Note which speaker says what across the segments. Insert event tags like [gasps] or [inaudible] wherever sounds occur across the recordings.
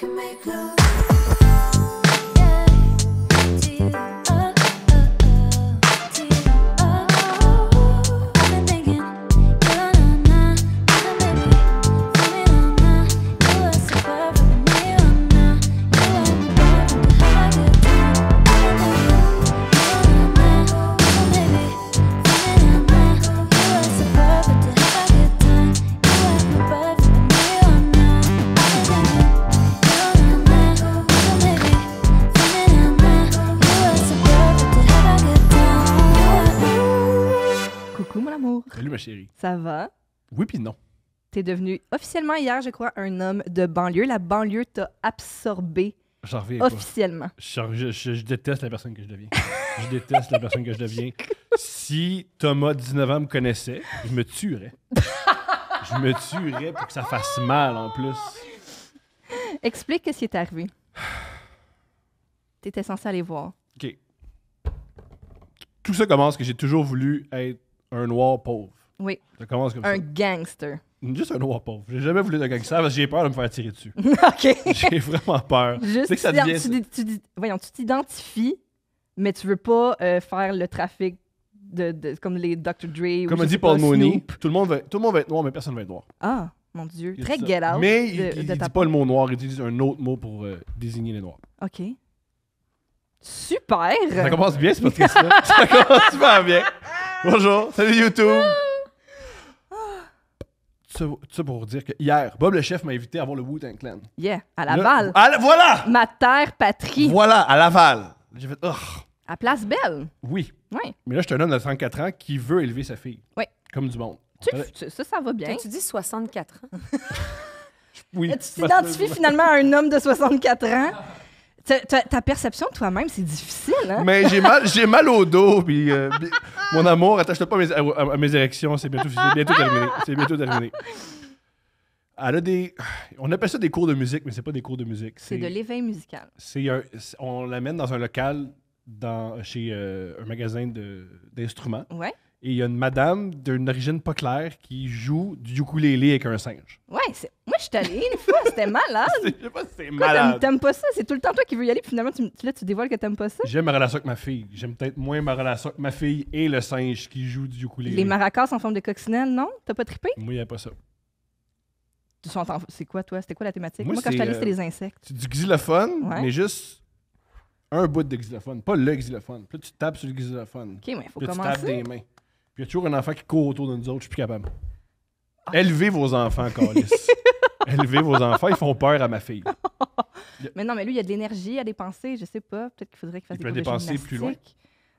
Speaker 1: can make love.
Speaker 2: va? Oui, puis non. T'es devenu officiellement hier, je crois, un homme de banlieue. La banlieue t'a absorbé J'en reviens officiellement.
Speaker 3: Je, déteste la personne que je deviens. je déteste la personne que je deviens. Si Thomas, 19 ans, me connaissait, je me tuerais. je me tuerais pour que ça fasse mal en plus.
Speaker 2: Explique ce qui est arrivé. T'étais censé aller voir.
Speaker 3: OK. Tout ça commence que j'ai toujours voulu être un noir pauvre. Oui. Ça commence comme un
Speaker 2: gangster.
Speaker 3: Juste un noir pauvre. J'ai jamais voulu un gangster parce que j'ai peur de me faire tirer dessus. [laughs] OK. J'ai vraiment peur. Juste, que ça devient...
Speaker 2: tu, voyons, tu t'identifies, mais tu veux pas euh, faire le trafic de, comme les Dr. Dre. Comme a dit Paul Mooney,
Speaker 3: tout le, monde va, tout le monde va être noir, mais personne va être noir.
Speaker 2: Ah, mon Dieu. Très get Mais de, il, de il dit
Speaker 3: pas le mot noir, il utilise un autre mot pour euh, désigner les noirs.
Speaker 2: OK. Super! Ça commence bien ce podcast-là. [laughs] ça commence
Speaker 3: super bien. Bonjour, salut YouTube! tout ça pour dire que hier, Bob le chef m'a invité à voir le Wu-Tang Clan.
Speaker 2: Yeah, à Laval. voilà! Ma terre patrie.
Speaker 3: Voilà, à Laval. J'ai fait,
Speaker 2: oh! À Place Belle. Oui. Oui.
Speaker 3: Mais là, je un homme de 34 ans qui veut élever sa fille. Oui. Comme du monde.
Speaker 2: Tu, tu, ça, ça va bien. Tu dis 64 ans.
Speaker 3: oui. [laughs] Tu t'identifies finalement
Speaker 2: à un homme de 64 ans. Ta, perception de toi-même, c'est difficile, hein? Mais j'ai mal, j'ai
Speaker 3: mal au dos, puis euh, mon amour, attache-toi pas à mes, mes érections, c'est bientôt, bientôt, terminé. C'est bientôt terminé. Elle a des. On appelle ça des cours de musique, mais c'est pas des cours de musique. C'est, de
Speaker 2: l'éveil musical.
Speaker 3: C'est on l'amène dans un local dans, chez euh, un magasin d'instruments. Ouais. Et il y a une madame d'une origine pas claire qui joue du ukulélé avec un singe.
Speaker 2: Ouais, moi je suis allée une fois, c'était malade. [laughs] je sais pas si c'est malade. T'aimes pas ça, c'est tout le temps toi qui veux y aller, puis finalement tu, là, tu dévoiles que t'aimes pas ça.
Speaker 3: J'aime ma relation avec ma fille. J'aime peut-être moins ma relation avec ma fille et le singe qui joue du ukulélé. Les
Speaker 2: maracas en forme de coccinelle, non T'as pas trippé Moi, il pas ça. C'est quoi toi C'était quoi la thématique Moi, quand je suis allée, c'était euh, les insectes. C'est du xylophone, mais
Speaker 3: juste un bout de xylophone, pas le xylophone. là, tu tapes sur le xylophone. OK, mais il faut commencer. Tu tapes des mains. Puis il y a toujours un enfant qui court autour de nous autres, je suis plus capable. Ah. Élevez vos enfants, Carlis. [laughs] Élevez vos enfants, ils font peur à ma fille.
Speaker 2: [laughs] mais non, mais lui, il y a de l'énergie à dépenser, je sais pas. Peut-être qu'il faudrait qu'il fasse il des peut dépenser plus loin.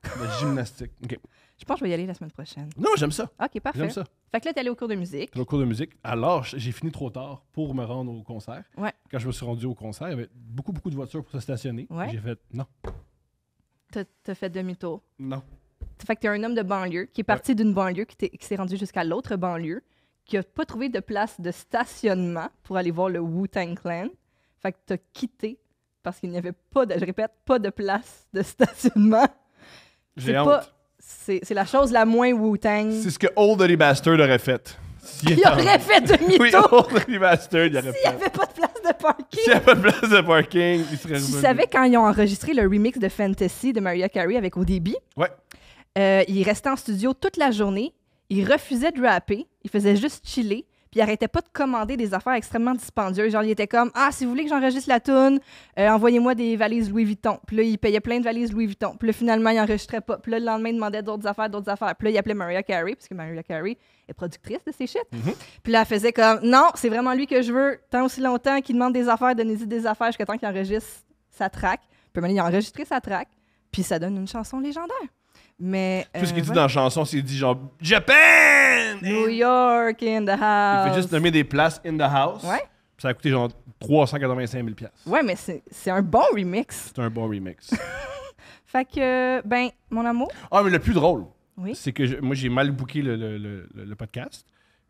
Speaker 3: La gymnastique. OK.
Speaker 2: Je pense que je vais y aller la semaine prochaine. Non, j'aime ça. OK, parfait. J'aime ça. Fait que là, t'es allé au cours de musique.
Speaker 3: Au cours de musique. Alors, j'ai fini trop tard pour me rendre au concert. Ouais. Quand je me suis rendu au concert, il y avait beaucoup, beaucoup de voitures pour se stationner. J'ai fait non.
Speaker 2: T'as fait demi-tour. Non. Fait que y a un homme de banlieue qui est parti d'une banlieue, qui, qui s'est rendu jusqu'à l'autre banlieue, qui a pas trouvé de place de stationnement pour aller voir le Wu-Tang Clan. Fait que t'as quitté parce qu'il n'y avait pas, de, je répète, pas de place de [laughs] stationnement. J'ai honte. C'est la chose la moins Wu-Tang. C'est ce que
Speaker 3: Old Dirty Bastard aurait fait. Il, aurait fait demi-tour. oui, Old Bastard, il aurait S'il n'y avait pas de place de parking. S'il n'y avait pas de place de parking, il serait Tu savais
Speaker 2: quand ils ont enregistré le remix de Fantasy de Mariah Carey avec ODB? Ouais. Euh, il restait en studio toute la journée. Il refusait de rapper. Il faisait juste chiller. Puis il arrêtait pas de commander des affaires extrêmement dispendieuses. Genre, il était comme Ah, si vous voulez que j'enregistre la tune, euh, envoyez-moi des valises Louis Vuitton. Puis là, il payait plein de valises Louis Vuitton. Puis là, finalement, il enregistrait pas. Puis là, le lendemain, il demandait d'autres affaires, d'autres affaires. Puis là, il appelait Maria Carey, parce que Maria Carey est productrice de ces shit. Mhm. Puis là, elle faisait comme Non, c'est vraiment lui que je veux. Tant aussi longtemps qu'il demande des affaires, donnez-y des affaires jusqu'à temps qu'il enregistre sa track. Puis maintenant, il a enregistré sa track. Puis ça donne une chanson légendaire. Mais, Tout ce qu'il euh, dit dans la
Speaker 3: chanson, c'est dit genre Japan!
Speaker 2: New York in the house. Il fait juste
Speaker 3: nommer des places in the house. Ouais. ça a coûté genre 385 000
Speaker 2: Ouais, mais c'est un bon remix.
Speaker 3: C'est un bon remix. [laughs]
Speaker 2: fait que, ben, mon amour.
Speaker 3: Ah, mais le plus drôle, c'est que moi, j'ai mal booké le, le, le, podcast.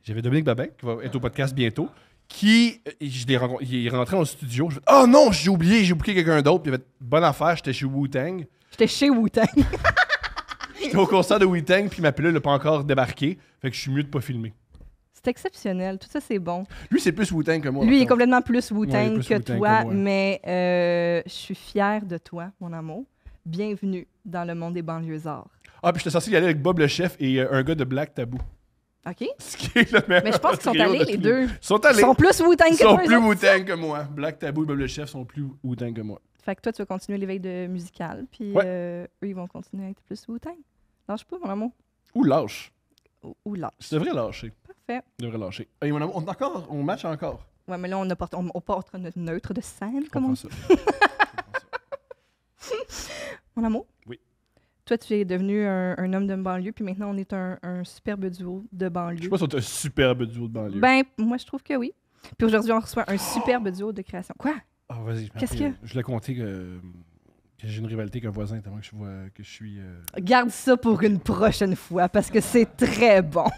Speaker 3: J'avais Dominique Babek qui va être au podcast bientôt, qui, euh, je l'ai il est rentré dans le studio. Je fais, oh non, j'ai oublié, j'ai booké quelqu'un d'autre. Puis il avait bonne affaire, j'étais chez Wu-Tang.
Speaker 2: J'étais chez Wu-Tang. [laughs] J'étais au
Speaker 3: concert de Wu-Tang, puis ma pilule n'a pas encore débarqué. Fait que je suis mieux de pas filmer.
Speaker 2: C'est exceptionnel. Tout ça, c'est bon. Lui, c'est plus Wu-Tang que moi. Lui, il est complètement plus Wu-Tang que, toi, mais euh, je suis fière de toi, mon amour. Bienvenue dans le monde des banlieues arts. Ah, puis je j'étais censé y
Speaker 3: aller avec Bob le chef et euh, un gars de Black Tabou.
Speaker 2: OK. [laughs] Ce qui est le meilleur. Mais je pense qu'ils sont allés, les deux. Ils sont allés. Ils sont plus Wu-Tang que moi. Ils sont plus Wu-Tang
Speaker 3: que moi. Black Tabou et Bob le chef sont plus Wu-Tang que moi.
Speaker 2: Fait que toi, tu vas continuer l'éveil de musical, puis euh, eux, ils vont continuer à être plus wu Lâche pas, mon amour.
Speaker 3: Ou lâche. Ou,
Speaker 2: lâche. Tu devrais lâcher. Parfait. Tu devrais lâcher. Et mon amour, on, encore, encore. Ouais, mais là, on, apporte, on, porte notre neutre de scène, comment on [laughs] mon amour. Oui. Toi, tu es devenu un, un, homme de banlieue, puis maintenant, on est un, un superbe duo de banlieue. Je sais pas si on est un
Speaker 3: superbe duo de banlieue.
Speaker 2: Ben, moi, je trouve que oui. Puis aujourd'hui, on reçoit un superbe duo de création. Quoi? Ah, vas-y. ce
Speaker 3: Je l'ai compté que, j'ai une rivalité avec un voisin tellement que je que je suis. Euh,
Speaker 2: Garde ça pour une prochaine fois parce que c'est très bon. [laughs]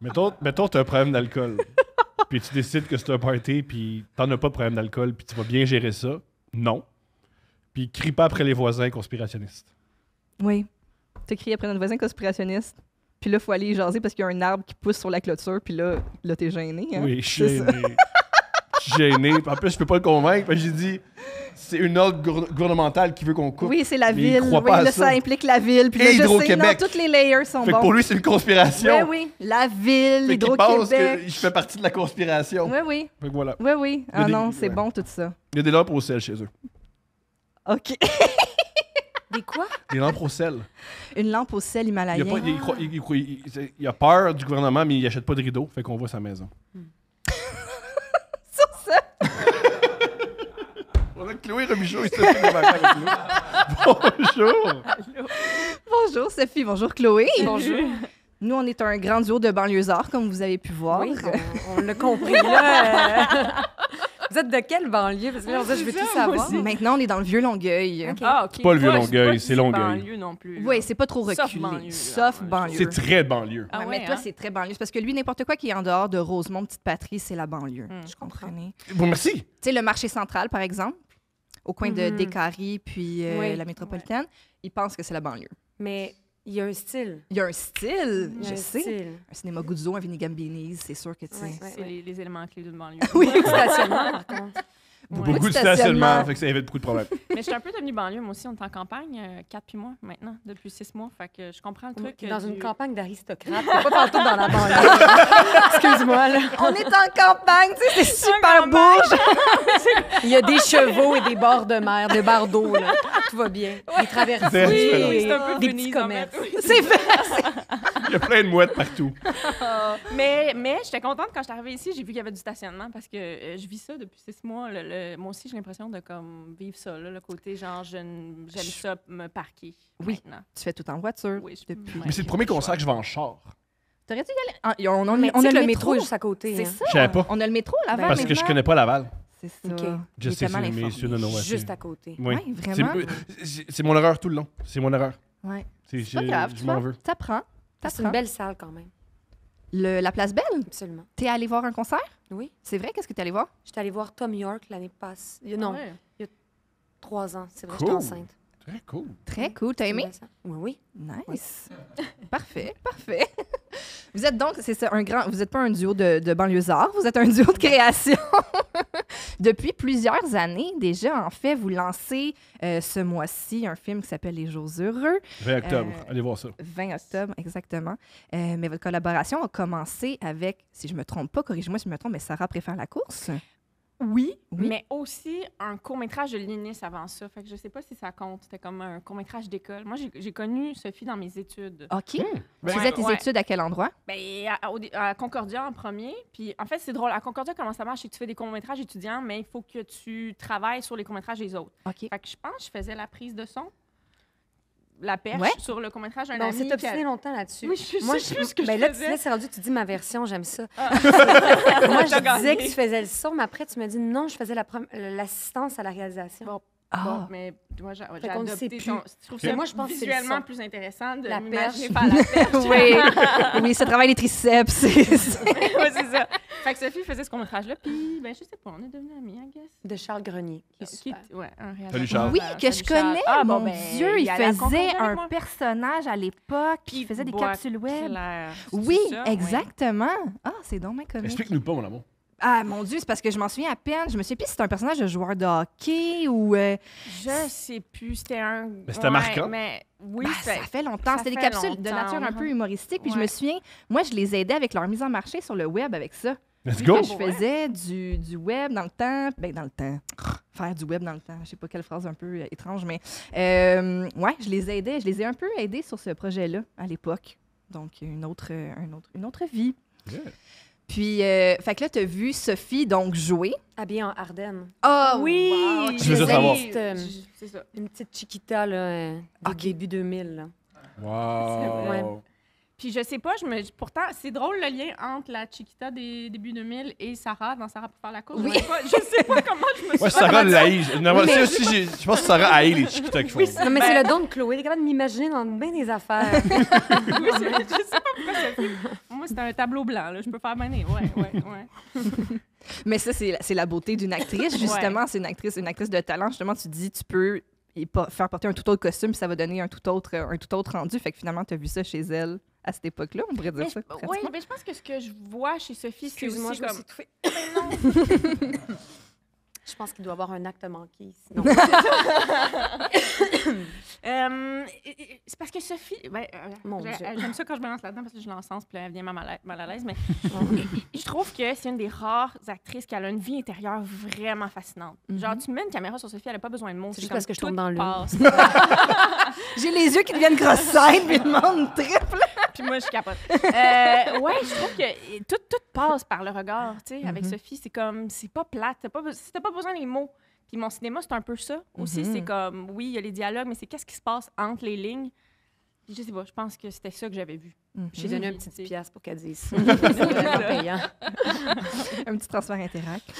Speaker 3: Mettons, tu t'as un problème d'alcool. [laughs] puis tu décides que c'est un party, puis t'en as pas de problème d'alcool, puis tu vas bien gérer ça. Non. Puis crie pas après les voisins conspirationnistes.
Speaker 2: Oui. Tu cries après notre voisin conspirationniste. Puis là, il faut aller jaser parce qu'il y a un arbre qui pousse sur la clôture. Puis là, là t'es gêné. Hein? Oui,
Speaker 3: gêné. gêné. En plus, je peux pas le convaincre. J'ai dit, c'est une ordre gouvernementale qui veut qu'on coupe. Oui, c'est la ville. Oui, ça.
Speaker 2: implique la ville. Puis Et Hydro-Québec. Toutes les layers sont fait pour lui, c'est une conspiration. Oui, oui. La ville, Hydro-Québec.
Speaker 3: Je fais partie de la conspiration. Oui, oui. Fait voilà. Oui,
Speaker 2: oui. Ah non, c'est bon tout ça.
Speaker 3: Il y a des lampes au sel chez eux. OK. [laughs] Des quoi? Des lampes au sel.
Speaker 2: Une lampe au sel himalayenne.
Speaker 3: Il, a, il, a peur du gouvernement, mais il n'achète pas de rideau. Fait qu'on voit sa maison. [laughs] Sur
Speaker 2: ça, a Chloé Robichaud, Bonjour! bonjour Sophie, bonjour Chloé. Bonjour. Nous, on est un grand duo de banlieusards, comme vous avez pu voir. Oui, on, l'a compris. Là, [laughs] Vous êtes de quelle banlieue? je veux tout savoir. Maintenant, on est dans le vieux Longueuil. Ah, Pas le vieux Longueuil, c'est Longueuil. banlieue non plus. Oui, c'est pas trop reculé. Sauf banlieue. C'est très banlieue. Ah, mais toi, hein? c'est très banlieue. parce que lui, n'importe quoi qui est en dehors de Rosemont, Petite Patrie, c'est la banlieue. Hmm, je comprenais. Bon, merci. Tu sais, le marché central, par exemple, au coin de hmm. Descaries, puis euh, la métropolitaine, il pense que c'est la banlieue.
Speaker 4: Mais il y a un style. Il y a un style, je sais.
Speaker 2: Un cinéma Guzzo, un Vinnie Gambini, c'est sûr que tu sais. Ouais, c'est
Speaker 5: les, les, éléments clés d'une banlieue. oui, exactement, beaucoup, de stationnement. Fait ça évite beaucoup de problèmes. [laughs] Mais je suis un peu devenu banlieue, moi aussi. On est en campagne, euh, quatre, puis moi, maintenant, depuis six mois. Fait que je comprends le truc. Euh, dans une campagne d'aristocrates, [laughs] pas partout dans la banlieue. [laughs] Excuse-moi, là. On est
Speaker 4: en campagne, tu sais, c'est super beau. Il y a des chevaux et des bords de mer, des barres d'eau, là. Tout va bien. Des traversées, des petits commerces. C'est
Speaker 5: fait.
Speaker 3: Il y a plein de mouettes partout.
Speaker 5: [laughs] mais mais j'étais contente quand je suis arrivée ici. J'ai vu qu'il y avait du stationnement parce que euh, je vis ça depuis six mois. moi aussi, j'ai l'impression de comme, vivre ça, là, le côté genre, j'aime ça me parquer. Oui.
Speaker 2: Tu fais tout en voiture. Oui, depuis. Mais c'est le premier concert que je vais en char. T'aurais tu aller. Ah, on, a,
Speaker 1: le métro juste à côté. C'est hein. ça.
Speaker 3: Je savais pas. On a le métro à Laval. Parce que je connais pas Laval. C'est ça. Okay. Juste à côté. Oui, ouais, vraiment. C'est mon erreur tout le long. C'est mon erreur. Ouais. C'est pas grave. tu m'en veux.
Speaker 4: C'est une belle salle quand même. la Place Belle? Absolument. T'es allé voir un concert? Oui. C'est vrai? Qu'est-ce que t'es allé voir? J'étais allé voir Tom York l'année passée. Euh, non, il y a trois ans. C'est vrai, j'étais enceinte. Très cool. Très cool. T'as aimé? Oui, oui. Nice. [laughs] parfait, parfait.
Speaker 2: [laughs] Vous êtes donc, c'est un grand, vous n'êtes pas un duo de, de banlieusards, vous êtes un duo de création. [laughs] Depuis plusieurs années déjà, en fait, vous lancez euh, ce mois-ci un film qui s'appelle Les Jours heureux. 20 octobre, euh, allez voir ça. 20 octobre, exactement. Euh, mais votre collaboration a commencé avec, si je me trompe pas, corrige-moi si je me trompe, mais Sarah préfère la course. Oui, mais
Speaker 5: aussi un court-métrage de l'INIS avant ça. Fait que je sais pas si ça compte. C'était comme un court-métrage d'école. Moi, j'ai connu Sophie dans mes études. OK. Hmm.
Speaker 2: tu faisais tes études à quel endroit?
Speaker 5: Ben, à, Concordia en premier. Puis, en fait, c'est drôle. À Concordia, comment ça marche? que tu fais des courts-métrages étudiants, mais il faut que tu travailles sur les courts-métrages des autres. OK. je pense que je faisais la prise de son la perche sur le court-métrage un On s'est obstiné longtemps là-dessus. Oui, je suis je, que ben je là, tu là, c'est
Speaker 4: rendu, tu dis ma version, j'aime ça. Ah. [laughs] Moi, je disais que tu faisais le son, mais après, tu me dis non, je faisais euh, l'assistance à la réalisation. Bon, ah. mais moi, j'ai adopté ton... Je trouve ça visuellement plus intéressant de la perche.
Speaker 5: Par la [laughs] perche. oui. [laughs] oui, ça travaille les triceps. [laughs] oui, c'est ça. Fait que Sophie faisait ce court-métrage-là, puis ben, je sais pas, on est devenus amis, I guess.
Speaker 2: De Charles Grenier. Qui, qui,
Speaker 5: ouais, un Salut
Speaker 2: Charles. Oui, que je connais, ah, mon ben, Dieu, il, faisait un personnage à l'époque, il faisait des capsules web. oui, exactement. Ah, c'est donc bien comique. Explique-nous pas, mon amour. Ah mon Dieu, c'est parce que je m'en souviens à peine. Je me suis plus si c'était un personnage de joueur de hockey ou. Je euh,
Speaker 5: Je sais plus. C'était un. Mais c'était marquant. oui, ben, ça fait longtemps. C'était des capsules de nature un peu hein.
Speaker 2: humoristique. Puis je me souviens, moi, je les aidais avec leur mise en marché sur le web avec ça. Let's go. Je faisais du, du, web dans le temps. Ben, dans le temps. Faire du web dans le temps. Je sais pas quelle phrase un peu euh, étrange, mais. Euh, ouais, je les aidais. Je les ai un peu aidés sur ce projet-là à l'époque. Donc, une autre, euh, une autre, une autre vie. Yeah. Puis, euh, fait que là, t'as vu Sophie donc jouer. Habillée en Ardenne.
Speaker 4: Ah oh, oui! Wow, je veux juste savoir. C'est ça. Une petite Chiquita, là, euh, du début 2000. Là.
Speaker 1: Wow!
Speaker 5: Puis je sais pas, je me, pourtant, c'est drôle le lien entre la Chiquita des débuts 2000
Speaker 4: et Sarah dans Sarah pour faire la course. Oui. Je, sais pas, comment je me
Speaker 3: suis. Moi, Sarah l'aïe. Je, je,
Speaker 1: pense que Sarah haït les Chiquita qui font. Oui, non, mais c'est le don
Speaker 4: de Chloé. Elle est capable de m'imaginer dans bien des affaires. [laughs] oui, je sais pas pourquoi Moi, c'est un tableau blanc. Là. Je peux faire mener. Ouais, ouais, ouais.
Speaker 2: [laughs] mais ça, c'est la, la, beauté d'une actrice, justement. C'est une actrice, une actrice de talent. Justement, tu dis, tu peux faire porter un tout autre costume, puis ça va donner un tout autre, un tout autre rendu. Fait que finalement, tu as vu ça chez elle à cette époque-là, on pourrait dire ça. Oui, mais
Speaker 5: je pense que ce que je vois chez Sophie, c'est aussi comme...
Speaker 4: [laughs] [laughs] Je pense qu'il doit avoir un acte manqué. Sinon... [laughs]
Speaker 5: Euh, c'est parce que Sophie. Ben, euh, J'aime ça quand je me lance là-dedans parce que je l'encense puis elle vient mal à l'aise. Mais [laughs] je trouve que c'est une des rares actrices qui a une vie intérieure vraiment fascinante. Mhm. Genre, tu mets une caméra sur Sophie, elle n'a pas besoin de mots.
Speaker 4: C'est juste parce que je tombe dans le. [laughs] J'ai les yeux qui deviennent grosses puis le monde triple. puis moi, je capote.
Speaker 5: Euh, ouais, je trouve que tout, passe par le regard. tu sais. Avec mhm. Sophie, c'est comme. C'est pas plate. Pas, si pas besoin mots. Puis mon cinéma, c'est un peu ça aussi. C'est mhm. comme, oui, il y a les dialogues, mais c'est qu'est-ce qui se passe entre les lignes. Je sais pas, je pense que c'était ça que j'avais vu. Mhm. J'ai donné une petite pièce pour qu'elle dise. [laughs] [laughs] un
Speaker 4: petit transfert interact.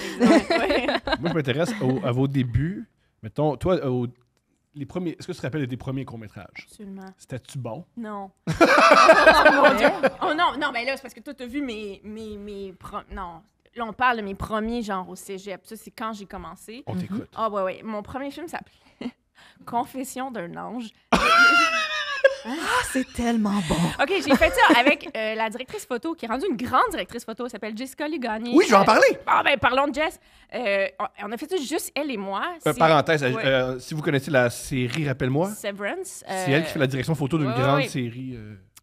Speaker 2: Moi, je m'intéresse à
Speaker 3: vos débuts. Mettons, toi, est-ce que tu te rappelles des premiers courts-métrages? Absolument. C'était-tu bon? Non. [laughs]
Speaker 5: Oh, oh, non, non, mais là, c'est parce que toi, tu as vu mes, mes, mes... Non, Là, on parle de mes premiers, genres au cégep. Ça, c'est quand j'ai commencé. On mhm. t'écoute. Ah, ouais, ouais. Mon premier film s'appelait [laughs] Confession d'un ange. Ah,
Speaker 2: c'est tellement bon.
Speaker 5: OK, j'ai fait ça avec euh, la directrice photo, qui est rendue une grande directrice photo. Elle s'appelle Jessica Lugani. Oui, je vais en parler. Ah, ben, parlons de Jess. Euh, on a fait ça juste elle et moi. Euh, parenthèse,
Speaker 3: si vous connaissez la série, rappelle-moi. Severance. C'est elle qui fait la direction photo d'une grande série.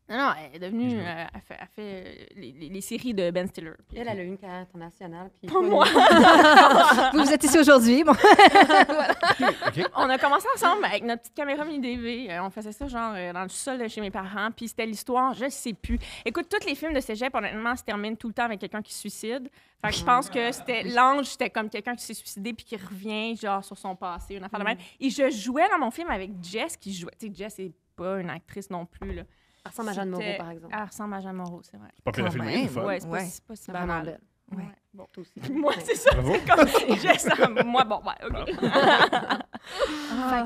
Speaker 5: Non, non, elle est devenue. Euh, elle fait, euh, les, les, séries de Ben Stiller. Elle, elle a eu une carrière internationale.
Speaker 2: Puis moi! [laughs] vous, êtes ici aujourd'hui. [laughs]
Speaker 5: On a commencé ensemble avec notre petite caméra mini-DV. Euh, on faisait ça, genre, dans le sol de chez mes parents. Puis c'était l'histoire, je sais plus. Écoute, tous les films de cégep, honnêtement, se terminent tout le temps avec quelqu'un qui se suicide. Fait je pense que c'était ah. l'ange, c'était comme quelqu'un qui s'est suicidé puis qui revient, genre, sur son passé, une affaire de même. Mm. Et je jouais dans mon film avec Jess qui jouait. Tu sais, Jess n'est pas une actrice non plus, là. Elle ressemble à Jeanne Moreau, par exemple. Elle ressemble à Jeanne Moreau, c'est vrai. C'est pas la mais fois. une c'est pas, c'est pas si Vraiment belle. Ouais. Oui.
Speaker 4: Bon, toi aussi. [laughs] Moi, c'est ça. C'est [laughs] comme [laughs] Moi, bon, ouais, OK. Ah.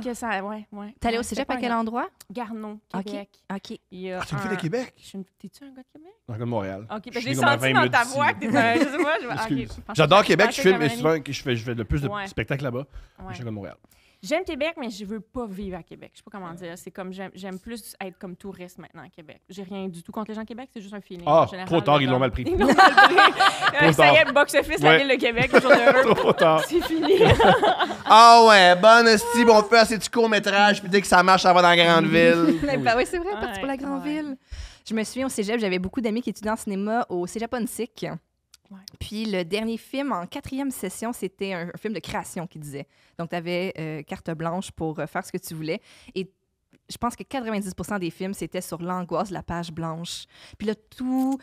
Speaker 5: fait que ça, ouais, ouais. T'es allé au cégep à quel endroit? Garnon, Québec. OK. OK. Il y a ah, tu es une fille de Québec? une... T'es-tu un gars de Québec?
Speaker 3: Un gars de Montréal. OK, parce ben, que j'ai senti dans ta voix que t'étais un... Je sais je... J'adore Québec. Je, filme, souvent, je, fais, le plus de spectacles là-bas. Je suis un gars de Montréal.
Speaker 5: J'aime Québec, mais je veux pas vivre à Québec. Je sais pas comment dire. C'est comme j'aime plus être comme touriste maintenant à Québec. J'ai rien du tout contre les gens de Québec, c'est juste un feeling. Ah, trop tard, [laughs] ils l'ont mal pris. Ils [laughs] l'ont mal pris. ça y est, le
Speaker 3: box-office, la ville de Québec, [laughs] toujours trop tard. C'est fini. ah ouais, bonne estime, on fait assez de court-métrage, puis dès que ça marche, ça va dans la grande ville. oui, bah
Speaker 2: c'est vrai, parti pour la grande ville. Je me souviens au cégep, j'avais beaucoup d'amis qui étudiaient en cinéma au cégep Onsic. Puis le dernier film en quatrième session, c'était un, film de création qui disait. Donc, tu avais euh, carte blanche pour euh, faire ce que tu voulais. Et je pense que 90% des films, c'était sur l'angoisse de la page blanche. Puis là, tout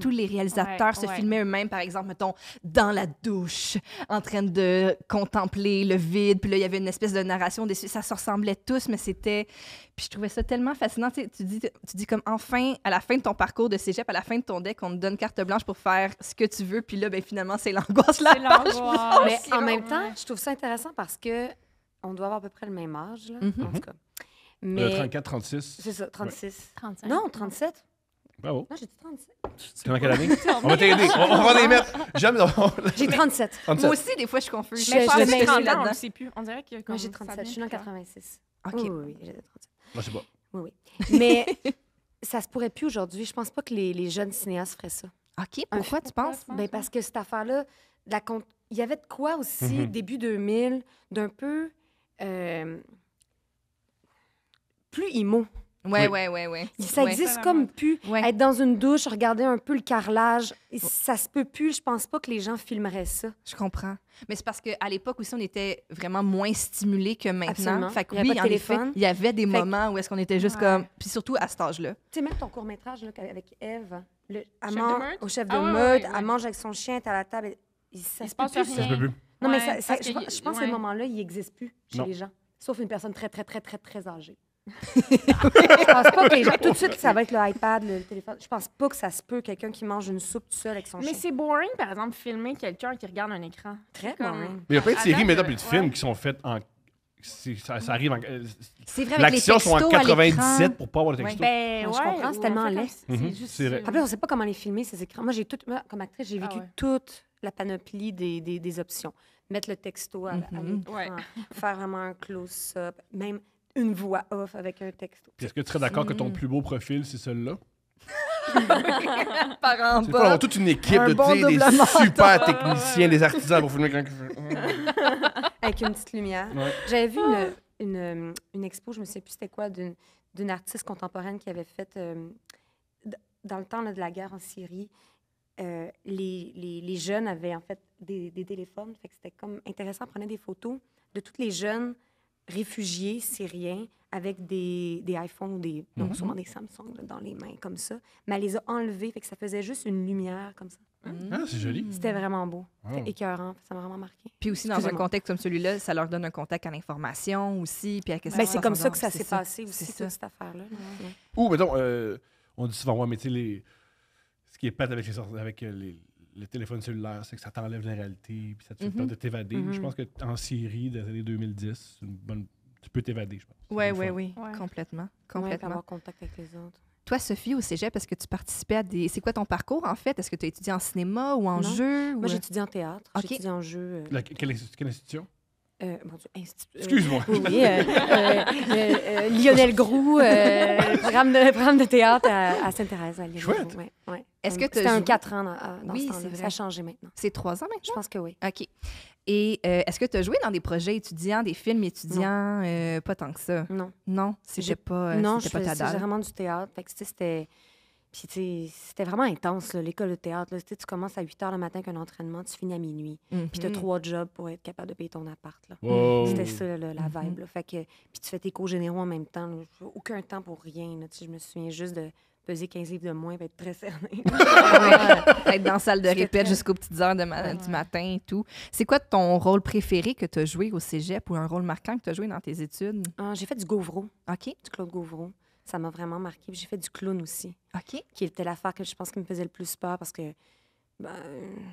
Speaker 2: tous les réalisateurs se filmaient eux-mêmes, par exemple, mettons, dans la douche, en train de contempler le vide. Puis là, il y avait une espèce de narration dessus. Ça se ressemblait tous, mais c'était... Puis je trouvais ça tellement fascinant. Tu, dis, tu dis comme, enfin, à la fin de ton parcours de cégep, à la fin de ton deck, on te donne carte blanche pour faire ce que tu veux. Puis là, ben, finalement, c'est l'angoisse, la page blanche. Mais en même temps,
Speaker 4: je trouve ça intéressant parce que on doit avoir à peu près le même âge, là, mhm. en tout cas. 34, euh, 36. C'est ça, 36. Non, 37. Bravo. Non, j'ai dit 37. C'est dans quelle année? [laughs] on va t'aider. On, va les mettre. J'aime. [laughs] J'ai 37. Moi aussi, des fois, je suis confuse. Mais je pense que 30 ans, Je ne sais plus. On dirait que. Moi, j'ai 37. Je suis en 86. OK. Oui, oui, j'ai 37. Moi, je sais pas. Oui, oui. Mais [laughs] ça se pourrait plus aujourd'hui. Je pense pas que les, jeunes cinéastes feraient ça. OK. Pourquoi tu penses? Ben, parce hein? que cette affaire-là, il y avait de quoi aussi, mhm. début 2000, d'un peu. Euh, plus immo. Ouais, oui. ouais, ouais, ouais. Ça existe comme plus. Être dans une douche, regarder un peu le carrelage, ça se peut plus. Je pense pas que les gens filmeraient ça. Je comprends. Mais c'est parce qu'à l'époque aussi, on était vraiment moins stimulé que
Speaker 2: maintenant. il y oui, en effet, il y avait des moments où est-ce qu'on était juste comme... Puis surtout à cet âge-là. Tu
Speaker 4: sais, même ton court-métrage avec Eve, le... amant au chef de mode ah meute, elle mange avec son chien, es à la table, ça, se, passe plus, se peut plus. Non, mais je, pense que ce moment là il existe plus chez les gens. Sauf une personne très, très, très, très, très âgée je pense pas que tout de suite, ça va être le iPad, le téléphone. Je pense pas que ça se peut, quelqu'un qui mange une soupe tout seul avec son chien. Mais c'est
Speaker 5: boring, par exemple, filmer quelqu'un qui regarde un écran. Très boring.
Speaker 4: il y a plein de séries, mais
Speaker 3: puis de films qui sont faits en. Ça, arrive en. Euh, c'est vrai, avec les L'action sont en 97 pour pas avoir le texto.
Speaker 4: Ben, je comprends, c'est tellement laid. C'est En plus, mhm, on sait pas comment les filmer, ces écrans. Moi, j'ai comme actrice, j'ai ah vécu toute la panoplie des, des- options. Mettre le texto à, mhm. l'écran, faire vraiment un close-up, même une voix off avec un texte. est-ce que tu serais d'accord que ton plus
Speaker 3: beau profil, c'est celui-là?
Speaker 4: [laughs] Par en bas. On toute une équipe de super techniciens, des artisans pour filmer [laughs] Avec une petite lumière. J'avais vu une, une, euh, une, expo, je me sais plus c'était quoi, d'une artiste contemporaine qui avait fait, euh, dans le temps de la guerre en Syrie, euh, les, les, les, jeunes avaient en fait des, des téléphones. c'était comme intéressant, on prenait des photos de toutes les jeunes réfugiés syriens avec des, des iPhones, des, donc mhm. des Samsung dans les mains comme ça. Mais elle les a enlevés, fait que ça faisait juste une lumière comme ça. Ah, hein? c'est hmm. joli. C'était vraiment beau. C'était écœurant. Ça m'a vraiment marqué. Puis aussi, dans un
Speaker 2: contexte comme celui-là, ça leur donne un contact à l'information aussi. Puis à ben, c'est comme ça que ça s'est passé aussi, cette affaire-là.
Speaker 3: Ou, mettons, euh, on dit souvent, mais tu sais, les... ce qui est pète avec les, avec euh, les le téléphone cellulaire, c'est que ça t'enlève la réalité, puis ça te fait mhm. de t'évader. Je mhm. pense qu'en Syrie, dans les années 2010, tu peux t'évader, je pense.
Speaker 2: Oui, oui, oui, complètement. Complètement. contact avec les autres. Toi, Sophie, au cégep, parce que tu participais à des. C'est quoi ton parcours, en fait? Est-ce que tu as étudié en cinéma ou en jeu? Moi, ou... Euh?
Speaker 4: en théâtre. J'ai en jeu. Euh, quelle,
Speaker 3: institution?
Speaker 4: Euh, euh, Excuse-moi. Euh, oui, euh, euh Lionel Groux, programme, de, programme de théâtre à, à Sainte-Thérèse. À Chouette. Ouais, ouais. Est-ce que C'était un 4 ans dans, oui, Ça a changé maintenant. C'est
Speaker 2: 3 ans maintenant? Je pense que oui. OK. Et est-ce que tu as joué dans des projets étudiants, des films étudiants? pas tant que ça. Non. Non, c'était pas, non, je pas ta
Speaker 4: vraiment du théâtre. Fait que, c'était puis c'était vraiment intense, l'école de théâtre. Tu commences à 8 h le matin avec un entraînement, tu finis à minuit. Puis tu as mhm. trois jobs pour être capable de payer ton appart. C'était ça, la mhm. vibe. Fait que, puis tu fais tes cours généraux en même temps. Aucun temps pour rien. Je me souviens juste de peser 15 livres de moins, et être très cerné. [laughs] être dans salle de répète jusqu'aux
Speaker 2: petites heures du matin et tout. C'est quoi ton rôle préféré que tu as joué au cégep ou un rôle marquant que tu as joué dans
Speaker 4: tes études? Ah, j'ai fait du Gauvreau. OK. Du Claude Gauvreau. Ça m'a vraiment marqué. J'ai fait du clown aussi. OK. Qui était l'affaire que je pense qui me faisait le plus peur parce que ben,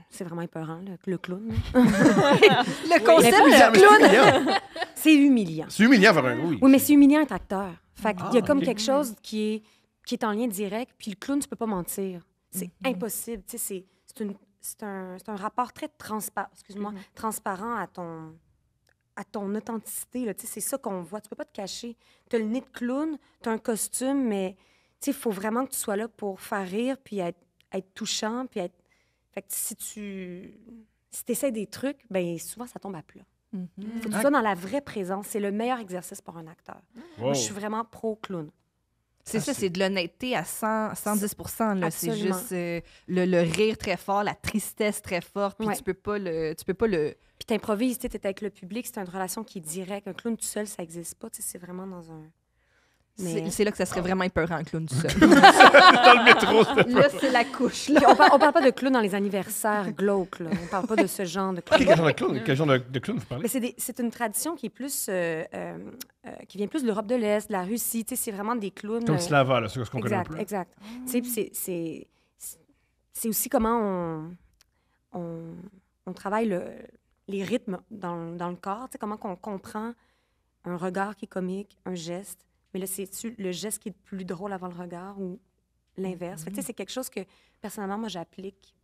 Speaker 4: c'est vraiment épeurant, le, clown. [laughs] le concept le clown. [laughs] c'est humiliant. C'est humiliant, vraiment, oui. Oui, mais c'est humiliant être acteur. Fait qu'il ah, y a comme quelque chose qui est, qui est en lien direct. Puis le clown, tu peux pas mentir. C'est mhm. impossible. C'est un, rapport très excuse -moi, mhm. transparent à ton, à ton authenticité. C'est ça qu'on voit. Tu peux pas te cacher. Tu as le nez de clown, tu as un costume, mais il faut vraiment que tu sois là pour faire rire, puis être, touchant, puis être... Fait si tu si essaies des trucs, ben souvent, ça tombe à plat.
Speaker 1: Mm-hmm. Faut que tu ah. dans
Speaker 4: la vraie présence. C'est le meilleur exercice pour un acteur. je suis vraiment pro-clown. C'est ah, ça, c'est de l'honnêteté à
Speaker 2: 100, 110 C'est juste
Speaker 4: euh, le, rire très fort, la tristesse très forte, puis tu peux pas le... Tu peux pas le... Puis t'improvises, t'es avec le public, c'est une relation qui est directe. Un clown tout seul, ça n'existe pas, c'est vraiment dans un... C'est là que ça serait oh. vraiment épeurant, un clown tout [laughs] seul. dans le métro, Là, c'est la couche. Là. On, parle, parle pas de clown dans les anniversaires glauques. Là. On parle pas de ce genre de [laughs] clown. Quel genre de clown, quel genre
Speaker 3: de, clown vous parlez?
Speaker 4: C'est une tradition qui est plus... Euh, euh, euh, qui vient plus de l'Europe de l'Est, de la Russie. C'est vraiment des clowns... Comme Slava, là, c'est ce qu'on connaît un Exact, exact. C'est c'est aussi comment on, on, travaille les rythmes dans, dans le corps, comment on comprend un regard qui est comique, un geste mais là, c'est-tu le geste qui est le plus drôle avant le regard ou l'inverse? Mhm. c'est quelque chose que, personnellement, moi, j'applique,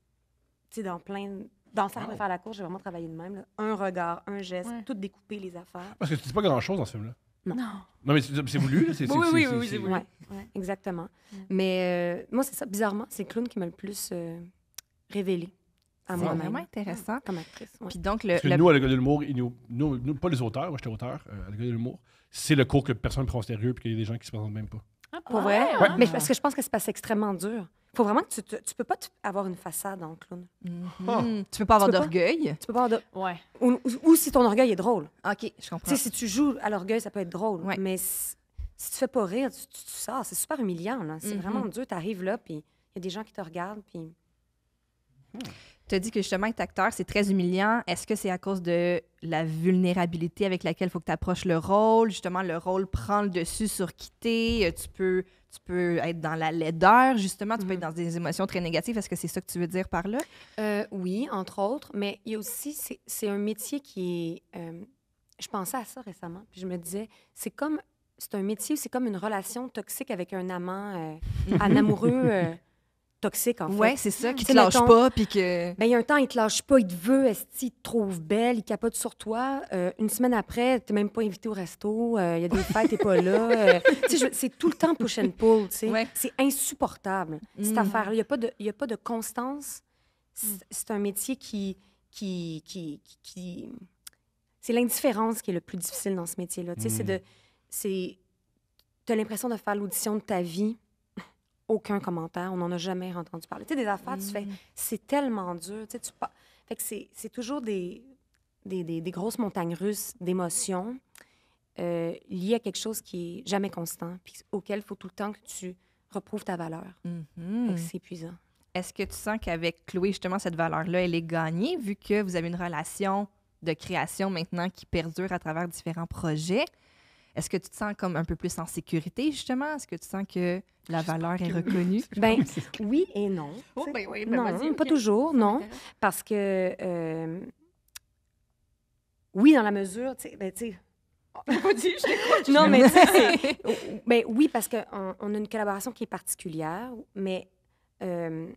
Speaker 4: dans plein... Dans faire, de faire la course, j'ai vraiment travaillé de même. Un regard, un geste, tout découper, les affaires.
Speaker 3: Parce que tu dis pas grand-chose dans ce film-là. Non. Non, mais c'est voulu, c'est Oui, oui, oui, c'est voulu.
Speaker 4: exactement. Mais euh, moi, c'est ça, bizarrement, c'est clown qui m'a le plus moi euh, révélé. C'est vraiment intéressant. Comme actrice. Puis donc, le,
Speaker 2: Parce que
Speaker 3: nous, à l'école de l'humour, nous, nous, pas les auteurs, moi j'étais auteur euh, à l'école de l'humour, c'est le cours que personne ne prend sérieux puis qu'il y a des gens qui se présentent même pas.
Speaker 4: Ah, pour vrai? Ah. Mais parce que je pense que c'est passe extrêmement dur. Faut vraiment que tu, peux pas avoir une façade en clown. Mm-hmm. Ah. Tu peux pas avoir d'orgueil. Tu peux pas avoir de... Ou, si ton orgueil est drôle. OK, je comprends. si tu joues à l'orgueil, ça peut être drôle. Mais si tu fais pas rire, tu, sors. C'est super humiliant. C'est mm-hmm. vraiment dur. Tu arrives là, puis il y a des gens qui te regardent, puis... Hmm tu as dit que justement, être acteur,
Speaker 2: c'est très humiliant. Est-ce que c'est à cause de la vulnérabilité avec laquelle il faut que tu approches le rôle? Justement, le rôle prend le dessus sur quitter. Euh, tu peux, tu peux être dans la laideur,
Speaker 4: justement. Tu peux être mhm. dans des émotions très négatives. Est-ce que c'est ça que tu veux dire par là? Euh, oui, entre autres. Mais il y a aussi, c'est un métier qui est. Euh, je pensais à ça récemment. Puis je me disais, c'est comme. C'est un métier, c'est comme une relation toxique avec un amant, [laughs] un amoureux toxique, Oui, c'est ça, qui te lâche pas, puis que... Ben, il y a un temps, il te lâche pas, il te veut, est-ce qu'il te trouve belle, il capote sur toi. Euh, une semaine après, t'es même pas invité au resto, euh, il y a des [laughs] fêtes, t'es pas là. Euh, c'est tout le temps push and pull, tu sais. C'est insupportable, cette mm. affaire-là. Il n'y a, a, pas de constance. Mm. C'est un métier qui... qui, qui, qui... C'est l'indifférence qui est le plus difficile dans ce métier-là. Tu sais, c'est mm. T'as l'impression de faire l'audition de ta vie aucun commentaire, on n'en a jamais entendu parler. Tu sais, des affaires, tu fais, mm. c'est tellement dur, tu sais, tu Fait que c'est toujours des, des, des, grosses montagnes russes d'émotions euh, liées à quelque chose qui est jamais constant, puis auquel il faut tout le temps que tu reprouves ta valeur. Mm-hmm. C'est épuisant. Est-ce que tu sens qu'avec Chloé, justement, cette valeur-là, elle est gagnée,
Speaker 2: vu que vous avez une relation de création maintenant qui perdure à travers différents projets? Est-ce que tu te sens comme un peu plus en sécurité, justement? Est-ce que tu sens que la valeur est reconnue?
Speaker 4: [laughs] ben, oui et non. non, pas toujours, non. Parce que, euh, oui, dans la mesure, tu sais, ben, [laughs] dit, je non, mais [laughs] ben, oui, parce qu'on a une collaboration qui est particulière, mais euh,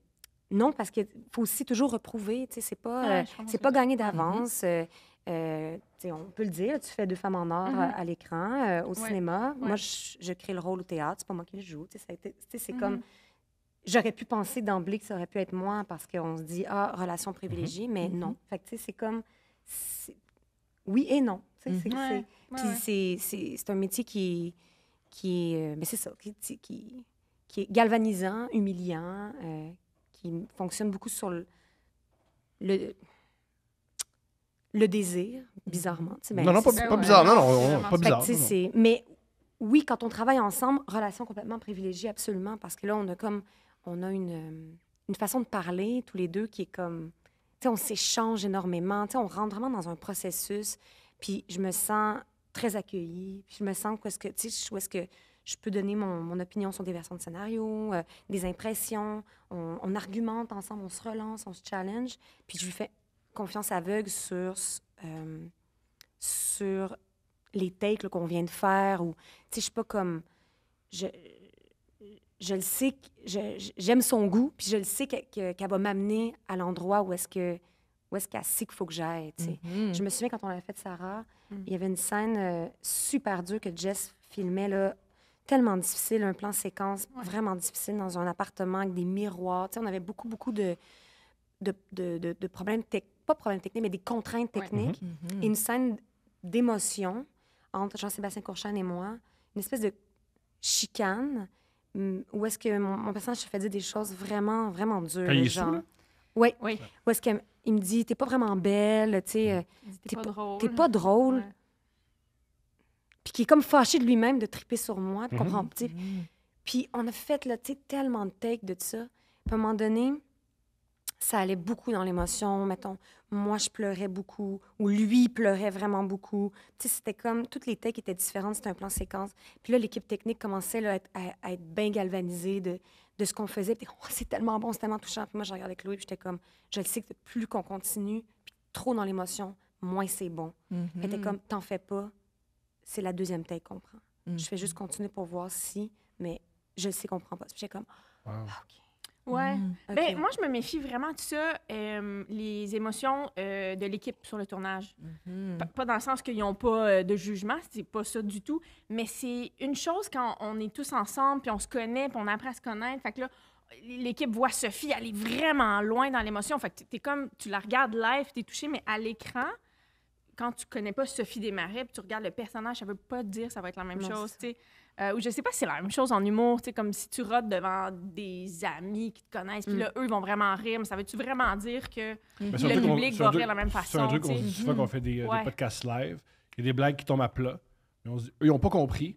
Speaker 4: non, parce qu'il faut aussi toujours reprouver. Tu sais, c'est pas, euh, pas gagné mhm. d'avance. Euh, on peut le dire, tu fais Deux femmes en or euh, mhm. à l'écran, euh, au cinéma. Moi, je, crée le rôle au théâtre, c'est pas moi qui le joue. C'est mhm. comme. J'aurais pu penser d'emblée que ça aurait pu être moi parce qu'on se dit, ah, relation mhm. privilégiée, mais non. Fait c'est comme. Oui et non. C'est un métier qui. qui mais ben, c'est ça, qui, qui, est galvanisant, humiliant, qui fonctionne beaucoup sur le le désir, bizarrement. non, non, pas, bizarre. Non, non, pas bizarre. Mais oui, quand on travaille ensemble, relation complètement privilégiée, absolument, parce que là, on a comme, on a une, euh, une façon de parler tous les deux qui est comme, tu sais, on s'échange énormément, tu sais, on rentre vraiment dans un processus, puis je me sens très accueillie, puis je me sens, est-ce que, tu sais, où est-ce que je peux donner mon, mon, opinion sur des versions de scénario, euh, des impressions, on, argumente ensemble, on se relance, on se challenge, puis je lui fais confiance aveugle sur, euh, sur les takes qu'on vient de faire ou, tu sais, je suis pas comme. Je, le sais, j'aime son goût, puis je le sais qu'elle va m'amener à l'endroit où est-ce que où est-ce sait qu'il faut que j'aille. Mm-hmm. Je me souviens quand on a fait Sarah, mm. il y avait une scène euh, super dure que Jess filmait, là, tellement difficile, un plan séquence vraiment difficile dans un appartement avec des miroirs. on avait beaucoup, beaucoup de, de, de, de, problèmes techniques pas problème technique mais des contraintes techniques, et mhm. mhm. une scène d'émotion entre Jean-Sébastien Courchan et moi, une espèce de chicane mm, où est-ce que mon, personnage se fait dire des choses vraiment, vraiment dures. les genre... oui. oui. Où est-ce qu'il me dit, t'es pas vraiment belle, tu euh, t'es pas, drôle. Puis qui est comme fâché de lui-même de triper sur moi, tu mhm. Puis on a fait là, tellement de takes de ça. à un moment donné, ça allait beaucoup dans l'émotion. Mettons, moi, je pleurais beaucoup, ou lui pleurait vraiment beaucoup. Tu sais, c'était comme toutes les techs étaient différentes, c'était un plan séquence. Puis là, l'équipe technique commençait à, être, bien galvanisée de, ce qu'on faisait. Oh, c'est tellement bon, c'est tellement touchant. Puis moi, je regardais Chloé, puis j'étais comme, je le sais que plus qu'on continue, trop dans l'émotion, moins c'est bon. Elle était mhm. comme, t'en fais pas, c'est la deuxième take qu'on prend. Je fais juste mhm. continuer pour voir si, mais je sais qu'on prend pas. Puis j'étais comme, ah, OK. Ouais. Mm, ben, moi,
Speaker 5: je me méfie vraiment de ça, euh, les émotions euh, de l'équipe sur le tournage. Mm-hmm. Pas, dans le sens qu'ils n'ont pas euh, de jugement, c'est pas ça du tout, mais c'est une chose quand on est tous ensemble, puis on se connaît, puis on apprend à se connaître. Fait que là, l'équipe voit Sophie aller vraiment loin dans l'émotion. Fait que t'es comme, tu la regardes live, es touché, mais à l'écran, quand tu connais pas Sophie Desmarais, puis tu regardes le personnage, ça veut pas te dire ça va être la même chose, euh, ou je sais pas si c'est la même chose en humour, tu comme si tu rôdes devant des amis qui te connaissent, puis mm. là, eux, ils vont vraiment rire, mais ça veut-tu vraiment dire que mm-hmm. le public va rire de la même façon? C'est un truc qu'on dit souvent qu'on fait des, euh,
Speaker 3: podcasts live, il y a des blagues qui tombent à plat, eux, ils n'ont pas compris,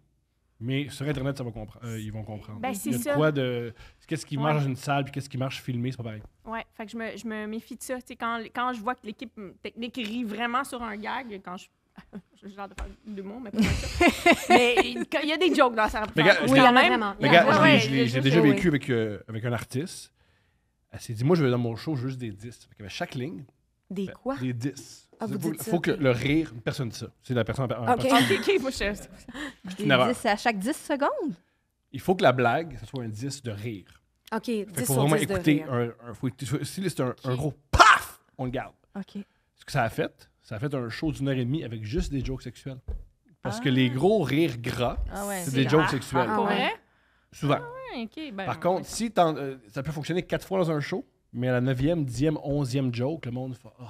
Speaker 3: mais sur Internet, ça va comprendre, euh, ils vont comprendre. Ben, c'est quoi de. Qu'est-ce qui marche dans une salle, puis qu'est-ce qui marche filmé, c'est pas pareil.
Speaker 5: Oui, fait que je me, je me méfie de ça. Quand, quand je vois que l'équipe technique rit vraiment sur un gag, quand je [laughs] J'ai genre de faire de mots, mais pas ça. Mais [laughs] il y a des jokes dans sa réputation. Oui, il y en a même. Mais j'ai déjà
Speaker 3: vécu avec, euh, avec un artiste. Elle s'est dit, moi, je veux dans mon show juste des 10. Fait chaque ligne. Des quoi? Des 10. Ah, vous faut, ça? faut que le rire, une personne dit ça. C'est la personne. Ok, ok, ok,
Speaker 2: moi, je Des 10 à chaque 10 secondes?
Speaker 3: Il faut que la blague, ça soit un 10 de rire. Ok, fait 10 Il faut vraiment écouter. si c'est un, gros paf, on le garde. Ok. Ce que ça a fait, ça a fait un show d'une heure et demie avec juste des jokes sexuels. Parce que ah. les gros rires gras, ah c'est des jokes sexuels. Ah, ouais. Souvent.
Speaker 5: Ah ben, Par contre,
Speaker 3: si euh, ça peut fonctionner quatre fois dans un show, mais à la neuvième, dixième, onzième joke, le monde fait oh,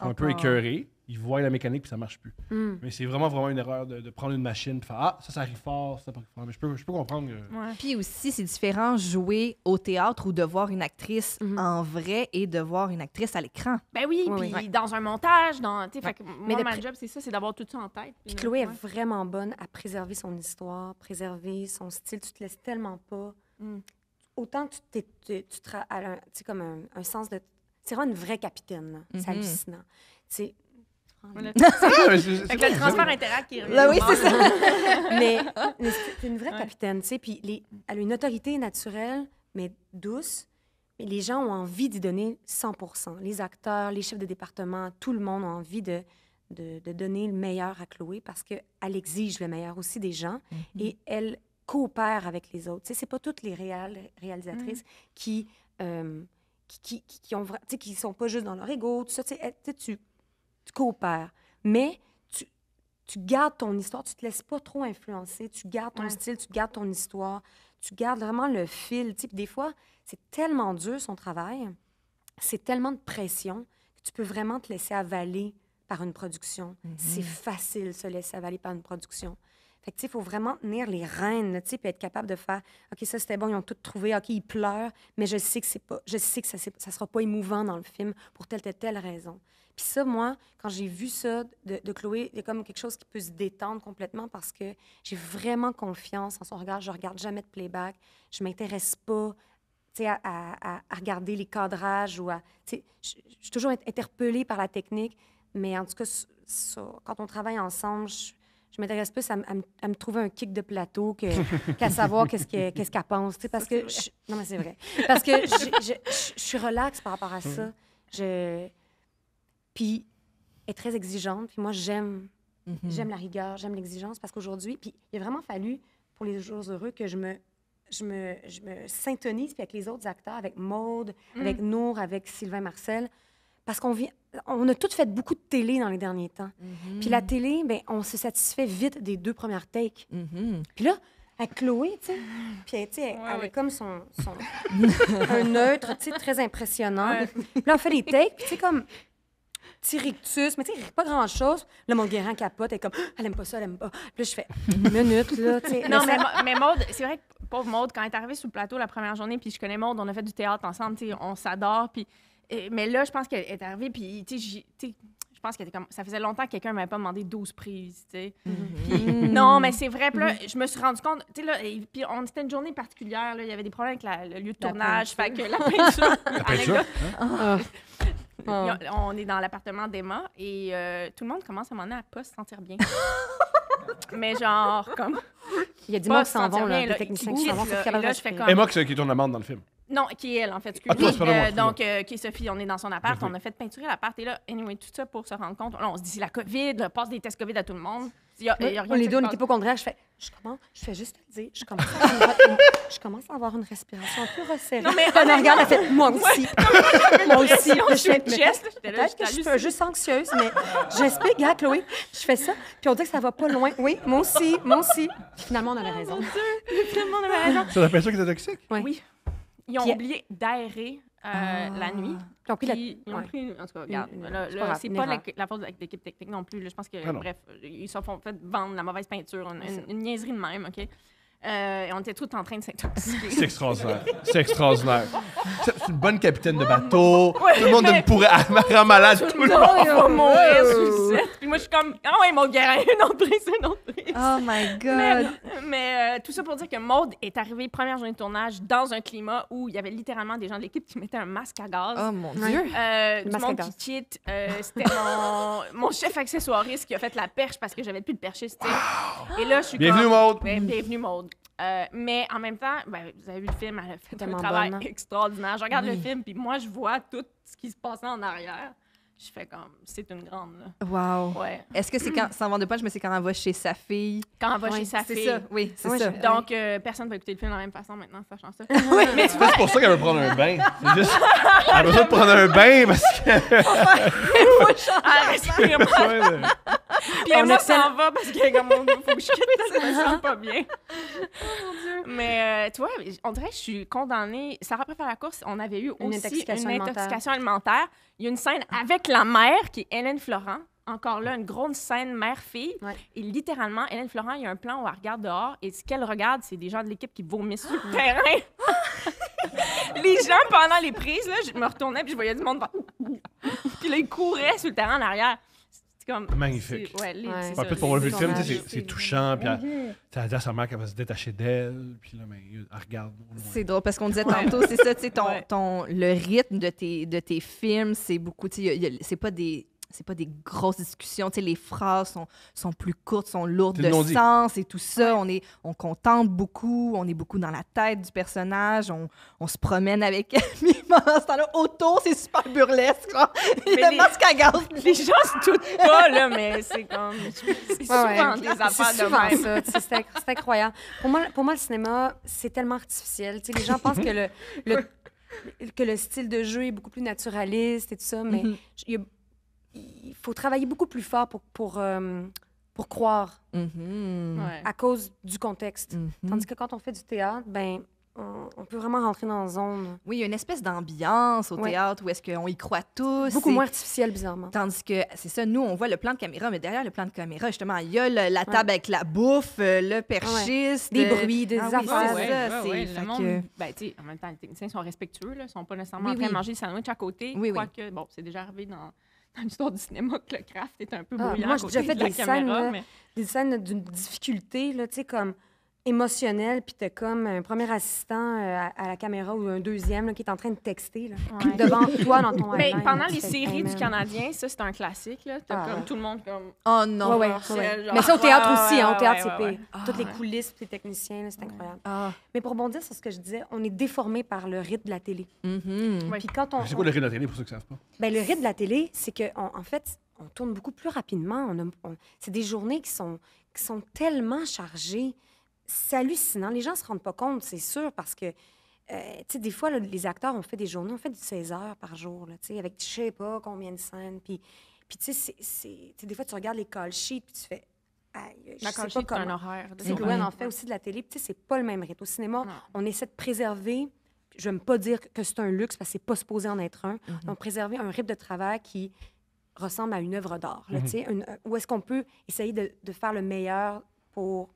Speaker 3: un peu écœuré ils voient la mécanique puis ça marche plus. Hmm. Mais c'est vraiment, vraiment une erreur de, prendre une machine et faire Ah, ça, ça arrive fort, ça, arrive fort. Mais je peux, je peux comprendre.
Speaker 2: Puis aussi, c'est différent jouer au théâtre ou de voir une actrice mhm. en vrai et de voir une actrice à l'écran. Ben oui, puis
Speaker 5: dans un montage, dans. Fait Mais job, c'est ça, c'est d'avoir tout ça en tête. Chloé est
Speaker 4: vraiment bonne à préserver son histoire, préserver son style. Tu te laisses tellement pas. Hmm. Autant que tu, tu, tu comme un, un, sens de. C'est vraiment une vraie capitaine. C'est mhm. hallucinant. [laughs] Ah, avec le transfert interact qui revient. oui, c'est ça. [laughs] mais, c'est une vraie capitaine, tu sais. Puis elle a une autorité naturelle, mais douce. Mais les gens ont envie d'y donner 100 Les acteurs, les chefs de département, tout le monde a envie de, de, donner le meilleur à Chloé parce qu'elle exige le meilleur aussi des gens. Mm-hmm. Et elle coopère avec les autres. Tu sais, c'est pas toutes les réalisatrices mm. qui... ne euh, qui, ont qui sont pas juste dans leur ego, tout ça. tu tu coopères. Mais tu, tu gardes ton histoire, tu te laisses pas trop influencer, tu gardes ton style, tu gardes ton histoire, tu gardes vraiment le fil. Type des fois, c'est tellement dur son travail, c'est tellement de pression que tu peux vraiment te laisser avaler par une production. C'est mhm. facile se laisser avaler par une production. Fait que, il faut vraiment tenir les rênes, tu puis être capable de faire, OK, ça, c'était bon, ils ont tout trouvé, OK, ils pleurent, mais je sais que c'est pas, je sais que ça, sera pas émouvant dans le film pour telle, telle, telle raison. Puis ça, moi, quand j'ai vu ça de, Chloé, il y a comme quelque chose qui peut se détendre complètement parce que j'ai vraiment confiance en son regard. Je regarde jamais de playback. Je m'intéresse pas à, à, à, regarder les cadrages ou à. Je suis toujours interpellée par la technique, mais en tout cas, quand on travaille ensemble, je, m'intéresse plus à, me trouver un kick de plateau [laughs] qu'à savoir qu'est-ce qu'elle qu qu pense. Parce que. non, mais c'est vrai. Parce que je, je, suis relaxe par rapport à mm. ça. Je puis elle est très exigeante. Puis moi, j'aime. Mhm. J'aime la rigueur, j'aime l'exigence parce qu'aujourd'hui, puis il a vraiment fallu pour les jours heureux que je me je me, je me syntonise avec les autres acteurs, avec Maude, mm. avec Nour, avec Sylvain Marcel, parce qu'on vit, on a toutes fait beaucoup de télé dans les derniers temps. Mhm. Puis la télé, ben, on se satisfait vite des deux premières takes. Mhm. Puis là, avec Chloé, tu sais, [laughs] puis elle, sais, elle est comme son, son [laughs] un neutre, tu sais, très impressionnant. Puis là, on fait les takes, puis tu sais, comme petit rictus, mais tu sais, pas grand-chose. Le mon guérin capote, elle est comme, ah, elle aime pas ça, elle aime pas. Puis là, je fais, [laughs] minute, là, tu sais. non, mais,
Speaker 5: mais Maude, c'est vrai que pauvre Maude, quand elle est arrivée sur le plateau la première journée, puis je connais Maude, on a fait du théâtre ensemble, tu sais, on s'adore, puis. Mais là, je pense qu'elle est arrivée, puis, tu sais, je pense que comme... ça faisait longtemps que quelqu'un ne m'avait pas demandé 12 prises, tu sais. Mm-hmm. Mm-hmm. non, mais c'est vrai. Puis là, mm-hmm. je me suis rendu compte, tu sais, là, et, puis on était une journée particulière, là, il y avait des problèmes avec le lieu de tournage, fait que la peinture... [laughs] Oh. On est dans l'appartement d'Emma et euh, tout le monde commence à m'en à pas se sentir bien. [laughs] mais genre, comme.
Speaker 4: Il y a des mots qui s'en vont, là. Les techniciens c'est là, Emma
Speaker 3: qui, tourne la bande dans le film.
Speaker 5: Non, qui est elle, en fait. Ah, euh, donc, euh, qui est Sophie, on est dans son appart, on a fait peinturer l'appart, et là, anyway, tout ça pour se rendre compte. Là, on se dit, la COVID, passe des tests COVID à tout le monde. on les deux, on était pas
Speaker 4: contraire. Je fais, je commence, je fais juste le dire, je commence, à avoir une, à avoir une respiration un peu resserrée. Non, mais regarde, elle fait, moi aussi. moi aussi. Je peut-être que je suis juste anxieuse, mais j'explique, gars, Chloé, je fais ça, puis on dit que ça va pas loin. Oui, moi aussi, moi aussi. Oh finalement, on avait raison. Finalement, on avait raison. Ça as
Speaker 3: l'impression que c'est toxique?
Speaker 4: Oui.
Speaker 5: Ils ont oublié d'aérer euh, la ah. nuit. Ils ont pris, en tout cas, regarde, c'est pas, la, faute de l'équipe technique non plus. je pense que, ah bref, ils se font fait vendre la mauvaise peinture, une, une niaiserie de même, OK? Euh, et on était tous en train de s'intoxiquer. C'est extraordinaire. C'est extraordinaire.
Speaker 3: C'est une bonne capitaine de bateau. tout le monde ne pourrait ramalade [laughs] malade. Tout, le monde, va
Speaker 1: mourir oh.
Speaker 5: Puis moi, je suis comme, ah oh, ouais, mon gars, une autre une autre Oh my God. Mais, euh, tout ça pour dire que Maude est arrivée première journée de tournage dans un climat où il y avait littéralement des gens de l'équipe qui mettaient un masque à gaz. Oh mon Dieu. tout euh, le monde qui cheat. C'était mon, [laughs] mon, chef accessoiriste qui a fait la perche parce que j'avais plus de perchiste. Wow. Et là, je suis Bienvenue, Maude. bienvenue, Maude. Euh, mais en même temps, ben, vous avez vu le film, elle a fait un travail hein. extraordinaire. Je regarde le film, puis moi, je vois tout ce qui se passait en arrière. Je fais comme, c'est une grande, là.
Speaker 2: Wow. Ouais. Est-ce que c'est quand, sans vendre de poche, mais c'est quand elle va chez sa fille? Quand elle va chez sa fille. C'est ça, oui, c'est ça. Donc,
Speaker 5: personne euh, personne va écouter le film de la même façon maintenant, sachant ça. [laughs] oui, mais c'est pour
Speaker 3: ça qu'elle veut prendre un bain. C'est [laughs] juste, elle veut prendre un bain parce que.
Speaker 1: Elle respire [laughs] Puis elle s'en va parce est comme, faut que je quitte
Speaker 5: parce me pas bien. Oh, mon Dieu. Mais, euh, tu vois, on dirait que je suis condamnée. Sarah, après faire la course, on avait eu aussi une intoxication, alimentaire. Il y a une scène avec la mère, qui est Hélène Florent, encore là, une grosse scène mère-fille. Et littéralement, Hélène Florent, il y a un plan où elle regarde dehors et ce qu'elle regarde, c'est des gens de l'équipe qui vomissent sur le terrain. [laughs] les gens, pendant les prises, je me retournais et je voyais du monde. [laughs] puis là, ils couraient sur le terrain en arrière. Comme,
Speaker 3: Magnifique. Ouais, les, ouais. Ça, pour avoir vu le film, c'est touchant. Puis elle, elle dit à sa mère qu'elle va se détacher d'elle. Puis là, mais, ben, elle regarde. C'est
Speaker 2: drôle parce qu'on disait tantôt, c'est ça, tu ton, le rythme de tes, de tes films, c'est beaucoup. C'est pas des c'est pas des grosses discussions. Tu sais, les phrases sont, sont plus courtes, sont lourdes de sens et tout ça. On, est, on contente beaucoup, on est beaucoup dans la tête du personnage, on, on se promène avec elle. [laughs] ce temps-là, autour, c'est super burlesque. Genre. Mais les... Masque
Speaker 4: les gens se doutent pas, là, mais c'est
Speaker 1: comme. [laughs] C'est souvent affaires
Speaker 4: de [laughs] C'est incroyable. Pour moi, pour moi, le cinéma, c'est tellement artificiel. Tu sais, les gens pensent que le, que le style de jeu est beaucoup plus naturaliste et tout ça, mais mhm. il y a il faut travailler beaucoup plus fort pour, pour, euh, pour croire mm-hmm. à cause du contexte. Mm-hmm. Tandis que quand on fait du théâtre, ben on, peut vraiment rentrer dans la zone. Oui, il y a une espèce d'ambiance au théâtre où est-ce qu'on y croit tous. Beaucoup moins artificiel, bizarrement.
Speaker 2: Tandis que, c'est ça, nous, on voit le plan de caméra, mais derrière le plan de caméra, justement, il y a la table avec la bouffe, euh, le perchiste. Des euh, bruits, des ah, c'est ça, le monde,
Speaker 5: ben, en même temps, les techniciens sont respectueux, ne sont pas nécessairement en train de manger le sandwich à côté. que bon, c'est déjà arrivé dans [laughs] dans l'histoire
Speaker 4: du cinéma que le
Speaker 5: craft est un
Speaker 4: peu ah, moi, j'ai fait des, la scènes, caméra, mais... des scènes d'une difficulté, là, tu sais, comme émotionnel, puis t'as comme un premier assistant euh, à, la caméra ou un deuxième qui est en train de texter là, devant toi dans ton [laughs] mais Pendant
Speaker 5: les séries du Canadien, ça c'est un classique. Là. T'as ah, comme tout le monde comme. Oh non! Mais ça au théâtre aussi, hein, au théâtre c'est Toutes les ah.
Speaker 4: coulisses, les techniciens, c'est incroyable. Ah. Mais pour bondir sur ce que je disais, on est déformé par le rythme de la télé. Mm-hmm. Puis quand on. C'est quoi le rythme de
Speaker 3: la télé pour ceux qui savent pas?
Speaker 4: Ben, le rythme de la télé, c'est que fait, on tourne beaucoup plus rapidement. c'est des journées qui sont tellement chargées c'est hallucinant. Les gens se rendent pas compte, c'est sûr, parce que, euh, tu sais, des fois, les acteurs ont fait des journées, on fait du 16 heures par jour, tu sais, avec je sais pas combien de scènes. Puis, puis tu sais, des fois, tu regardes les call sheets, puis tu fais. je pas un horaire. C'est que, en fait aussi de la télé, tu sais, c'est pas le même rythme. Au cinéma, on essaie de préserver. Je veux pas dire que c'est un luxe parce que c'est pas supposé en être un. Mm-hmm. Donc, préserver un rythme de travail qui ressemble à une œuvre d'art. Mm -hmm. Où est-ce qu'on peut essayer de, de faire le meilleur pour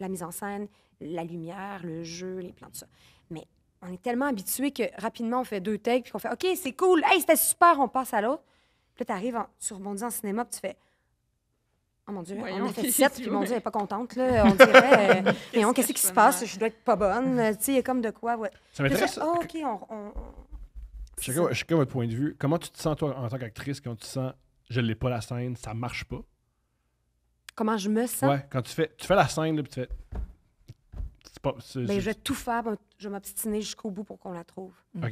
Speaker 4: la mise en scène, la lumière, le jeu, les plans, de ça. Mais on est tellement habitué que rapidement, on fait deux takes, puis qu'on fait OK, c'est cool, hey, c'était super, on passe à l'autre. Puis là, tu arrives tu rebondis en cinéma, puis tu fais Oh mon Dieu, on a fait [laughs] sept, puis mon Dieu, elle n'est pas contente, là. On dirait, [laughs] euh, qu'est-ce qui se passe? Je dois être pas bonne. Euh, tu sais, comme de quoi. Ouais. Ça m'intéresse. Oh, OK, on.
Speaker 3: Chacun, votre point de vue. Comment tu te sens, toi, en tant qu'actrice, quand tu sens je l'ai pas la scène, ça marche pas?
Speaker 4: comment je me sens. Ouais,
Speaker 3: quand tu fais, tu fais la scène, là, puis tu fais. Ben, je vais
Speaker 4: tout faire, ben, je vais m'obstiner jusqu'au bout pour qu'on la
Speaker 5: trouve.
Speaker 1: OK.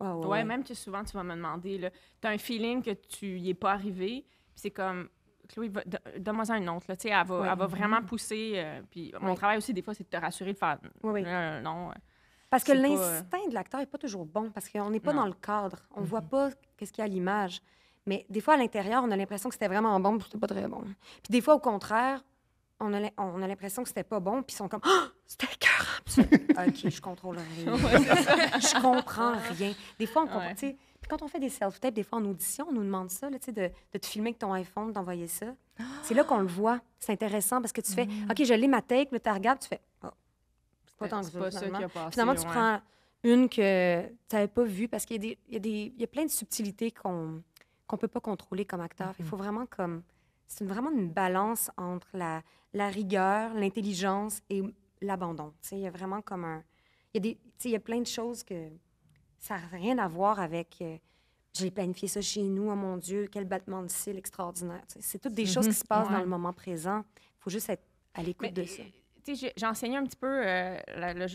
Speaker 1: Mm-hmm. ouais, même
Speaker 5: que souvent, tu vas me demander, tu as un feeling que tu n'y es pas arrivé, c'est comme, Chloé, donne-moi une autre. Là, elle, va, elle va mm-hmm. vraiment pousser. Euh, puis mon travail aussi, des fois, c'est de te rassurer, de faire oui, non.
Speaker 4: Parce que euh, l'instinct de l'acteur n'est pas toujours bon, parce qu'on n'est pas dans le cadre. On ne mm-hmm. voit pas qu'est-ce qu'il y a à l'image. Mais des fois, à l'intérieur, on a l'impression que c'était vraiment bon, puis c'était pas très bon. Puis des fois, au contraire, on a, l'impression que c'était pas bon, puis ils sont comme Ah! c'était cœur [laughs] OK, je contrôle rien. [laughs] je comprends rien. Des fois, on comprend. Puis quand on fait des self-tapes, des fois en audition, on nous demande ça, là, de, de te filmer avec ton iPhone, d'envoyer ça. C'est là qu'on le voit. C'est intéressant parce que tu fais mm. OK, je lis ma take, le tu regardes, tu fais oh, c'est pas tant que pas finalement. finalement, tu prends une que tu n'avais pas vue parce qu'il y, y, a plein de subtilités qu'on qu'on peut pas contrôler comme acteur. Il faut mhm. vraiment comme c'est vraiment une balance entre la, la rigueur, l'intelligence et l'abandon. Il y a vraiment comme un... Il y, a des, y a plein de choses que ça n'a rien à voir avec... Euh, j'ai planifié ça chez nous, oh mon Dieu, quel battement de cils extraordinaire. C'est toutes des choses qui se mhm. passent dans le moment présent. Il faut juste être à l'écoute de ça
Speaker 5: j'ai enseigné un petit peu euh,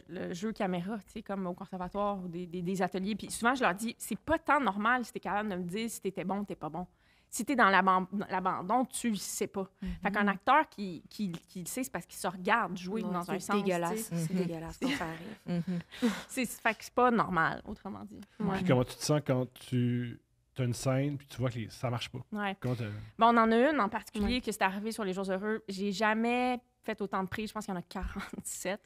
Speaker 5: le, jeu caméra, comme au conservatoire ou des, ateliers. Puis souvent, je leur dis, c'est pas tant normal si t'es capable de me dire si t'étais bon ou t'es pas bon. Si t'es dans l'abandon, tu le sais pas. Mm-hmm. Fait qu'un acteur qui, qui, qui, le sait, c'est parce qu'il se regarde jouer dans un sens. C'est dégueulasse. [laughs] [laughs] C'est dégueulasse quand ça arrive. Fait que c'est pas normal, autrement dit. Puis comment
Speaker 3: tu te sens quand tu as une scène, puis tu vois que ça marche pas. Ouais. bon,
Speaker 5: on en a une en particulier qui que c'est arrivé sur Les Jours Heureux. J'ai jamais fait autant de prix. Je pense qu'il y en a 47.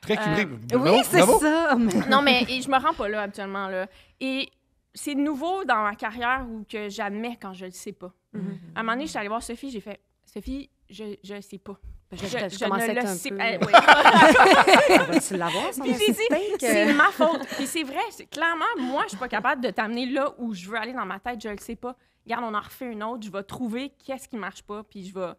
Speaker 5: Très euh, oui, c'est ça. [laughs] non, mais je me rends pas là actuellement Là. Et c'est nouveau dans ma carrière ou que j'admets quand je le sais pas. Mhm. À un moment donné, je suis allée voir Sophie, j'ai fait Sophie, je, je sais pas. Je, ne le sais C'est ma faute. Puis c'est vrai, clairement, moi, je suis pas capable de t'amener là où je veux aller dans ma tête, je le sais pas. Regarde, on en refait une autre, je vais trouver qu'est-ce qui marche pas, puis je vais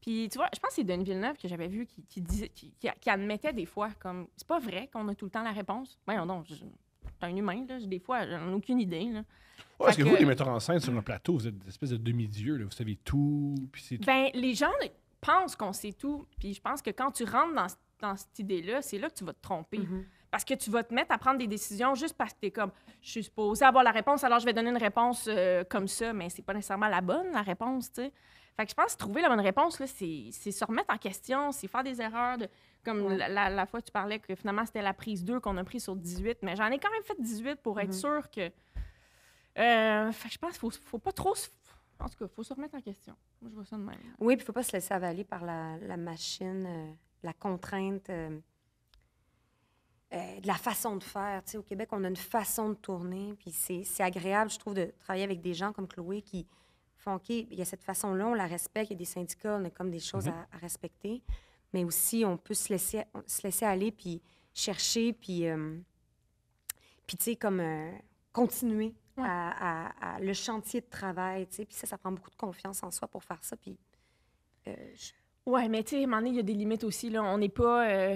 Speaker 5: puis tu vois, je pense que c'est Denis Villeneuve que j'avais vu qui, disait, qui, admettait des fois comme c'est pas vrai qu'on a tout le temps la réponse. Voyons donc, je, t'es un humain, là, des fois, j'en ai aucune idée. Là. Ouais,
Speaker 3: parce que, vous, les metteurs en scène sur un plateau, vous êtes des espèces de demi-dieux, vous savez tout, puis c'est
Speaker 5: Ben, les gens pensent qu'on sait tout, puis je pense que quand tu rentres dans, cette idée-là, c'est là que tu vas te tromper. Mm-hmm. Parce que tu vas te mettre à prendre des décisions juste parce que es comme, je suis supposée avoir la réponse, alors je vais donner une réponse euh, comme ça, mais c'est pas nécessairement la bonne, la réponse, tu sais. Fait je pense que trouver la bonne réponse, c'est se remettre en question, c'est faire des erreurs. comme la, fois que tu parlais que finalement, c'était la prise 2 qu'on a pris sur 18, mais j'en ai quand même fait 18 pour être mhm. sûr euh, que. je pense qu'il ne faut, pas trop se en tout cas, faut se remettre en question. Moi, je vois ça de même.
Speaker 4: Oui, puis il ne faut pas se laisser avaler par la, machine, euh, la contrainte euh, la façon de faire. Tu au Québec, on a une façon de tourner, puis c'est agréable, je trouve, de travailler avec des gens comme Chloé qui, il y a cette façon-là, on la respecte, il y a des syndicats, on a comme des choses mhm. à, respecter. Mais aussi, on peut se laisser, se laisser aller, puis chercher, puis, euh, tu sais, comme euh, continuer à, le chantier de travail, tu sais. Puis ça, ça prend beaucoup de confiance en soi pour faire ça. Puis. Euh,
Speaker 5: ouais, mais tu sais, il y a des limites aussi. Là. On n'est pas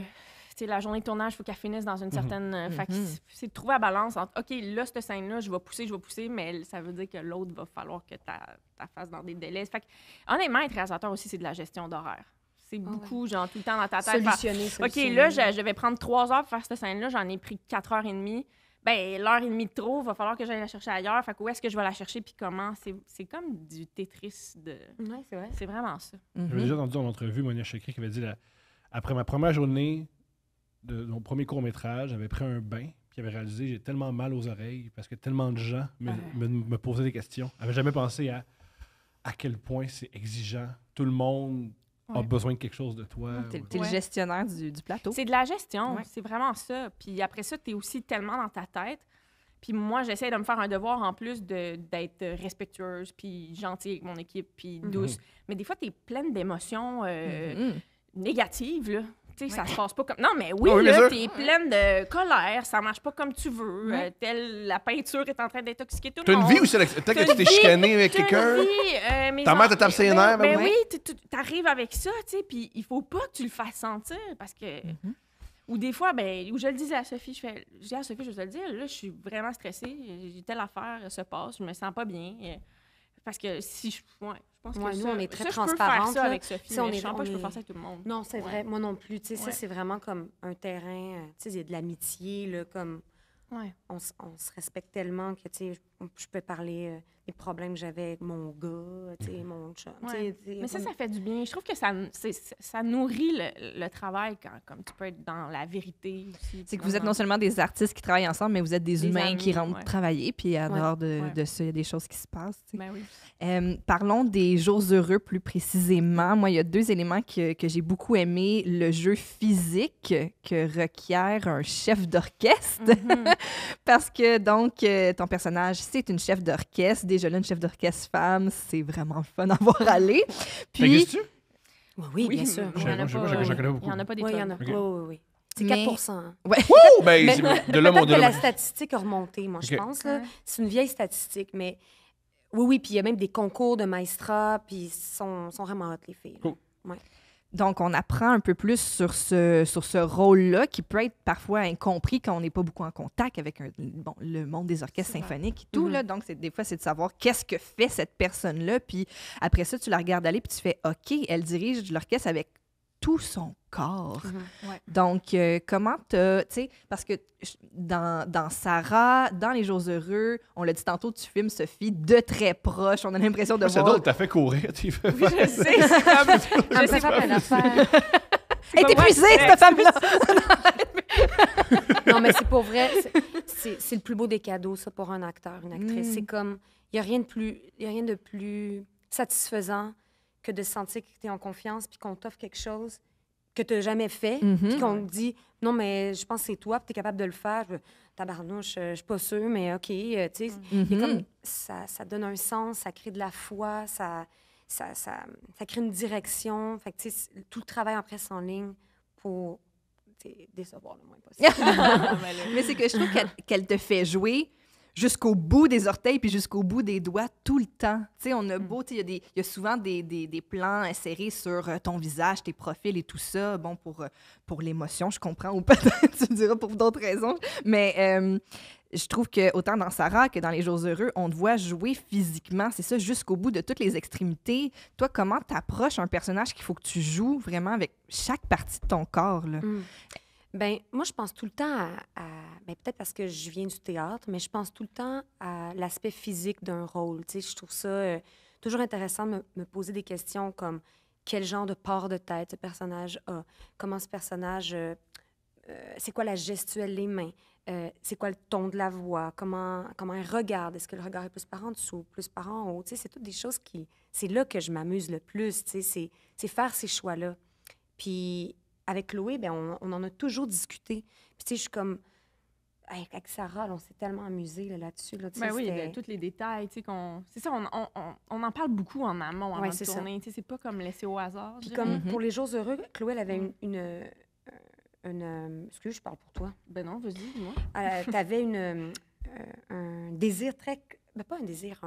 Speaker 5: la journée de tournage, il faut qu'elle finisse dans une mhm. certaine. Euh, mhm. c'est de trouver la balance entre, OK, là, cette scène-là, je vais pousser, je vais pousser, mais ça veut dire que l'autre va falloir que tu la fasses dans des délais. Fait que, honnêtement, être réalisateur aussi, c'est de la gestion d'horaire. C'est ah beaucoup, genre, tout le temps dans ta tête. Solutionner, OK, là, je, vais prendre trois heures pour faire cette scène-là, j'en ai pris quatre heures et demie ben l'heure et demie de trop, il va falloir que j'aille la chercher ailleurs. Fait où est-ce que je vais la chercher puis comment? C'est comme du Tetris de. c'est vrai. C'est vraiment ça. J'avais
Speaker 3: mhm. déjà entendu en entrevue Monia Chakri qui avait dit après ma première journée de mon premier court métrage, j'avais pris un bain, puis j'avais réalisé j'ai tellement mal aux oreilles parce que tellement de gens me, posaient des questions. J'avais jamais pensé à à quel point c'est exigeant. Tout le monde a besoin de quelque chose de toi. Tu es, le
Speaker 5: gestionnaire
Speaker 2: du, plateau. C'est
Speaker 5: de la gestion, c'est vraiment ça. Puis après ça, tu es aussi tellement dans ta tête. Puis moi, j'essaie de me faire un devoir en plus d'être respectueuse, puis gentille avec mon équipe, puis mhm. douce. Mais des fois, tu es pleine d'émotions euh, mhm. négatives. Là. Tu sais, ça se passe pas comme. Non, mais oui, ah t'es pleine de colère, ça marche pas comme tu veux. Euh, telle la peinture est en train d'intoxiquer tout le monde. T'as une vie ou c'est peut-être que tu t'es chicané avec quelqu'un? T'as euh, Ta mère ta tapé ses ben, nerfs, Mais ben oui, t'arrives avec ça, tu sais, puis il faut pas que tu le fasses sentir parce que. Mm-hmm. Ou des fois, ben, où je le disais à Sophie, je fais, je dis à Sophie, je vais te le dire, là, je suis vraiment stressée, j'ai telle affaire, se passe, je me sens pas bien. Euh, parce que si je, pense nous, on est très transparentes. transparente. Je peux faire ça si on est, pas je peux faire ça avec tout le monde. Non, c'est vrai. Moi
Speaker 4: non plus. Ça, c'est vraiment comme un terrain. Euh, tu sais, il y a de l'amitié, là, comme... On, on, se respecte tellement que, tu je peux parler euh, des problèmes que j'avais avec mon gars, tu sais, mhm. mon chum. Mais ça, ça
Speaker 5: fait du bien. Je trouve que ça, ça nourrit le, travail quand comme tu peux être dans la vérité. C'est que vous êtes non seulement des
Speaker 2: artistes qui travaillent ensemble, mais vous êtes des, humains qui rentrent travailler. Puis à de, de ça, il y a des choses qui se passent. Ben euh, parlons des jours heureux plus précisément. Moi, il y a deux éléments que, que j'ai beaucoup aimé. Le jeu physique que requiert un chef d'orchestre. Mhm. [laughs] Parce que, donc, euh, ton personnage, est une chef d'orchestre. Déjà là, une chef d'orchestre femme, c'est vraiment
Speaker 4: fun à voir [laughs] aller. Puis. oui, oui, bien sûr. il n'y en, a euh, pas des oui, tonnes. Il y en C'est 4 [laughs] ouais. Ben, de la statistique a remonté, moi, je pense. Là. C'est une vieille statistique, mais oui, oui, puis il y a même des concours de maestras, puis ils sont, sont, vraiment hot, les filles. Cool. Ouais.
Speaker 2: Donc, on apprend un peu plus sur ce, sur ce rôle-là qui peut être parfois incompris quand on n'est pas beaucoup en contact avec le monde des orchestres symphoniques et tout. Mm-hmm. là. Donc, des fois, c'est de savoir qu'est-ce que fait cette personne-là. Puis après ça, tu la regardes aller puis tu fais OK, elle dirige l'orchestre avec tout son corps. Mhm, Donc, euh, comment tu sais, parce que dans, dans, Sarah, dans Les Jours Heureux, on l'a dit tantôt, tu filmes Sophie de très proche. On a l'impression de ouais, ah, voir. C'est t'as
Speaker 3: fait courir. Tu oui, [laughs] je sais. je
Speaker 4: sais pas [laughs] Elle est épuisée, cette femme-là! [laughs] non, mais c'est pour vrai. C'est, le plus beau des cadeaux, ça, pour un acteur, une actrice. Mm. C'est comme. Il n'y a, rien de plus, a rien de plus satisfaisant que de sentir que tu es en confiance puis qu'on t'offre quelque chose que tu n'as jamais fait, mhm. puis qu'on te dit non, mais je pense que c'est toi, puis tu es capable de le faire. Je, tabarnouche, je suis pas sûre, mais OK. Euh, mhm. ça, donne un sens, ça crée de la foi, ça, ça, crée une direction. Fait que, tout le travail en presse en ligne pour décevoir le moins possible. [laughs] [laughs] mais c'est que je trouve qu'elle te fait
Speaker 2: jouer jusqu'au bout des orteils puis jusqu'au bout des doigts tout le temps. Tu sais, on a mm. beau, il y, a souvent des, plans insérés sur euh, ton visage, tes profils et tout ça. Bon, pour, euh, pour l'émotion, je comprends, ou [laughs] peut-être tu me diras pour d'autres raisons. Mais euh, je trouve que autant dans Sarah que dans Les Jours Heureux, on te voit jouer physiquement, c'est ça, jusqu'au bout de toutes les extrémités. Toi, comment t'approches un personnage qu'il faut que tu joues vraiment avec chaque partie de ton corps? Là?
Speaker 4: Mm. Ben moi, je pense tout le temps à, ben, peut-être parce que je viens du théâtre, mais je pense tout le temps à l'aspect physique d'un rôle. Tu sais, je trouve ça euh, toujours intéressant de me, poser des questions comme quel genre de port de tête ce personnage a, comment ce personnage, euh, euh, c'est quoi la gestuelle des mains, c'est quoi le ton de la voix, comment comment elle regarde, est-ce que le regard est plus par en dessous, plus par en haut. Tu sais, c'est toutes des choses qui, c'est là que je m'amuse le plus. Tu sais, c'est faire ces choix là. Puis avec Chloé, ben on, en a toujours discuté. Puis, tu sais, je suis comme. Avec, Sarah, on s'est tellement amusé là-dessus. Là, ben oui, tous les détails. C'est ça, on, en parle beaucoup en amont avant ouais, de
Speaker 5: C'est pas comme laisser au hasard. Puis comme
Speaker 4: pour les jours heureux, Chloé, elle avait mm. une, une, euh, une... Euh, excuse, je parle pour toi. Ben non, vas-y, moi euh, avais une, un désir très... Ben, pas un désir,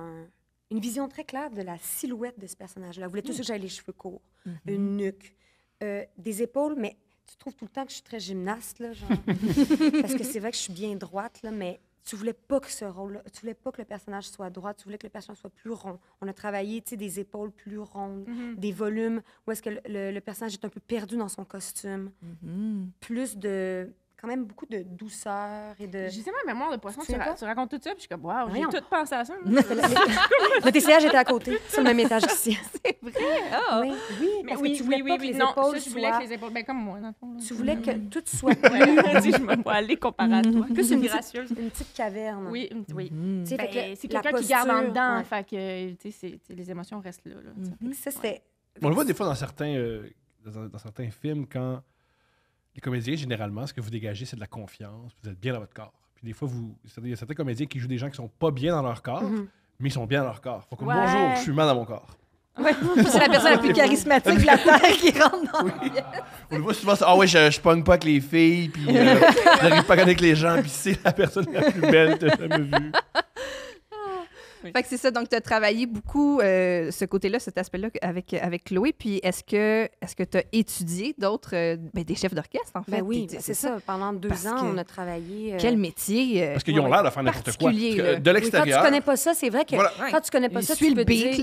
Speaker 4: une vision très claire de la silhouette de ce personnage-là. Vous voulait tous mm. que j'aille les cheveux courts, mm-hmm. une nuque, euh, des épaules, mais tu trouves tout le temps que je suis très gymnaste, là, genre. [laughs] parce que c'est vrai que je suis bien droite, là, mais tu voulais pas que ce rôle, tu voulais pas que le personnage soit droit, tu voulais que le personnage soit plus rond. On a travaillé, tu sais, des épaules plus rondes, mhm. des volumes où est-ce que le, personnage est un peu perdu dans son costume, mhm. plus de quand même beaucoup de douceur et de. J'ai ma mémoire de poisson. Tu, racontes tout ça, puis je suis comme, waouh, j'ai tout
Speaker 5: pensé à ça. Le [laughs] sièges était à côté,
Speaker 4: sur le même étage ici. [laughs]
Speaker 5: C'est vrai? Oh. Oui, oui, mais oui, que tu voulais oui, que les non, épaules je voulais que les épaules, ben, comme moi, dans le fond.
Speaker 4: Tu voulais que mm. tout soit. dis, [laughs] je me vois aller
Speaker 5: comparé à toi. Plus une gracieuse.
Speaker 4: Une petite caverne. Oui, oui. Mm. Ben, c'est quelqu'un qui garde en dedans.
Speaker 5: Fait que, les émotions restent
Speaker 3: là.
Speaker 4: Mm-hmm. Ça, On le voit des
Speaker 3: fois dans certains euh, films quand les comédiens, généralement, ce que vous dégagez, c'est de la confiance. Vous êtes bien dans votre corps. Puis des fois, vous, il y a certains comédiens qui jouent des gens qui sont pas bien dans leur corps, mhm. mais ils sont bien dans leur corps. Faut que bonjour, je suis mal dans mon corps. Ouais. [laughs] c'est la personne la plus [laughs] charismatique de la Terre qui rentre dans oui. le On le voit souvent, ah oh, ouais, je, je pogne pas avec les filles, puis je euh, [laughs] j'arrive pas à connaître les gens, puis c'est la personne la plus belle que j'ai jamais vue.
Speaker 2: Fait que c'est ça. Donc, tu as travaillé beaucoup euh, ce côté-là, cet aspect-là avec, avec Chloé. Puis, est-ce que est tu as étudié d'autres, euh, ben, des chefs
Speaker 4: d'orchestre, en ben fait? Ben oui, c'est ça. Pendant deux ans, on a travaillé. Euh, quel métier.
Speaker 2: Parce qu'ils ont l'air
Speaker 3: de faire n'importe quoi. de l'extérieur. quand tu connais
Speaker 4: pas ça, c'est vrai que quand tu connais pas ça, tu le peux dire...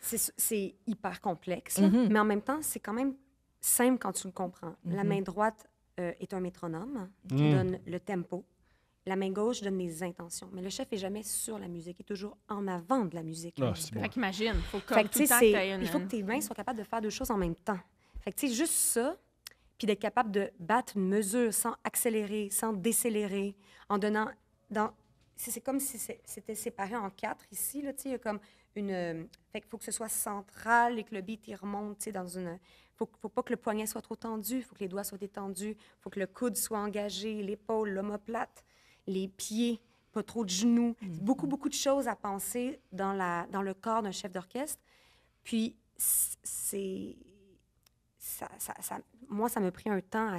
Speaker 4: c'est C'est hyper complexe, mm-hmm. mais en même temps, c'est quand même simple quand tu le comprends. La mm-hmm. main droite est un métronome qui mm. donne le tempo la main gauche donne mes intentions. Mais le chef est jamais sur la musique, il est toujours en avant de la musique. Ah, Fait qu'imagine, faut fait que, que il faut que tes mains soient capables de faire deux choses en même temps. Fait que tu sais, juste ça, puis d'être capable de battre une mesure sans accélérer, sans décélérer, en donnant dans... C'est comme si c'était séparé en quatre ici, là, tu sais, il y a comme une... Fait qu'il faut que ce soit central et que le beat, il remonte, tu sais, dans une faut, faut pas que le poignet soit trop tendu, faut que les doigts soient détendus, faut que le coude soit engagé, l'épaule, l'omoplate les pieds, pas trop de genoux. Mm. Beaucoup, beaucoup de choses à penser dans, le corps d'un chef d'orchestre. Puis, c'est. moi, ça me pris un temps,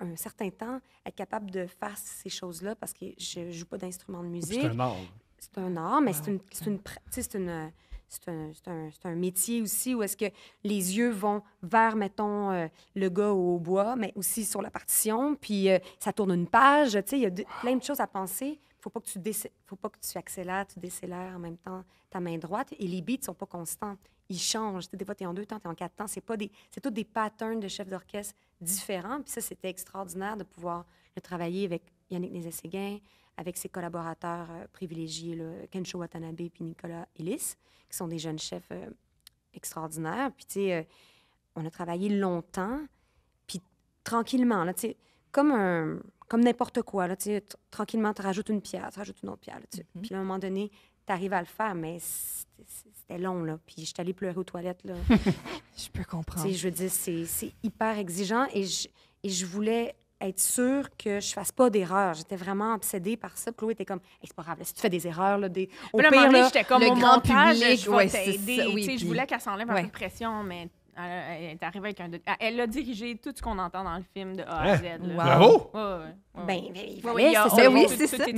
Speaker 4: un certain temps, à être capable de faire ces choses-là parce que je ne joue pas d'instrument de musique. C'est un art. C'est un art, mais c'est une, pratique. une c'est un, métier aussi où est-ce que les yeux vont vers, mettons, euh, le gars au bois, mais aussi sur la partition, puis euh, ça tourne une page, tu sais, il y a plein de choses à penser. Il ne faut pas que tu accélères, tu décélères en même temps ta main droite. Et les beats sont pas constants, ils changent. des fois, tu es en deux temps, tu es en quatre temps. C'est pas des, c'est tous des patterns de chefs d'orchestre différents. Puis ça, c'était extraordinaire de pouvoir le travailler avec Yannick Nézet-Séguin, avec ses collaborateurs euh, privilégiés, là, Kensho Watanabe et Nicolas Ellis, qui sont des jeunes chefs euh, extraordinaires. Puis, tu sais, euh, on a travaillé longtemps, puis tranquillement, là, tu sais, comme un, Comme n'importe quoi, là, tranquillement, tu rajoutes une pierre, tu rajoutes une autre pierre. Mm-hmm. Puis à un moment donné, tu arrives à le faire, mais c'était long, là. Puis je suis allée pleurer aux toilettes, là. [laughs] je peux comprendre. Tu sais, je veux dire, c'est hyper exigeant et et je voulais être sûre que je fasse pas d'erreurs. J'étais vraiment obsédée par ça. Chloé était comme, c'est pas grave, si tu fais des erreurs, là, des... au pire, là, le grand public, je ouais, t'aider. Oui, Je voulais qu'elle s'enlève un peu de
Speaker 5: pression, mais euh, elle est arrivée avec un. Elle a dirigé tout ce qu'on entend dans le film de A à hein? Z. Bravo! Ben, il c'est ça.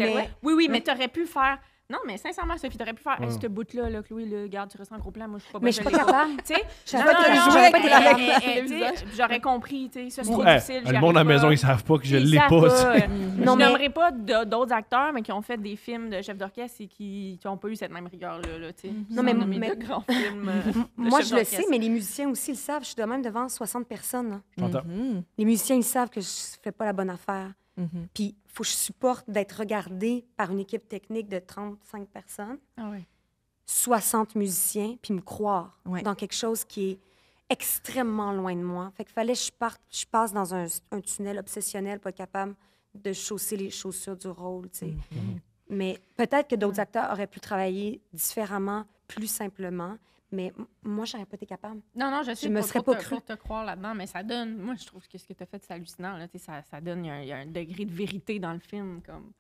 Speaker 5: Oui, oui, mais aurais pu faire. Non, mais sincèrement, Sophie, t'aurais pu faire Hey, hmm. ce bout-là, là, Chloé, le garde, tu ressens en gros plan, moi, je suis pas Mais je suis pas capable. Tu sais, Je ne non, pas non, non, j'aurais- J'aurais compris, tu sais, ça, c'est trop difficile. le monde à la maison, ils savent pas que je l'ai pas. Euh, [laughs] non, je mais- pas d'autres acteurs, mais qui ont fait des films de chefs d'orchestre et qui n'ont pas eu cette même rigueur-là. tu sais.
Speaker 4: Mhm. mais- euh, [laughs] Moi, je le sais, mais les musiciens aussi le savent. Je suis même devant 60 personnes. Hein. Mhm. Les musiciens, ils savent que je fais pas la bonne affaire. Mhm. Puis, il faut que je supporte d'être regardée par une équipe technique de 35 personnes, 60 ah musiciens, puis me croire dans quelque chose qui est extrêmement loin de moi. Fait qu'il fallait que je parte, je passe dans un, tunnel obsessionnel, pas capable de chausser les chaussures du rôle, tu sais. Mhm. Mais peut-être que d'autres acteurs auraient pu travailler différemment, plus simplement, mais moi, je n'aurais pas été capable. Non, non, je sais. Je me serais pas te, cru.
Speaker 5: te croire là-dedans, mais ça donne. Moi, je trouve que ce que tu as fait, c'est hallucinant. Ça, donne. Il y, a un degré de vérité dans le film,
Speaker 4: comme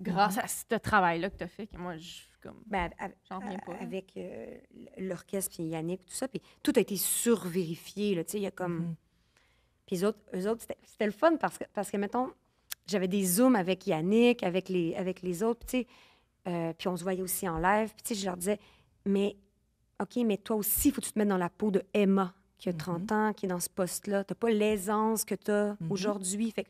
Speaker 4: grâce mm-hmm. à ce travail-là que tu as fait, que moi, je comme. Ben, j'en reviens pas. Avec euh, l'orchestre, puis Yannick, tout ça. Puis tout a été survérifié. Il y a comme. Mm-hmm. Puis eux autres, c'était le fun parce que, parce que mettons, j'avais des zooms avec Yannick, avec les, avec les autres. Puis euh, on se voyait aussi en live. Puis je leur disais, mais OK, mais toi aussi, il faut que tu te mettes dans la peau de Emma, qui a 30 mhm. ans, qui est dans ce poste-là. Tu n'as pas l'aisance que tu as mhm. aujourd'hui. Fait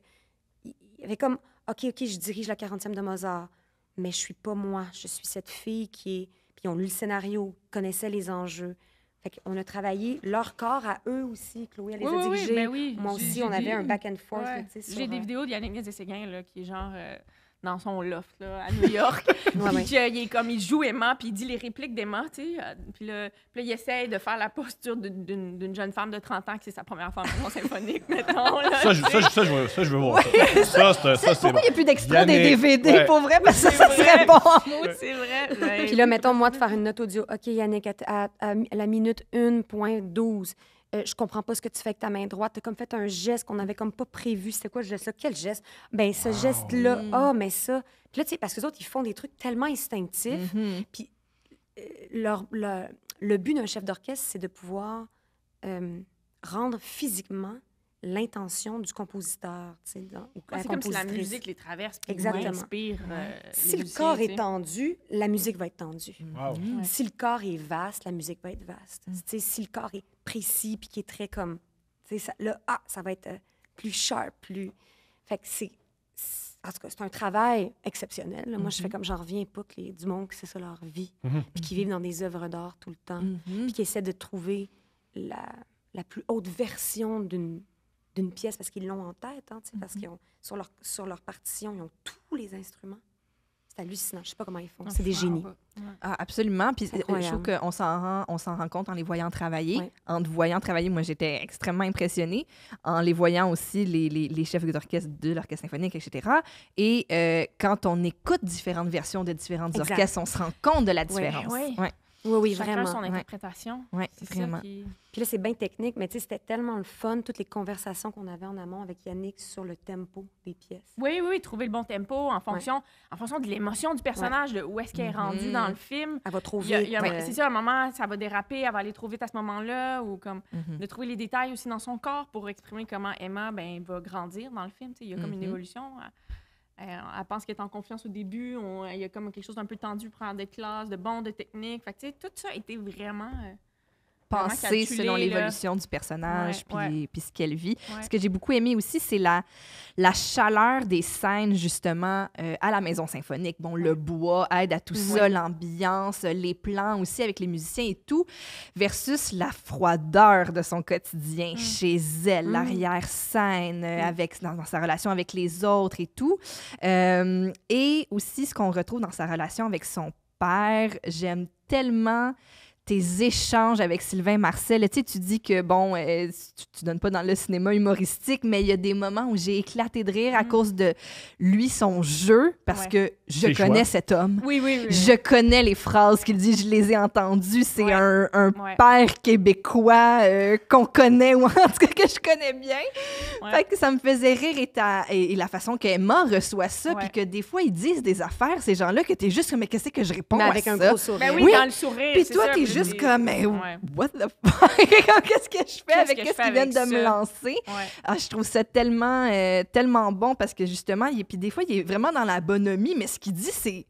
Speaker 4: il y avait comme, OK, OK, je dirige la 40e de Mozart, mais je suis pas moi. Je suis cette fille qui est. Puis ont lu le scénario, connaissait les enjeux. Fait on a travaillé leur corps à eux aussi. Chloé, elle les a dirigés. Ben moi aussi, on avait un back and forth. J'ai des euh,
Speaker 5: vidéos d'Yannick Séguin, qui est genre. Euh, dans son loft là, à New York. [laughs] puis il est comme, il joue Emma, puis il dit les répliques d'Emma, tu euh, Puis il essaye de faire la posture d'une jeune femme de 30 ans qui c'est sa première femme
Speaker 4: symphonique, mettons. Là, ça, je, ça, veux, ça, je veux voir. Ça, Pourquoi il n'y a plus d'extrait des DVD, pour vrai? Parce que ça, serait bon. C'est vrai. puis là, mettons, moi, de faire une note audio. OK, Yannick, à la minute 1.12, euh, je comprends pas ce que tu fais avec ta main droite. Tu as comme fait un geste qu'on avait comme pas prévu. C'était quoi ce geste Quel geste? Ben, ce geste-là. Mm. Ah, oh, mais ça. Puis là, tu sais, parce que les autres, ils font des trucs tellement instinctifs. Mm-hmm. Puis euh, le but d'un chef d'orchestre, c'est de pouvoir euh, rendre physiquement l'intention du compositeur. c'est comme si la musique les
Speaker 5: traverse puis inspire. Euh, si le corps est
Speaker 4: tendu, la musique va être tendue. Mhm. Mhm. Si le corps est vaste, la musique va être vaste. Mhm. Si le corps est précis puis qui est très comme. Ça, là, ah, ça va être euh, plus sharp, plus. que c'est. En tout cas, c'est un travail exceptionnel. Moi, je fais comme j'en reviens pas que les, du monde que c'est ça leur vie, puis qui vivent dans des œuvres d'art tout le temps, puis qui essaient de trouver la, la plus haute version d'une d'une pièce parce qu'ils l'ont en tête, hein, parce mhm. qu'ils ont sur leur, sur leur partition, ils ont tous les instruments. C'est hallucinant. Je sais pas comment ils font. C'est des génies. Ah, absolument. Puis euh, je trouve
Speaker 2: qu'on s'en rend, on s'en rend compte en les voyant travailler. En voyant travailler, moi, j'étais extrêmement impressionnée. En les voyant aussi, les, les, chefs d'orchestre de l'orchestre symphonique, etc. Et euh, quand on écoute différentes versions de différentes orchestres, on se rend compte de la différence. Ouais, oui, oui, Chacun vraiment. son
Speaker 4: interprétation. Oui, vraiment. Puis là, c'est bien technique, mais tu sais, c'était tellement le fun, toutes les conversations qu'on avait en amont avec Yannick sur le tempo des pièces.
Speaker 5: Oui, oui, trouver le bon tempo en fonction, en fonction de l'émotion du personnage, de où est-ce qu'elle est, mm-hmm. rendue dans le film. Elle
Speaker 4: va trop vite. C'est ça, à un
Speaker 5: moment, ça va déraper, elle va aller trop vite à ce moment-là, ou comme mm-hmm. de trouver les détails aussi dans son corps pour exprimer comment Emma ben, va grandir dans le film. Tu il y a comme une mm-hmm. évolution. Euh, elle pense qu'elle est en confiance au début. il y a comme quelque chose d'un peu tendu, prendre des classes, de bons, de techniques. tout ça était vraiment euh,
Speaker 2: penser selon l'évolution du personnage puis ce qu'elle vit. Ce que j'ai beaucoup aimé aussi, c'est la, la chaleur des scènes, justement, euh, à la Maison symphonique. Bon, le bois aide à tout ça, l'ambiance, les plans aussi avec les musiciens et tout, versus la froideur de son quotidien mm. chez elle, mm. l'arrière-scène, euh, mm. avec dans, sa relation avec les autres et tout. Euh, et aussi ce qu'on retrouve dans sa relation avec son père. J'aime tellement tes échanges avec Sylvain Marcel. Tu, dis que, bon, euh, tu, ne donnes pas dans le cinéma humoristique, mais il y a des moments où j'ai éclaté de rire à mm. cause de lui, son jeu, parce que je connais cet homme. Oui, oui, oui, je connais les phrases qu'il dit, je les ai entendues. C'est un, un père québécois euh, qu'on connaît ou en tout cas que je connais bien. que ça me faisait rire et, la façon qu'Emma reçoit ça, puis que des fois ils disent des affaires, ces gens-là, que t'es juste comme, mais qu'est-ce que je réponds avec un gros sourire. Ben oui, ben sourire. Puis toi, t'es juste comme, mais what the fuck? [laughs] qu'est-ce que je fais avec ce qu'ils viennent de me lancer? Ah, je trouve ça tellement, euh, tellement bon parce que justement, et puis des fois, il est vraiment dans la bonhomie, mais ce qui dit, c'est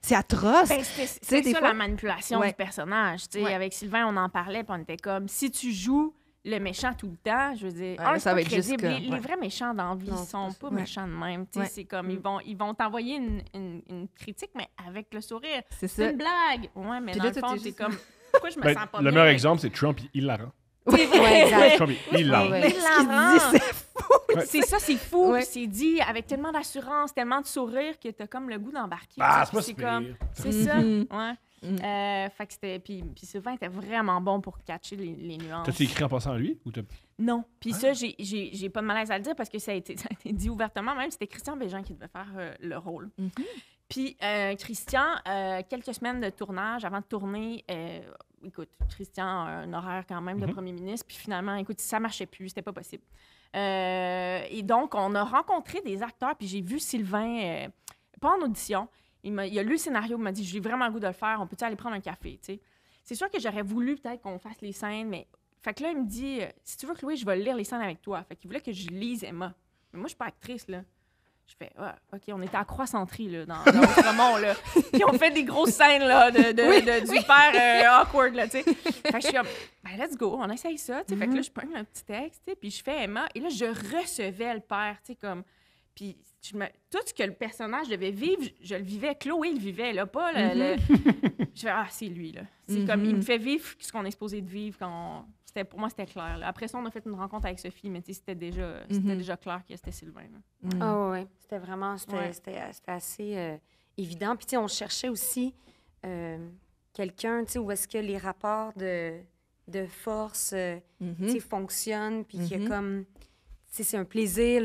Speaker 2: c'est atroce. Ben, c'est ça la manipulation du
Speaker 5: personnage. Avec Sylvain, on en parlait, puis on était comme, si tu joues le méchant tout le temps, je veux dire,
Speaker 1: ça va être juste les, vrais
Speaker 5: méchants d'envie, ils sont pas méchants de même. C'est comme, ils mm. vont ils vont t'envoyer une, une, critique, mais avec le sourire. C'est une blague. Ouais, mais dans le fond, c'est comme, [laughs] pourquoi je me ben, sens pas Le meilleur
Speaker 3: exemple, c'est Trump rend. C'est vrai, Trump
Speaker 5: rend c'est ça, c'est fou. C'est dit avec tellement d'assurance, tellement de sourire que t'as comme le goût d'embarquer. Ah, c'est pas C'est ça, mm-hmm. ouais. Mm-hmm. Euh, fait que c'était. Puis, puis vin était vraiment bon pour catcher les, nuances. T'as-tu écrit
Speaker 3: en passant à lui ou
Speaker 5: Non. Puis ah. ça, j'ai pas de malaise à le dire parce que ça a été, [laughs] dit ouvertement. Même, c'était Christian Béjean qui devait faire euh, le rôle. Mm-hmm. Puis euh, Christian, quelques semaines de tournage avant de tourner, écoute, Christian a un horaire quand même de premier ministre. Puis finalement, écoute, ça marchait plus, c'était pas possible. Euh, et donc, on a rencontré des acteurs, puis j'ai vu Sylvain, euh, pas en audition, il, m'a, a lu le scénario, il m'a dit J'ai vraiment le goût de le faire, on peut-tu aller prendre un café C'est sûr que j'aurais voulu peut-être qu'on fasse les scènes, mais. Fait là, il me dit euh, Si tu veux, Chloé, je vais lire les scènes avec toi. Fait qu'il voulait que je lise Emma. Mais moi, je suis pas actrice, là. Je fais, Ah, OK, on était à croix là, dans, dans [laughs] monde, là. Puis on fait des grosses scènes, là, de, du père euh, awkward, là, tu sais. Fait que je suis comme, ben, let's go, on essaye ça, tu sais. Fait que là, mm-hmm. je prends un petit texte, tu sais, puis je fais Emma. Et là, je recevais le père, tu sais, comme... Puis tout ce que le personnage devait vivre, je, le vivais. Chloé le vivait, là, pas mm-hmm. [laughs] Je fais, ah, c'est lui, là. C'est comme, il mm-hmm. me fait vivre ce qu'on est supposé de vivre quand pour moi, c'était clair. Après ça, on a fait une rencontre avec Sophie, mais c'était déjà, mhm. déjà clair que c'était Sylvain.
Speaker 4: Ah oui, c'était vraiment, c'était, assez euh, évident. Puis, on cherchait aussi euh, quelqu'un, où est-ce que les rapports de, de force, euh, mhm. fonctionnent, puis qu'il y a mhm. comme, c'est un plaisir,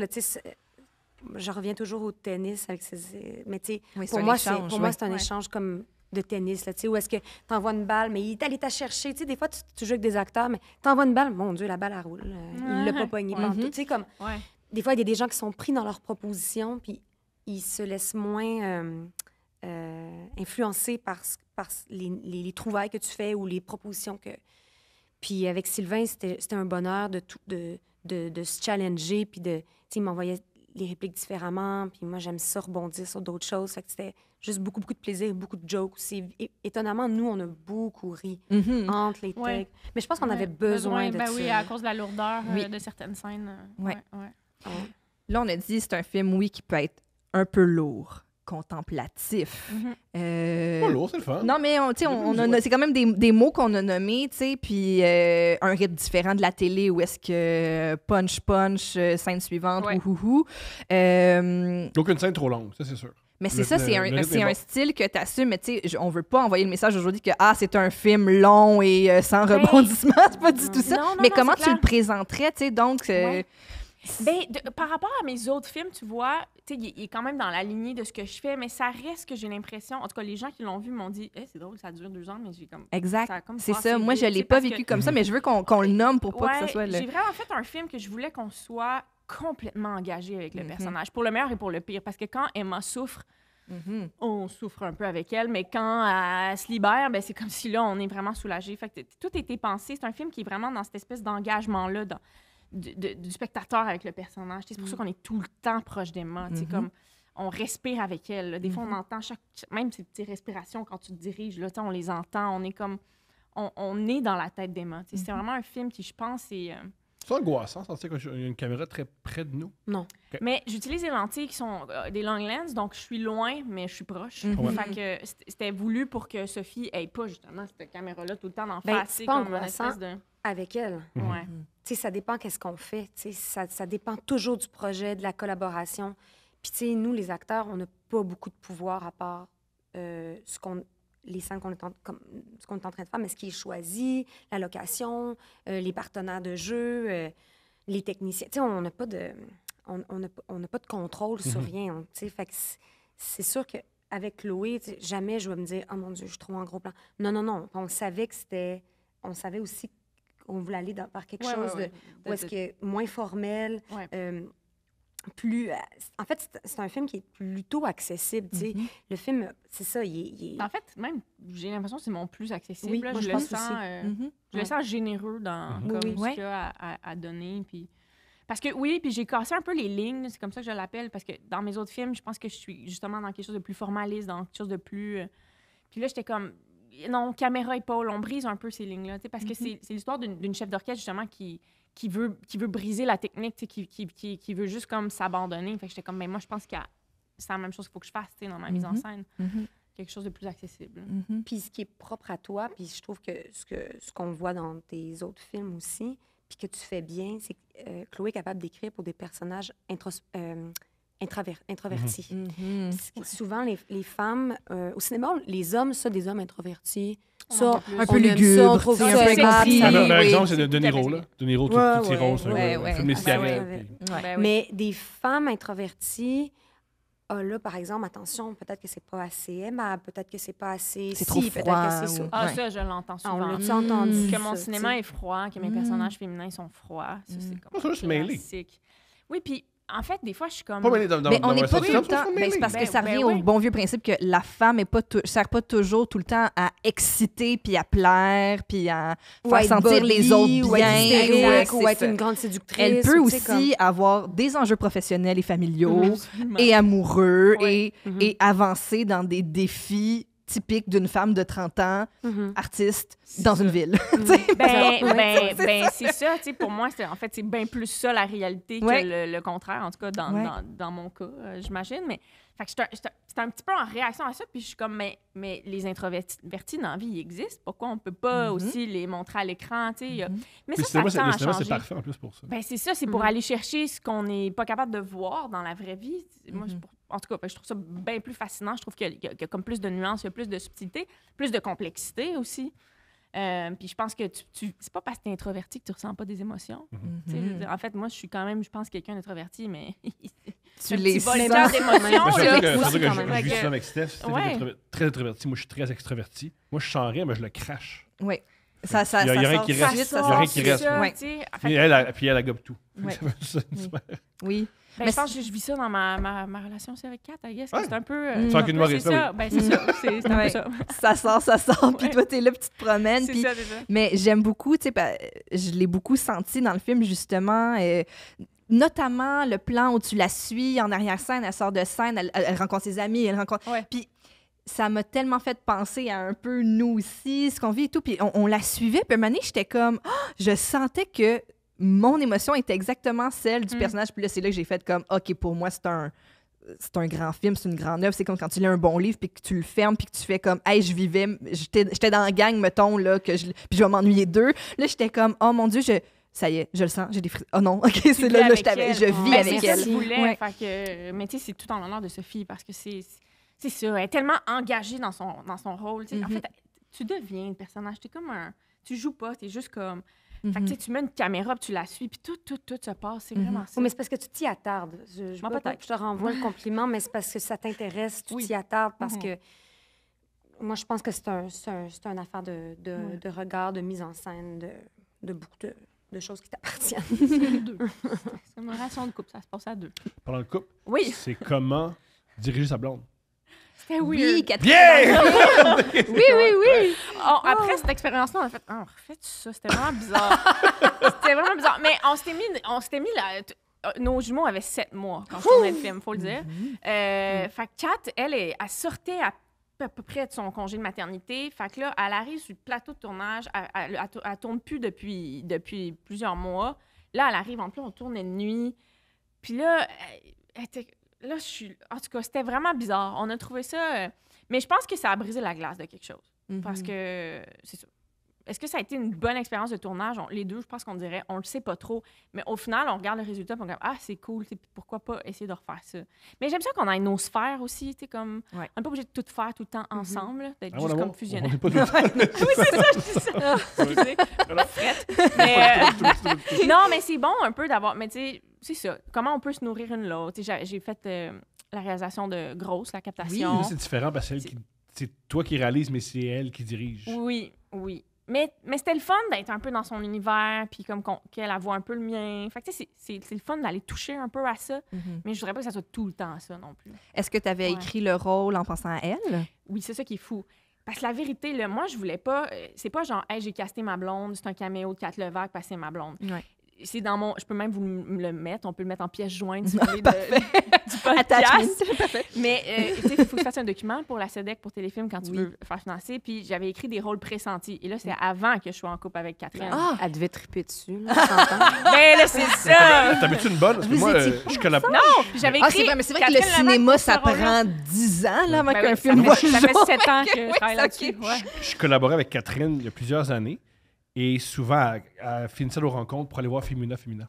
Speaker 4: je reviens toujours au tennis avec ces... Mais tu pour, moi, c'est, un échange comme de tennis, là, où est-ce que t'envoies une balle, mais il est allé t'a chercher. Des fois, tu, joues avec des acteurs, mais t'envoies une balle, mon Dieu, la balle, elle roule. Il l'a pas tu partout. Comme, Des fois, il y a des gens qui sont pris dans leurs propositions puis ils se laissent moins euh, euh influencer par, par les, trouvailles que tu fais ou les propositions que... Puis avec Sylvain, c'était un bonheur de, tout, de, se challenger, puis de... Il m'envoyait les répliques différemment, puis moi, j'aime ça rebondir sur d'autres choses. Fait que c'était juste beaucoup, beaucoup de plaisir, beaucoup de jokes. étonnamment, nous, on a beaucoup ri mm-hmm. entre les Mais je pense qu'on avait besoin, de ben Oui, à cause
Speaker 5: de la lourdeur euh, de certaines
Speaker 2: scènes. Euh, Là, on a dit c'est un film, oui, qui peut être un peu lourd contemplatif. Mm-hmm. Euh, Pas lourd, c'est le fun. Non, mais on c'est quand même des, mots qu'on a nommés, puis un rythme différent de la télé où est-ce que punch, punch, scène suivante, ouais. ou houhou.
Speaker 3: Aucune scène trop longue, ça c'est sûr.
Speaker 2: Mais c'est ça, c'est un, un, style que tu assumes. Mais tu sais, on veut pas envoyer le message aujourd'hui que ah, c'est un film long et euh, sans ben, rebondissement. [laughs] c'est pas du tout ça. mais comment tu le présenterais, tu sais, donc.
Speaker 5: Euh, ben, par rapport à mes autres films, tu vois, il, est quand même dans la lignée de ce que je fais, mais ça reste que j'ai l'impression. En tout cas, les gens qui l'ont vu m'ont dit eh, c'est drôle, ça dure deux ans, mais j'ai comme. Exact. C'est ça. Moi, je ne l'ai pas vécu comme ça, mais je veux
Speaker 2: qu'on le ben, nomme pour pas que ce soit J'ai
Speaker 5: vraiment fait un film que je voulais qu'on soit complètement engagé avec le mhm. personnage, pour le meilleur et pour le pire. Parce que quand Emma souffre, mhm. on souffre un peu avec elle, mais quand elle se libère, ben, c'est comme si là, on est vraiment soulagé. Fait tout était pensé. C'est un film qui est vraiment dans cette espèce d'engagement-là du spectateur avec le personnage. C'est pour ça mhm. qu'on est tout le temps proche d'Emma. C'est comme on respire avec elle. Des fois, on entend chaque, même ces petites respirations quand tu te diriges, là, on les entend, on est comme, on, est dans la tête d'Emma. C'est vraiment un film qui, je pense, est, euh,
Speaker 3: c'est angoissant, sentir qu'il y a une caméra très près de nous. Non. Mais
Speaker 5: j'utilise des lentilles qui sont euh, des long lens, donc je suis loin, mais je suis proche. Mhm. que c'était voulu pour que Sophie ait pas justement cette caméra-là
Speaker 4: tout le temps en ben, face. C'est pas angoissant avec elle. Mhm. ça dépend qu'est-ce qu'on fait. Ça, ça, dépend toujours du projet, de la collaboration. Puis, nous, les acteurs, on n'a pas beaucoup de pouvoir à part euh, ce qu'on les cinq qu'on est en, est en train de faire, mais ce qui est choisi, la location, euh, les partenaires de jeu, euh, les techniciens. Tu sais, on n'a pas de on n'a on pas de contrôle sur mhm. rien. Tu sais, c'est sûr qu'avec Chloé, jamais je vais me dire, oh mon Dieu, je suis trop en gros plan. Non, non, non. On savait que c'était. On savait aussi qu'on voulait aller par quelque chose De, est-ce que moins formel. Euh, plus. Euh, en fait, c'est un film qui est plutôt accessible. Mhm. Le film, c'est ça, il est, En fait, même,
Speaker 5: j'ai l'impression que c'est mon plus
Speaker 4: accessible. je, le sens, euh, mhm. je le sens
Speaker 5: généreux dans mhm. ce qu'il y a à, donner. Puis... Parce que oui, puis j'ai cassé un peu les lignes, c'est comme ça que je l'appelle, parce que dans mes autres films, je pense que je suis justement dans quelque chose de plus formaliste, dans quelque chose de plus. Euh, puis là, j'étais comme. Non, caméra et Paul, on brise un peu ces lignes-là, parce que c'est l'histoire d'une chef d'orchestre justement qui, qui veut, qui veut briser la technique, qui, qui, qui, veut juste comme s'abandonner. Fait j'étais comme, mais ben, moi, je pense que c'est la même chose qu'il faut que je fasse
Speaker 4: dans ma mise en mhm. scène. Mhm. Quelque chose de plus accessible. Mhm. Puis ce qui est propre à toi, puis je trouve que ce qu'on ce qu'on voit dans tes autres films aussi, puis que tu fais bien, c'est que euh, Chloé est capable d'écrire pour des personnages introspectifs. Euh, introver introvertis. Mm-hmm. Mm-hmm. Souvent, les, les femmes, euh, au cinéma, les hommes, ça, des hommes introvertis, ça, un peu lugubre, un peu sexy. Par exemple, c'est De Niro, là.
Speaker 3: De Niro, tout film messianique.
Speaker 4: Ah, ben Mais des femmes introverties, ah, là, par exemple, attention, peut-être que c'est pas assez aimable, peut-être que c'est pas assez. C'est trop froid. Que Ah, ça, je l'entends souvent. on l'a mm. Que mon cinéma est froid, que mes mm. personnages féminins sont froids. Ça, c'est mm. comme.
Speaker 5: Ça, Oui, puis en fait, des fois, je suis comme. Pas ben, on n'est pas tout le temps. Ben, c'est parce que ben ça revient au bon
Speaker 2: vieux principe que la femme ne pas sert pas toujours tout le temps à exciter puis à plaire puis à faire sentir les autres bien ou, être, une grande
Speaker 4: séductrice. Elle peut aussi
Speaker 2: avoir des enjeux professionnels et familiaux [laughs] et amoureux et, mm-hmm. et avancer dans des défis typique d'une femme de 30 ans, mhm. artiste, dans une ville. mm [laughs] ben, [laughs]
Speaker 5: ben, ben c'est ça, pour moi, c'est, en fait, c'est bien plus ça la réalité que le, contraire, en tout cas, dans, dans, mon cas, euh, j'imagine. Mais c'est, un, petit peu en réaction à ça. Puis je suis comme, mais, mais les introvertis dans la vie, ils existent. Pourquoi on peut pas mhm. aussi les montrer à l'écran? Mhm. Mais ça, ça, ça c'est, parfait en plus pour ça. Ben, c'est ça, c'est pour aller chercher ce qu'on n'est pas capable de voir dans la vraie vie. Moi, je, en tout cas, ben, je trouve ça bien plus fascinant. Je trouve qu'il y, a comme plus de nuances, il y a plus de subtilité, plus de complexité aussi. Euh, puis je pense que tu, c'est pas parce que tu es introverti que tu ressens pas des émotions.
Speaker 1: Mhm.
Speaker 5: en fait, moi, je suis quand même, je pense, quelqu'un d'introverti, mais. [laughs] tu [laughs] les sens. d'émotions. je
Speaker 3: suis Très introverti. Moi, je suis très extraverti. Moi, je sens rien, mais je le crache.
Speaker 2: Oui. Ça, ça, il y a, ça y a rien qui reste. Sort, il y a qui reste. Ça, ouais. puis, elle, puis elle, elle gobe tout. Ouais. [laughs] oui.
Speaker 5: Ben, mais Ben, je pense que je vis ça dans ma, ma, ma relation aussi avec Kat, I guess, ouais. c'est un peu...
Speaker 2: Euh, Sans qu'une C'est ça, ben, c'est ça, c'est ça. Ça sort, ça sort, puis toi, t'es là, puis tu te promènes. Puis... Ça, déjà. Mais j'aime beaucoup, tu sais, je l'ai beaucoup senti dans le film, justement, Et, euh, notamment le plan où tu la suis en arrière-scène, elle sort de scène, elle, elle rencontre ses amis, elle rencontre... Puis ça m'a tellement fait penser à un peu nous aussi, ce qu'on vit et tout. Puis on, la suivait. Puis à un moment j'étais comme, ah! je sentais que mon émotion était exactement celle du mm. personnage. Puis là, c'est là que j'ai fait comme, OK, pour moi, c'est un. C'est un grand film, c'est une grande œuvre. C'est comme quand tu lis un bon livre puis que tu le fermes puis que tu fais comme, hey, je vivais, j'étais dans la gang, mettons, là, que je, puis je vais m'ennuyer d'eux. Là, j'étais comme, oh mon Dieu, je, ça y est, je le sens, j'ai des Oh non, [laughs] ok, c'est là, que je, vis
Speaker 5: ben, avec elle. que, mais tu sais, c'est tout en l'honneur de Sophie parce que c'est c'est sûr, elle est tellement engagée dans son, dans son rôle. En mhm. fait, tu deviens le personnage. Tu comme un. Tu joues pas, tu es juste comme. Fait mhm. tu mets une caméra, tu la suis, puis tout, tout, tout se passe.
Speaker 1: C'est mhm. vraiment ça. mais
Speaker 4: c'est parce que tu t'y attardes. Je, je, te renvoie le compliment, mais c'est parce que ça t'intéresse, tu t'y attardes, parce que... Moi, je pense que c'est un, un, une affaire de, regard, de mise en scène, de, de, de, choses qui t'appartiennent. c'est deux. [laughs] c'est une relation de couple, ça se passe à deux. Pendant le
Speaker 3: couple, oui. c'est comment diriger sa blonde.
Speaker 5: [laughs] Oui, oui, oui, oui. Oh, oh. après cette expérience-là, on a fait, on oh, refait ça, c'était vraiment bizarre. [laughs] c'était vraiment bizarre. Mais on s'était mis, on s'était mis là euh, nos jumeaux avaient sept mois quand on tournais le film, faut le dire. Mm-hmm. Euh, mm-hmm. Fait que Kat, elle, elle, sortait à à peu près de son congé de maternité. Fait que là, elle arrive sur le plateau de tournage, elle, tourne plus depuis, depuis plusieurs mois. Là, elle arrive, en plus, on tournait de nuit. Puis là, elle était là, je suis. En tout cas, c'était vraiment bizarre. On a trouvé ça. Euh, mais je pense que ça a brisé la glace de quelque chose. Parce mhm. que. Euh, c'est ça. Est-ce que ça a été une bonne expérience de tournage? les deux, je pense qu'on dirait, on le sait pas trop. Mais au final, on regarde le résultat et on dit Ah, c'est cool, pourquoi pas essayer de refaire ça? Mais j'aime ça qu'on ait nos sphères aussi. Comme, On n'est pas obligé de tout faire tout le temps mhm. ensemble, d'être ah, juste comme fusionnés. [laughs] oui, c'est ça, je dis
Speaker 1: ça. Euh,
Speaker 5: [laughs] non, mais c'est bon un peu d'avoir. Mais tu sais, c'est ça. Comment on peut se nourrir une l'autre? J'ai fait euh, la réalisation de Grosse, la captation. Oui, c'est
Speaker 3: différent parce que c'est toi qui réalises, mais c'est elle qui dirige.
Speaker 5: Oui, oui. Mais, c'était le fun d'être un peu dans son univers, puis comme qu'elle avoue voit un peu le mien. Fait que, c'est, le fun d'aller toucher un peu à ça, mm-hmm. mais je voudrais pas que ça soit tout le temps ça non plus.
Speaker 2: Est-ce que tu avais écrit le rôle en pensant à elle?
Speaker 5: Oui, c'est ça qui est fou. Parce que la vérité, moi, je voulais pas. Euh, c'est pas genre, hey, j'ai casté ma blonde, c'est un caméo de 4 Levac, parce ma blonde c'est dans mon. Je peux même vous le mettre. On peut le mettre en pièce jointe si vous voulez. du ah, [laughs] podcast. [laughs] Mais euh, il faut que je fasse un document pour la SEDEC, pour Téléfilm, quand tu veux faire financer. Puis j'avais écrit des rôles pressentis. Et là, c'est avant que je sois en couple avec Catherine. Ah, elle devait triper dessus. Mais [laughs] ben, là, c'est ça.
Speaker 2: T'as mis
Speaker 3: une bonne? Parce moi, euh, je Non,
Speaker 2: j'avais ah, écrit. c'est vrai, que le cinéma, ça prend 10 ans là, ben avant film. Ça fait 7 ans que je travaille là
Speaker 3: Je collaborais avec Catherine il y a plusieurs années. Et souvent, elle, euh, finissait nos rencontres pour aller voir Femina Femina.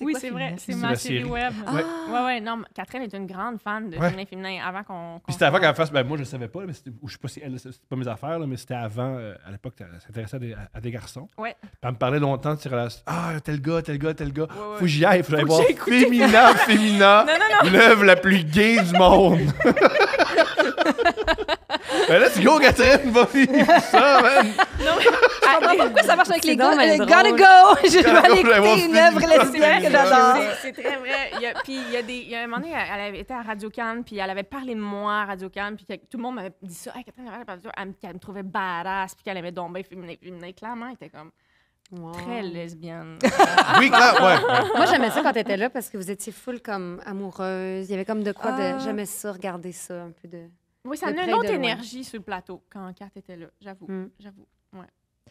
Speaker 5: Oui, c'est vrai, c'est ma série, web. Ouais. Ah! ouais, non, Catherine est une grande fan de ouais. féminin avant qu'on.
Speaker 3: Puis c'était avant qu'elle fasse, ben, moi je savais pas, mais ou je sais pas si elle, c'était pas mes affaires, mais c'était avant, euh, à l'époque, elle s'intéressait à des, garçons. Ouais. elle me parlait longtemps de ses relations. Ah, tel gars, tel gars, tel gars. Ouais, Faut que j'y aille, aller voir Fémina, Fémina, [laughs] l'œuvre la plus gay du monde. [laughs] Mais let's go, Catherine, va vivre ça, man. Non,
Speaker 1: mais je pas
Speaker 2: pourquoi ça marche avec les gars. Gotta go! Je vais aller écouter une œuvre
Speaker 5: lesbienne que j'adore. C'est très vrai. Il puis il y a des. Il y a un moment elle était à Radio can puis elle avait parlé de moi à Radio can puis tout le monde m'avait dit ça. Catherine, elle, elle me trouvait badass, puis qu'elle aimait domber féminin. Clairement, elle était comme. Très lesbienne. oui, clair, ouais. Moi, j'aimais ça quand t'étais
Speaker 4: là parce que vous étiez full comme amoureuse. Il y avait comme de quoi de. Ah. J'aimais ça, regarder ça, un peu de. Oui, ça donné une autre énergie
Speaker 5: sur le plateau quand Kat était là, j'avoue. Hmm. J'avoue.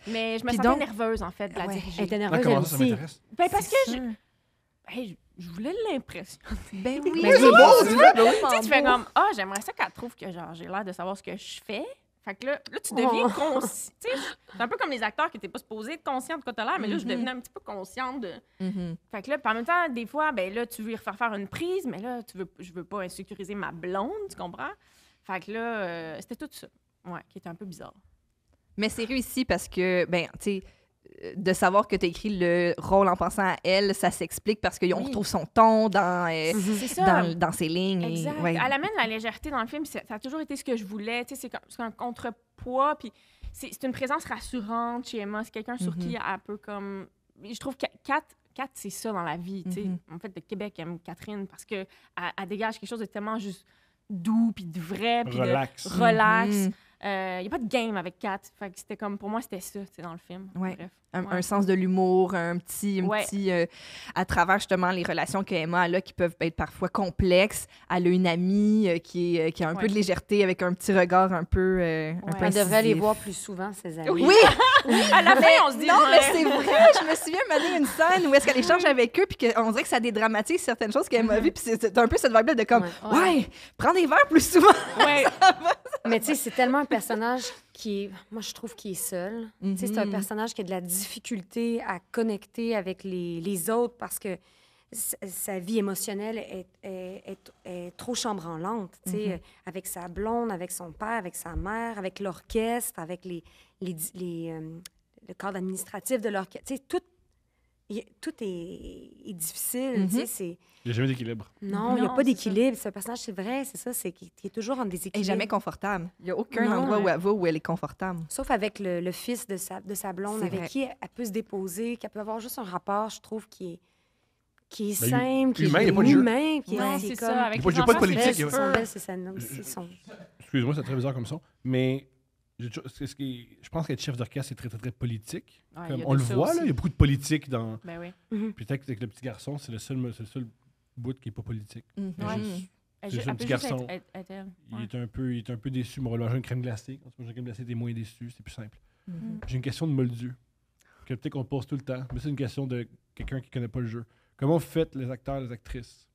Speaker 4: Mais je me sentais nerveuse, en fait, de la diriger. Elle était nerveuse. ça, aussi. ben, parce que ben,
Speaker 5: je... je voulais l'impression. Ben, [laughs] ben, ben oui, Mais c'est beau, c'est Tu, fais comme ah, oh, j'aimerais ça qu'elle trouve que genre j'ai l'air de savoir ce que je fais. Fait que là, là tu deviens oh. conscient. C'est un peu comme les acteurs qui n'étaient pas supposés être conscients de quoi as l'air, mais là, je mm-hmm. devenais un petit peu consciente de. Mm-hmm. Fait que là, en même temps, des fois, ben là, tu veux y refaire faire une prise, mais là, tu veux, je veux pas insécuriser ma blonde, tu comprends? Fait que là, euh, c'était tout ça, ouais, qui était un peu bizarre.
Speaker 2: Mais c'est réussi parce que, ben, tu sais, euh, de savoir que tu as écrit le rôle en pensant à elle, ça s'explique parce qu'on on retrouve son ton euh, dans, dans, ses lignes. Exact. Elle amène
Speaker 5: la légèreté dans le film. Ça a toujours été ce que je voulais. tu sais C'est un contrepoids. Puis c'est une présence rassurante chez Emma. C'est quelqu'un sur qui mhm. elle peut comme. Je trouve que Kat, c'est ça dans la vie. tu sais mhm. En fait, de Québec aime Catherine parce qu'elle elle dégage quelque chose de tellement juste doux, puis de vrai, puis relax. relax. Il mm-hmm. n'y euh, a pas de game avec Kat. c'était comme, pour moi, c'était ça, dans le film. Bref. Un, sens
Speaker 2: de l'humour, un petit, un petit euh, à travers justement les relations que a là, qui peuvent être parfois complexes. Elle a une amie euh, qui, euh, qui, a un peu de légèreté avec un petit regard un peu. Elle devrait les voir
Speaker 4: plus souvent, ces amis. Oui! oui. [laughs] à la fin, on se dit. Non,
Speaker 2: mais c'est vrai. Je me souviens donné une scène où est-ce qu'elle échange mm. avec eux, puis qu'on dirait que ça dédramatise certaines choses qu'elle m'a mm-hmm. vues, puis c'est un peu cette vibe-là de comme, ouais, prends des verres
Speaker 4: plus souvent. [laughs] mais tu sais, c'est tellement un personnage qui est, moi je trouve qu'il est seul. C'est un mhm. personnage qui a de la difficulté à connecter avec les, autres parce que sa vie émotionnelle est, trop chambranlante, tu sais, mhm. euh, avec sa blonde, avec son père, avec sa mère, avec l'orchestre, avec les, euh, le corps administratif de l'orchestre. Tout, tout est, difficile. Mm-hmm. Il n'y a jamais d'équilibre. Non, il n'y a pas d'équilibre. C'est un personnage, c'est vrai, c'est ça, c'est qui est toujours en déséquilibre. Elle n'est jamais confortable. Il n'y a aucun endroit où elle va où elle est confortable. Sauf avec le, fils de sa, de sa blonde, avec qui elle peut se déposer, qu'elle peut avoir juste un rapport, je trouve, qui est ben, simple, qui humain, est humain, qui c'est ça. Avec il n'y a pas de politique.
Speaker 3: Excuse-moi, c'est très bizarre comme ça, mais ce qui, je pense qu'être chef d'orchestre, c'est très, très, très politique. on le voit, là, il y a beaucoup de politique dans. Ben mhm. peut-être que le petit garçon, c'est le seul, le seul bout qui n'est pas politique. Mhm. C'est un petit garçon. il, est un peu, il est un peu déçu. Mais on va une crème glacée. Quand tu manges une crème glacée, t'es moins déçu. C'est plus simple. Mhm. J'ai une question de Moldu, que peut-être qu'on pose tout le temps, mais c'est une question de quelqu'un qui connaît pas le jeu. Comment font faites les acteurs, les actrices,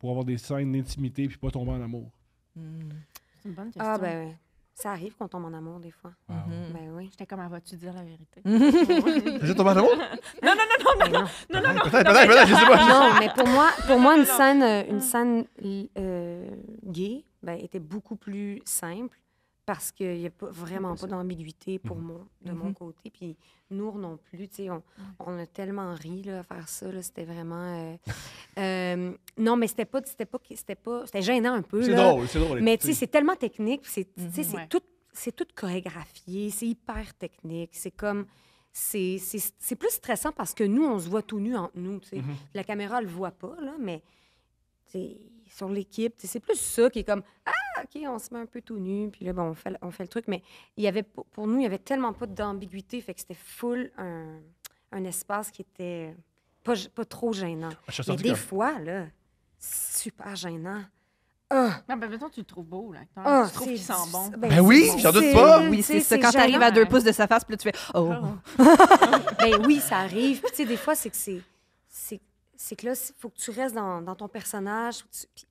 Speaker 3: pour avoir des scènes d'intimité puis pas tomber en amour?
Speaker 1: Hmm.
Speaker 4: C'est une bonne ah, question. Ah, ben oui. Ça arrive qu'on tombe en amour des fois. Mhm. Ben oui. J'étais comme, vas-tu dire la vérité? Vas-y, [laughs] tombe en amour? [laughs] Non, non, non, non, non, non, non, non, non.
Speaker 1: Non,
Speaker 4: mais pour moi, pour moi une scène, euh, une mm. euh, gay ben, était beaucoup plus simple parce qu'il n'y a vraiment pas d'ambiguïté pour mhm. de mon mhm. côté. Puis nous non plus, on, a tellement ri là, à faire ça, c'était vraiment... Euh, euh, non, mais c'était pas... C'était pas, c'était pas, gênant un peu. C'est drôle, c'est drôle. Mais tu c'est tellement technique, mhm. c'est tout, c'est chorégraphié, c'est hyper technique, c'est comme... C'est plus stressant parce que nous, on se voit tout nu entre nous, La caméra, ne le voit pas, là, mais sur l'équipe, c'est plus ça qui est comme... Ah! Ah, OK, on se met un peu tout nu, puis là, bon, on fait, on fait le truc. Mais il y avait, pour nous, il y avait tellement pas d'ambiguïté, fait que c'était full un, espace qui était pas, trop gênant. Ah, des fois, là, super gênant. Ah! Non, ben, mettons, tu le trouves beau, là. Ah, tu trouves qu'il sent bon. Ben, oui, j'en doute pas. Oui, c'est ça. Quand t'arrives à deux pouces de sa face, puis là, tu fais Oh. [laughs] ben oui, ça arrive. Puis, tu sais, des fois, c'est que c'est. que là, il faut que tu restes dans, ton personnage. Puis,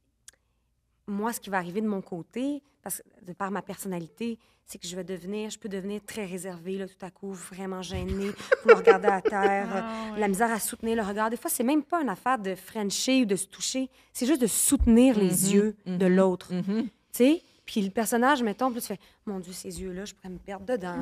Speaker 4: moi, ce qui va arriver de mon côté, parce de par ma personnalité, c'est que je vais devenir, je peux devenir très réservée, là, tout à coup, vraiment gênée, pour regarder à terre, [laughs] ah la misère à soutenir le regard. Des fois, c'est même pas une affaire de frencher ou de se toucher, c'est juste de soutenir les mhm. yeux de mhm. l'autre. Mhm. Tu sais? Puis le personnage, mettons, plus tu fais Mon Dieu, ces yeux-là, je pourrais me perdre dedans.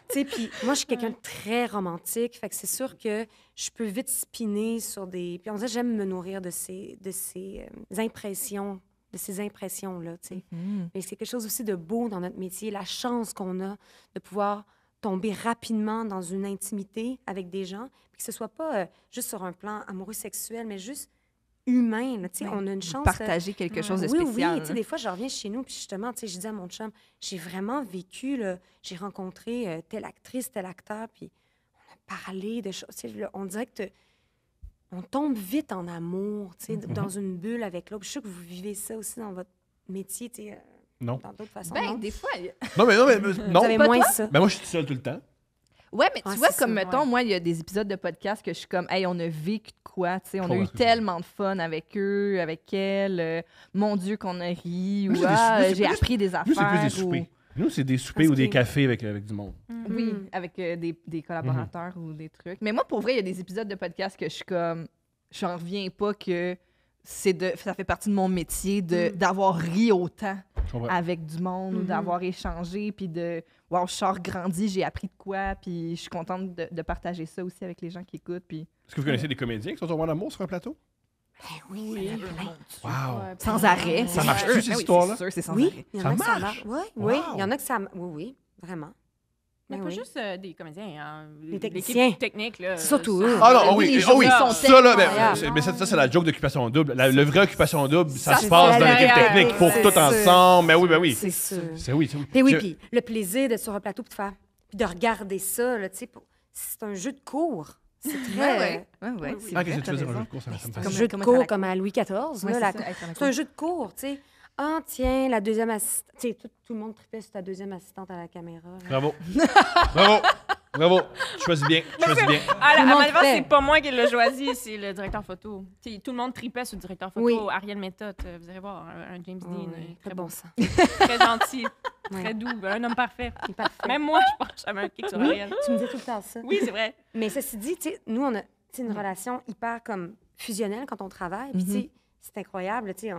Speaker 4: [laughs] Puis moi, je suis quelqu'un de très romantique. Fait que c'est sûr que je peux vite spinner sur des. Puis on dirait, j'aime me nourrir de ces, de ces euh, impressions de ces impressions-là, mhm. Mais c'est quelque chose aussi de beau dans notre métier, la chance qu'on a de pouvoir tomber rapidement dans une intimité avec des gens, puis que ce soit pas euh, juste sur un plan amoureux sexuel, mais juste humain. tu sais, On a une chance. Partager quelque chose de spécial. Oui, oui. Hein. Des fois, je reviens chez nous, puis justement, je dis à mon chum, j'ai vraiment vécu, j'ai rencontré euh, telle actrice, tel acteur, puis on a parlé de choses. On dirait que on tombe vite en amour, tu sais, mm-hmm. dans une bulle avec l'autre. Je sais que vous vivez ça aussi dans votre métier. Euh, non. façon. Ben, des fois. non, mais non, mais. [laughs] Non. Vous avez moins
Speaker 2: ça.
Speaker 3: Ben, moi, je suis seul tout le temps.
Speaker 2: Ouais, mais tu vois, comme mettons, moi, il y a des épisodes de podcast que je suis comme, hey, on a vécu quoi, tu sais, on a oh, eu tellement de fun avec eux, avec elle, euh, mon Dieu, qu'on a ri, ou ah, j'ai appris des affaires. c'est des soupers.
Speaker 3: Nous, c'est des soupers ou des cafés avec, avec du monde.
Speaker 2: Mm-hmm. Oui, avec euh, des, collaborateurs ou des trucs. Mais moi, pour vrai, il y a des épisodes de podcast que je suis comme, je n'en reviens pas que c'est de ça fait partie de mon métier de mm. d'avoir ri autant avec du monde mm-hmm. d'avoir échangé puis de wow, je sors grandi, j'ai appris de quoi, puis je suis contente de, partager ça aussi avec les gens qui écoutent. Puis... Est-ce
Speaker 1: que vous connaissez des
Speaker 3: comédiens
Speaker 2: qui sont au moins amour sur un plateau?
Speaker 4: Ben oui, oui. Wow. Sans arrêt. Ça marche ben cette histoire-là? C'est c'est sans oui, arrêt. Ça marche? Oui, oui. Il y en a que ça... Oui, oui, vraiment. Mais pas juste
Speaker 5: euh, des comédiens, hein. l'équipe ah, ah les techniciens. techniques. Là, surtout eux. Ah non, oui, oh
Speaker 3: oui. ça, là, ben, c'est, mais, ça, c'est la joke d'occupation double. La, le vrai occupation double, ça, se passe dans l'équipe technique. pour tout ensemble. Mais ben oui, ben oui. C'est sûr. C'est oui, c'est oui. Ben oui, puis
Speaker 4: le plaisir d'être sur un plateau puis de faire, puis de regarder ça, là, tu c'est un jeu de cours. C'est très. Oui, oui. oui, ouais euh, Ah, un jeu de cours? Ça, me comme un jeu de cours, comme à Louis XIV. c'est un jeu de cours, tu sais. Ah, oh, tiens, la deuxième assistante. Tu sais, tout, le monde tripait sur ta deuxième assistante à la caméra. Bravo. Bravo. Bravo.
Speaker 3: Bravo. Choisis bien. Choisis bien. À,
Speaker 5: la, défense, c'est pas moi qui l'ai choisi, c'est le directeur photo. sais tout le monde tripait sur le directeur photo. Ariel Méthode, euh, vous allez voir, un, James Dean. Euh, très bon sang. Très gentil. Très doux.
Speaker 4: Un homme parfait. Même moi, je
Speaker 5: pense que j'avais un kick sur Ariel. Tu me dis tout
Speaker 4: le temps ça. Oui, c'est vrai. Mais ceci dit, nous, on a une mm. relation hyper comme fusionnelle quand on travaille. Puis, mm-hmm. tu sais, c'est incroyable. Tu sais,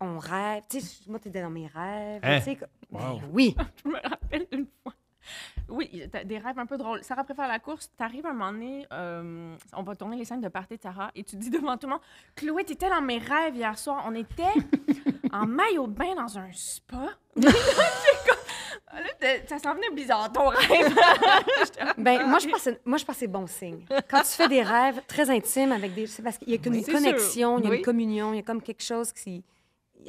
Speaker 4: on rêve. Tu sais, moi, t'étais dans mes rêves. Hein? Tu sais, ben wow. oui. [laughs] je me rappelle une
Speaker 5: fois. Oui, des rêves un peu drôles. Sarah préfère la course. T'arrives un moment donné, euh, on va tourner les scènes de party de Sarah, et tu dis devant tout le monde Chloé, t'étais dans mes rêves hier soir. On était [laughs]
Speaker 4: en maillot de bain dans un spa.
Speaker 5: [laughs] Là, ça s'en venait bizarre,
Speaker 1: ton rêve.
Speaker 4: ben, moi, je pense que, moi, je c'est bon signe. Quand tu fais des rêves très intimes avec des. C'est parce qu'il y a une connexion, il y a une communion, il y a comme quelque chose qui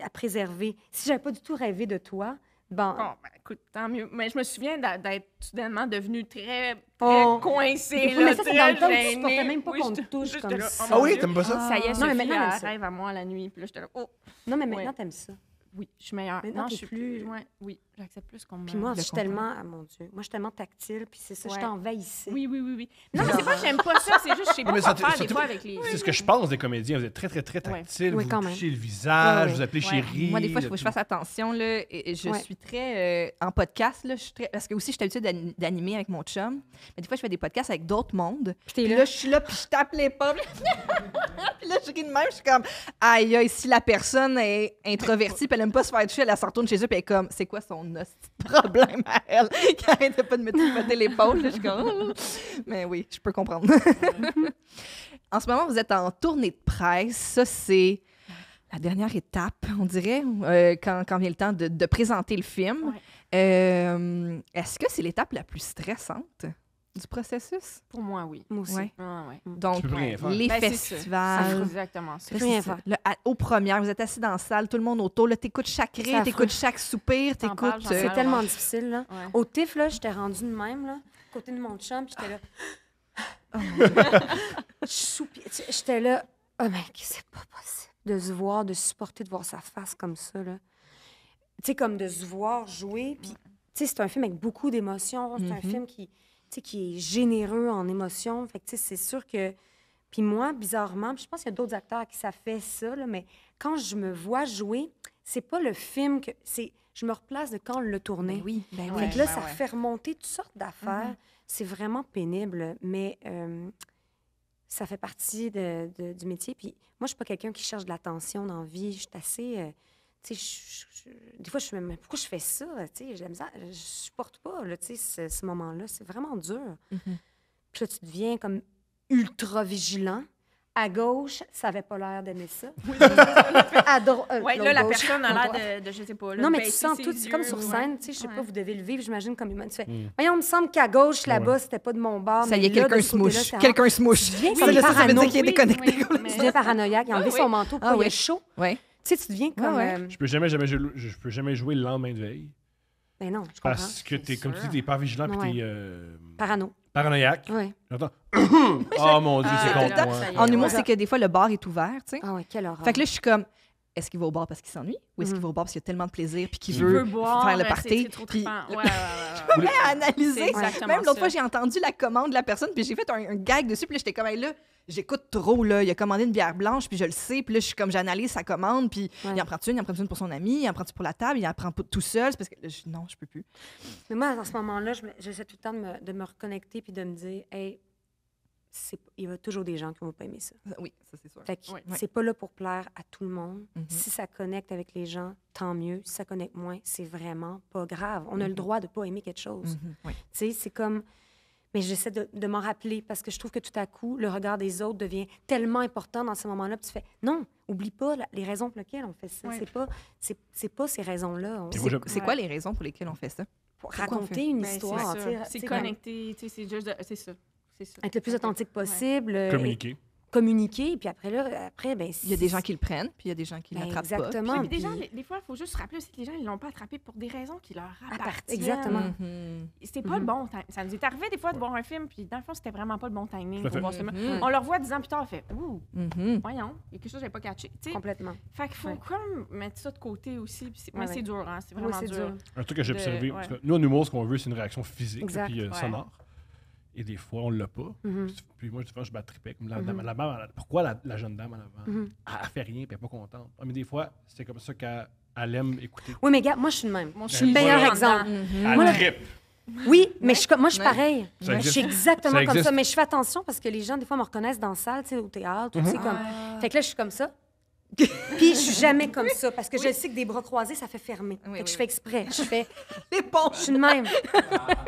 Speaker 4: à préserver. Si j'avais pas du tout rêvé de toi, ben Bon. bon écoute, tant mieux. Mais je me souviens d'être
Speaker 5: soudainement devenue très, très
Speaker 4: oh. coincée. Là, mais ça, c'est dans le temps tu ne même pas qu'on te touche comme oh ça. ah oui, t'aimes pas ça? Ah, ça y est, non, mais maintenant, elle rêve
Speaker 5: à moi la nuit. Puis là, j'étais oh. Non, mais maintenant, t'aimes ça.
Speaker 4: Oui, je suis meilleure. non, je suis
Speaker 5: plus. Euh, oui, j'accepte plus qu'on me. Puis moi, je suis tellement.
Speaker 4: Ah mon Dieu. Moi, je suis tellement tactile, puis c'est ça, je t'envahissais. Oui, oui, oui, oui. Non, mais c'est pas que j'aime pas ça, c'est juste que je sais [laughs] pas faire des fois avec
Speaker 3: les. C'est ce que je pense des comédiens. Vous êtes très, très, très tactile. Vous touchez le visage, vous appelez chérie. Moi, des fois, il faut que je fasse
Speaker 2: attention. Là, je suis très. Euh, en podcast, là, je suis Parce que aussi, j'étais habituée d'animer avec mon chum. Mais des fois, je fais des podcasts avec d'autres mondes. Puis là, je suis là, puis je tape les [laughs] Puis là, je ris de même, je suis comme. Aïe, si la personne est introvertie, elle n'aime pas se faire toucher, elle, s'en retourne chez eux, et elle est comme, c'est quoi son problème à elle? [laughs] qui arrête pas de me tripoter l'épaule, je suis comme, oh. mais oui, je peux comprendre. [laughs] en ce moment, vous êtes en tournée de presse. Ça, c'est la dernière étape, on dirait, euh, quand, quand, vient le temps de, présenter le film. Euh, est-ce que c'est l'étape la plus stressante? du
Speaker 5: processus? Pour moi, oui.
Speaker 2: Moi aussi. Donc, les festivals. exactement ça. Tu rien faire. Le, vous êtes assis dans la salle, tout le monde autour.
Speaker 4: Là, t'écoutes chaque rire, t'écoutes chaque soupir, t'écoutes... Euh, c'est tellement difficile, là. Au TIFF, là, j'étais rendue de même, là, côté de mon puis j'étais là... Oh [laughs] j'étais là... Oh, mec, c'est pas possible de se voir, de supporter, de voir sa face comme ça, là. Tu sais, comme de se voir jouer, puis... Tu sais, c'est un film avec beaucoup d'émotions. C'est un mm-hmm. film qui sais, qui est généreux en émotion, Fait tu sais, c'est sûr que... Puis moi, bizarrement, je pense qu'il y a d'autres acteurs qui ça fait ça, là, mais quand je me vois jouer, c'est pas le film que... c'est Je me replace de quand on l'a tourné. Ben oui, ben oui. là, ça fait remonter toutes sortes d'affaires. Mm-hmm. C'est vraiment pénible, mais... Euh, ça fait partie de, du métier. Puis moi, je suis pas quelqu'un qui cherche de l'attention dans vie. Je suis assez... Euh, tu sais, des fois, je me dis « Mais pourquoi je fais ça? sais, j'ai misère, je supporte pas là, tu ce, ce moment-là. C'est vraiment dur. Mhm. Puis là, tu deviens comme ultra vigilant. À gauche, ça n'avait pas l'air d'aimer ça. [laughs] Oui, euh, ouais, là, la personne a l'air de, je sais pas. non, mais tu sens tout, c'est comme sur scène, tu sais, je sais pas, vous devez le vivre, j'imagine, comme humain. Tu fais, mm. voyons, il me semble qu'à gauche, là-bas, c'était pas de mon bord. Ça y est, quelqu'un se mouche. Quelqu'un se mouche. ça, veut dire qu'il est déconnecté. Il paranoïaque, il a enlevé son manteau, ah il est chaud. Tu sais, tu deviens comme. Ouais, euh, Je,
Speaker 3: peux jamais, jamais, je, peux jamais jouer le lendemain de veille. Ben non, je Parce que, es, comme tu dis, t'es pas vigilant et tu t'es. Euh, Parano. Paranoïaque. Oui. J'entends. [coughs] oh mon Dieu, c'est ah, contre
Speaker 2: En humour, c'est que des fois, le bar est ouvert, tu
Speaker 4: sais. Ah ouais, quelle horreur. Fait que là, je
Speaker 2: suis comme est-ce qu'il va au bar parce qu'il s'ennuie ou est-ce mm. qu'il va au bar parce qu'il y a tellement de plaisir puis qu'il veut, faire le party Je peux
Speaker 4: [laughs] ouais, ouais, ouais, je analyser même l'autre fois j'ai
Speaker 2: entendu la commande de la personne puis j'ai fait un, gag dessus puis j'étais comme même là j'écoute trop là il a commandé une bière blanche puis je le sais puis là je suis comme j'analyse sa commande puis il en prend une il en prend une pour son ami il en prend une pour la table il en prend tout seul parce que je, non je peux plus
Speaker 4: mais moi à ce moment là j'essaie tout le temps de me, de me reconnecter puis de me dire hey il y a toujours des gens qui vont pas aimer ça. Oui, ça c'est sûr. Fait c'est pas là pour plaire à tout le monde. Mhm. Si ça connecte avec les gens, tant mieux. Si ça connecte moins, c'est vraiment pas grave. On a le mhm. droit de pas aimer quelque chose. Mhm, tu sais, c'est comme... Mais j'essaie de, m'en rappeler parce que je trouve que tout à coup, le regard des autres devient tellement important dans ce moment-là. Tu fais, non, oublie pas les raisons pour lesquelles on fait ça. C'est pas, c'est, pas ces raisons-là. C'est, quoi les raisons pour lesquelles on fait ça? Pour raconter une ben, histoire. C'est,
Speaker 5: connecté, c'est juste... C'est ça. Être le plus authentique
Speaker 4: possible. communiquer, euh, Communiquer. Communiquer, puis après, là, après, ben, Il y a des gens qui le prennent, puis il y a des gens qui ben, l'attrapent pas. Exactement. Puis...
Speaker 5: Des, fois, il faut juste se rappeler aussi que les gens, ils l'ont pas attrapé pour des raisons qui leur appartiennent. Exactement.
Speaker 2: Mm C'était pas
Speaker 5: le mhm. bon timing. Ça nous est arrivé des fois de voir un film, puis dans le fond, c'était vraiment pas le bon timing. Mhm. On le revoit dix ans plus tard, on fait Ouh, mhm. voyons, il y a quelque chose que j'ai pas catché. Complètement. Fait qu'il faut quand comme mettre ça de côté aussi. moi, c'est dur, hein? c'est vraiment dur. Un truc que j'ai observé,
Speaker 3: nous, en humour, ce qu'on veut, c'est une réaction physique, puis euh, sonore. Et des fois, on ne l'a pas. Mm-hmm. Puis, moi, souvent, je battripais. Comme la, mm-hmm. pourquoi la, jeune dame en avant? Mm-hmm. Elle, ne fait rien, puis elle n'est pas contente. Ah, mais des fois, c'est comme ça qu'elle aime écouter.
Speaker 4: Oui, mais gars, moi, je suis le même. je suis le meilleur exemple. Elle trippe. Oui, mais moi, je suis pareil. Je suis exactement comme ça. Mais je fais attention parce que les gens, des fois, me reconnaissent dans la salle, au théâtre. tout c'est comme... Ah. Fait que là, je suis comme ça. [laughs] Puis je suis jamais comme ça parce que je sais que des bras croisés ça fait fermer. que je fais exprès, je fais L'éponge! [laughs] Je suis de même.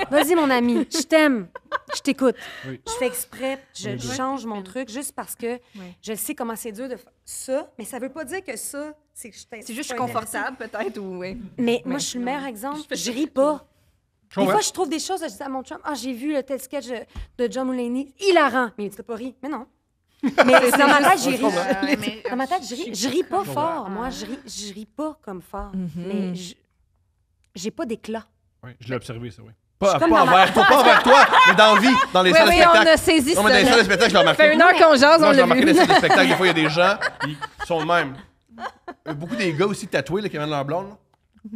Speaker 4: Vas-y mon ami, je t'aime. Je t'écoute. Je fais exprès, je change mon truc juste parce que je sais comment c'est dur de faire ça, mais ça veut pas dire que ça c'est juste je confortable peut-être ou Mais moi je suis le meilleur exemple, je ris pas. Des fois, je trouve des choses, je dis à mon chum, ah, j'ai vu le tel sketch de John Mulaney, hilarant. Mais il peux pas rire! »« Mais non, mais dans ma tête, Dans ma tête, je ris. Je ris pas fort. Moi, je ris, je ris pas comme fort. Mhm. Mais j'ai pas d'éclat.
Speaker 3: Oui, je l'ai observé, ça, oui. Pas, pas, envers, toi, pas mais dans vie, dans les spectacles salles de on a saisi ça. On dans les salles de spectacle, je l'ai remarqué. Ça [laughs] fait une heure qu'on jase, on l'a vu. dans les salles spectacle, des fois, il y a des gens, [laughs] ils sont le même. Euh, beaucoup des gars aussi tatoués là, qui amènent leur blonde.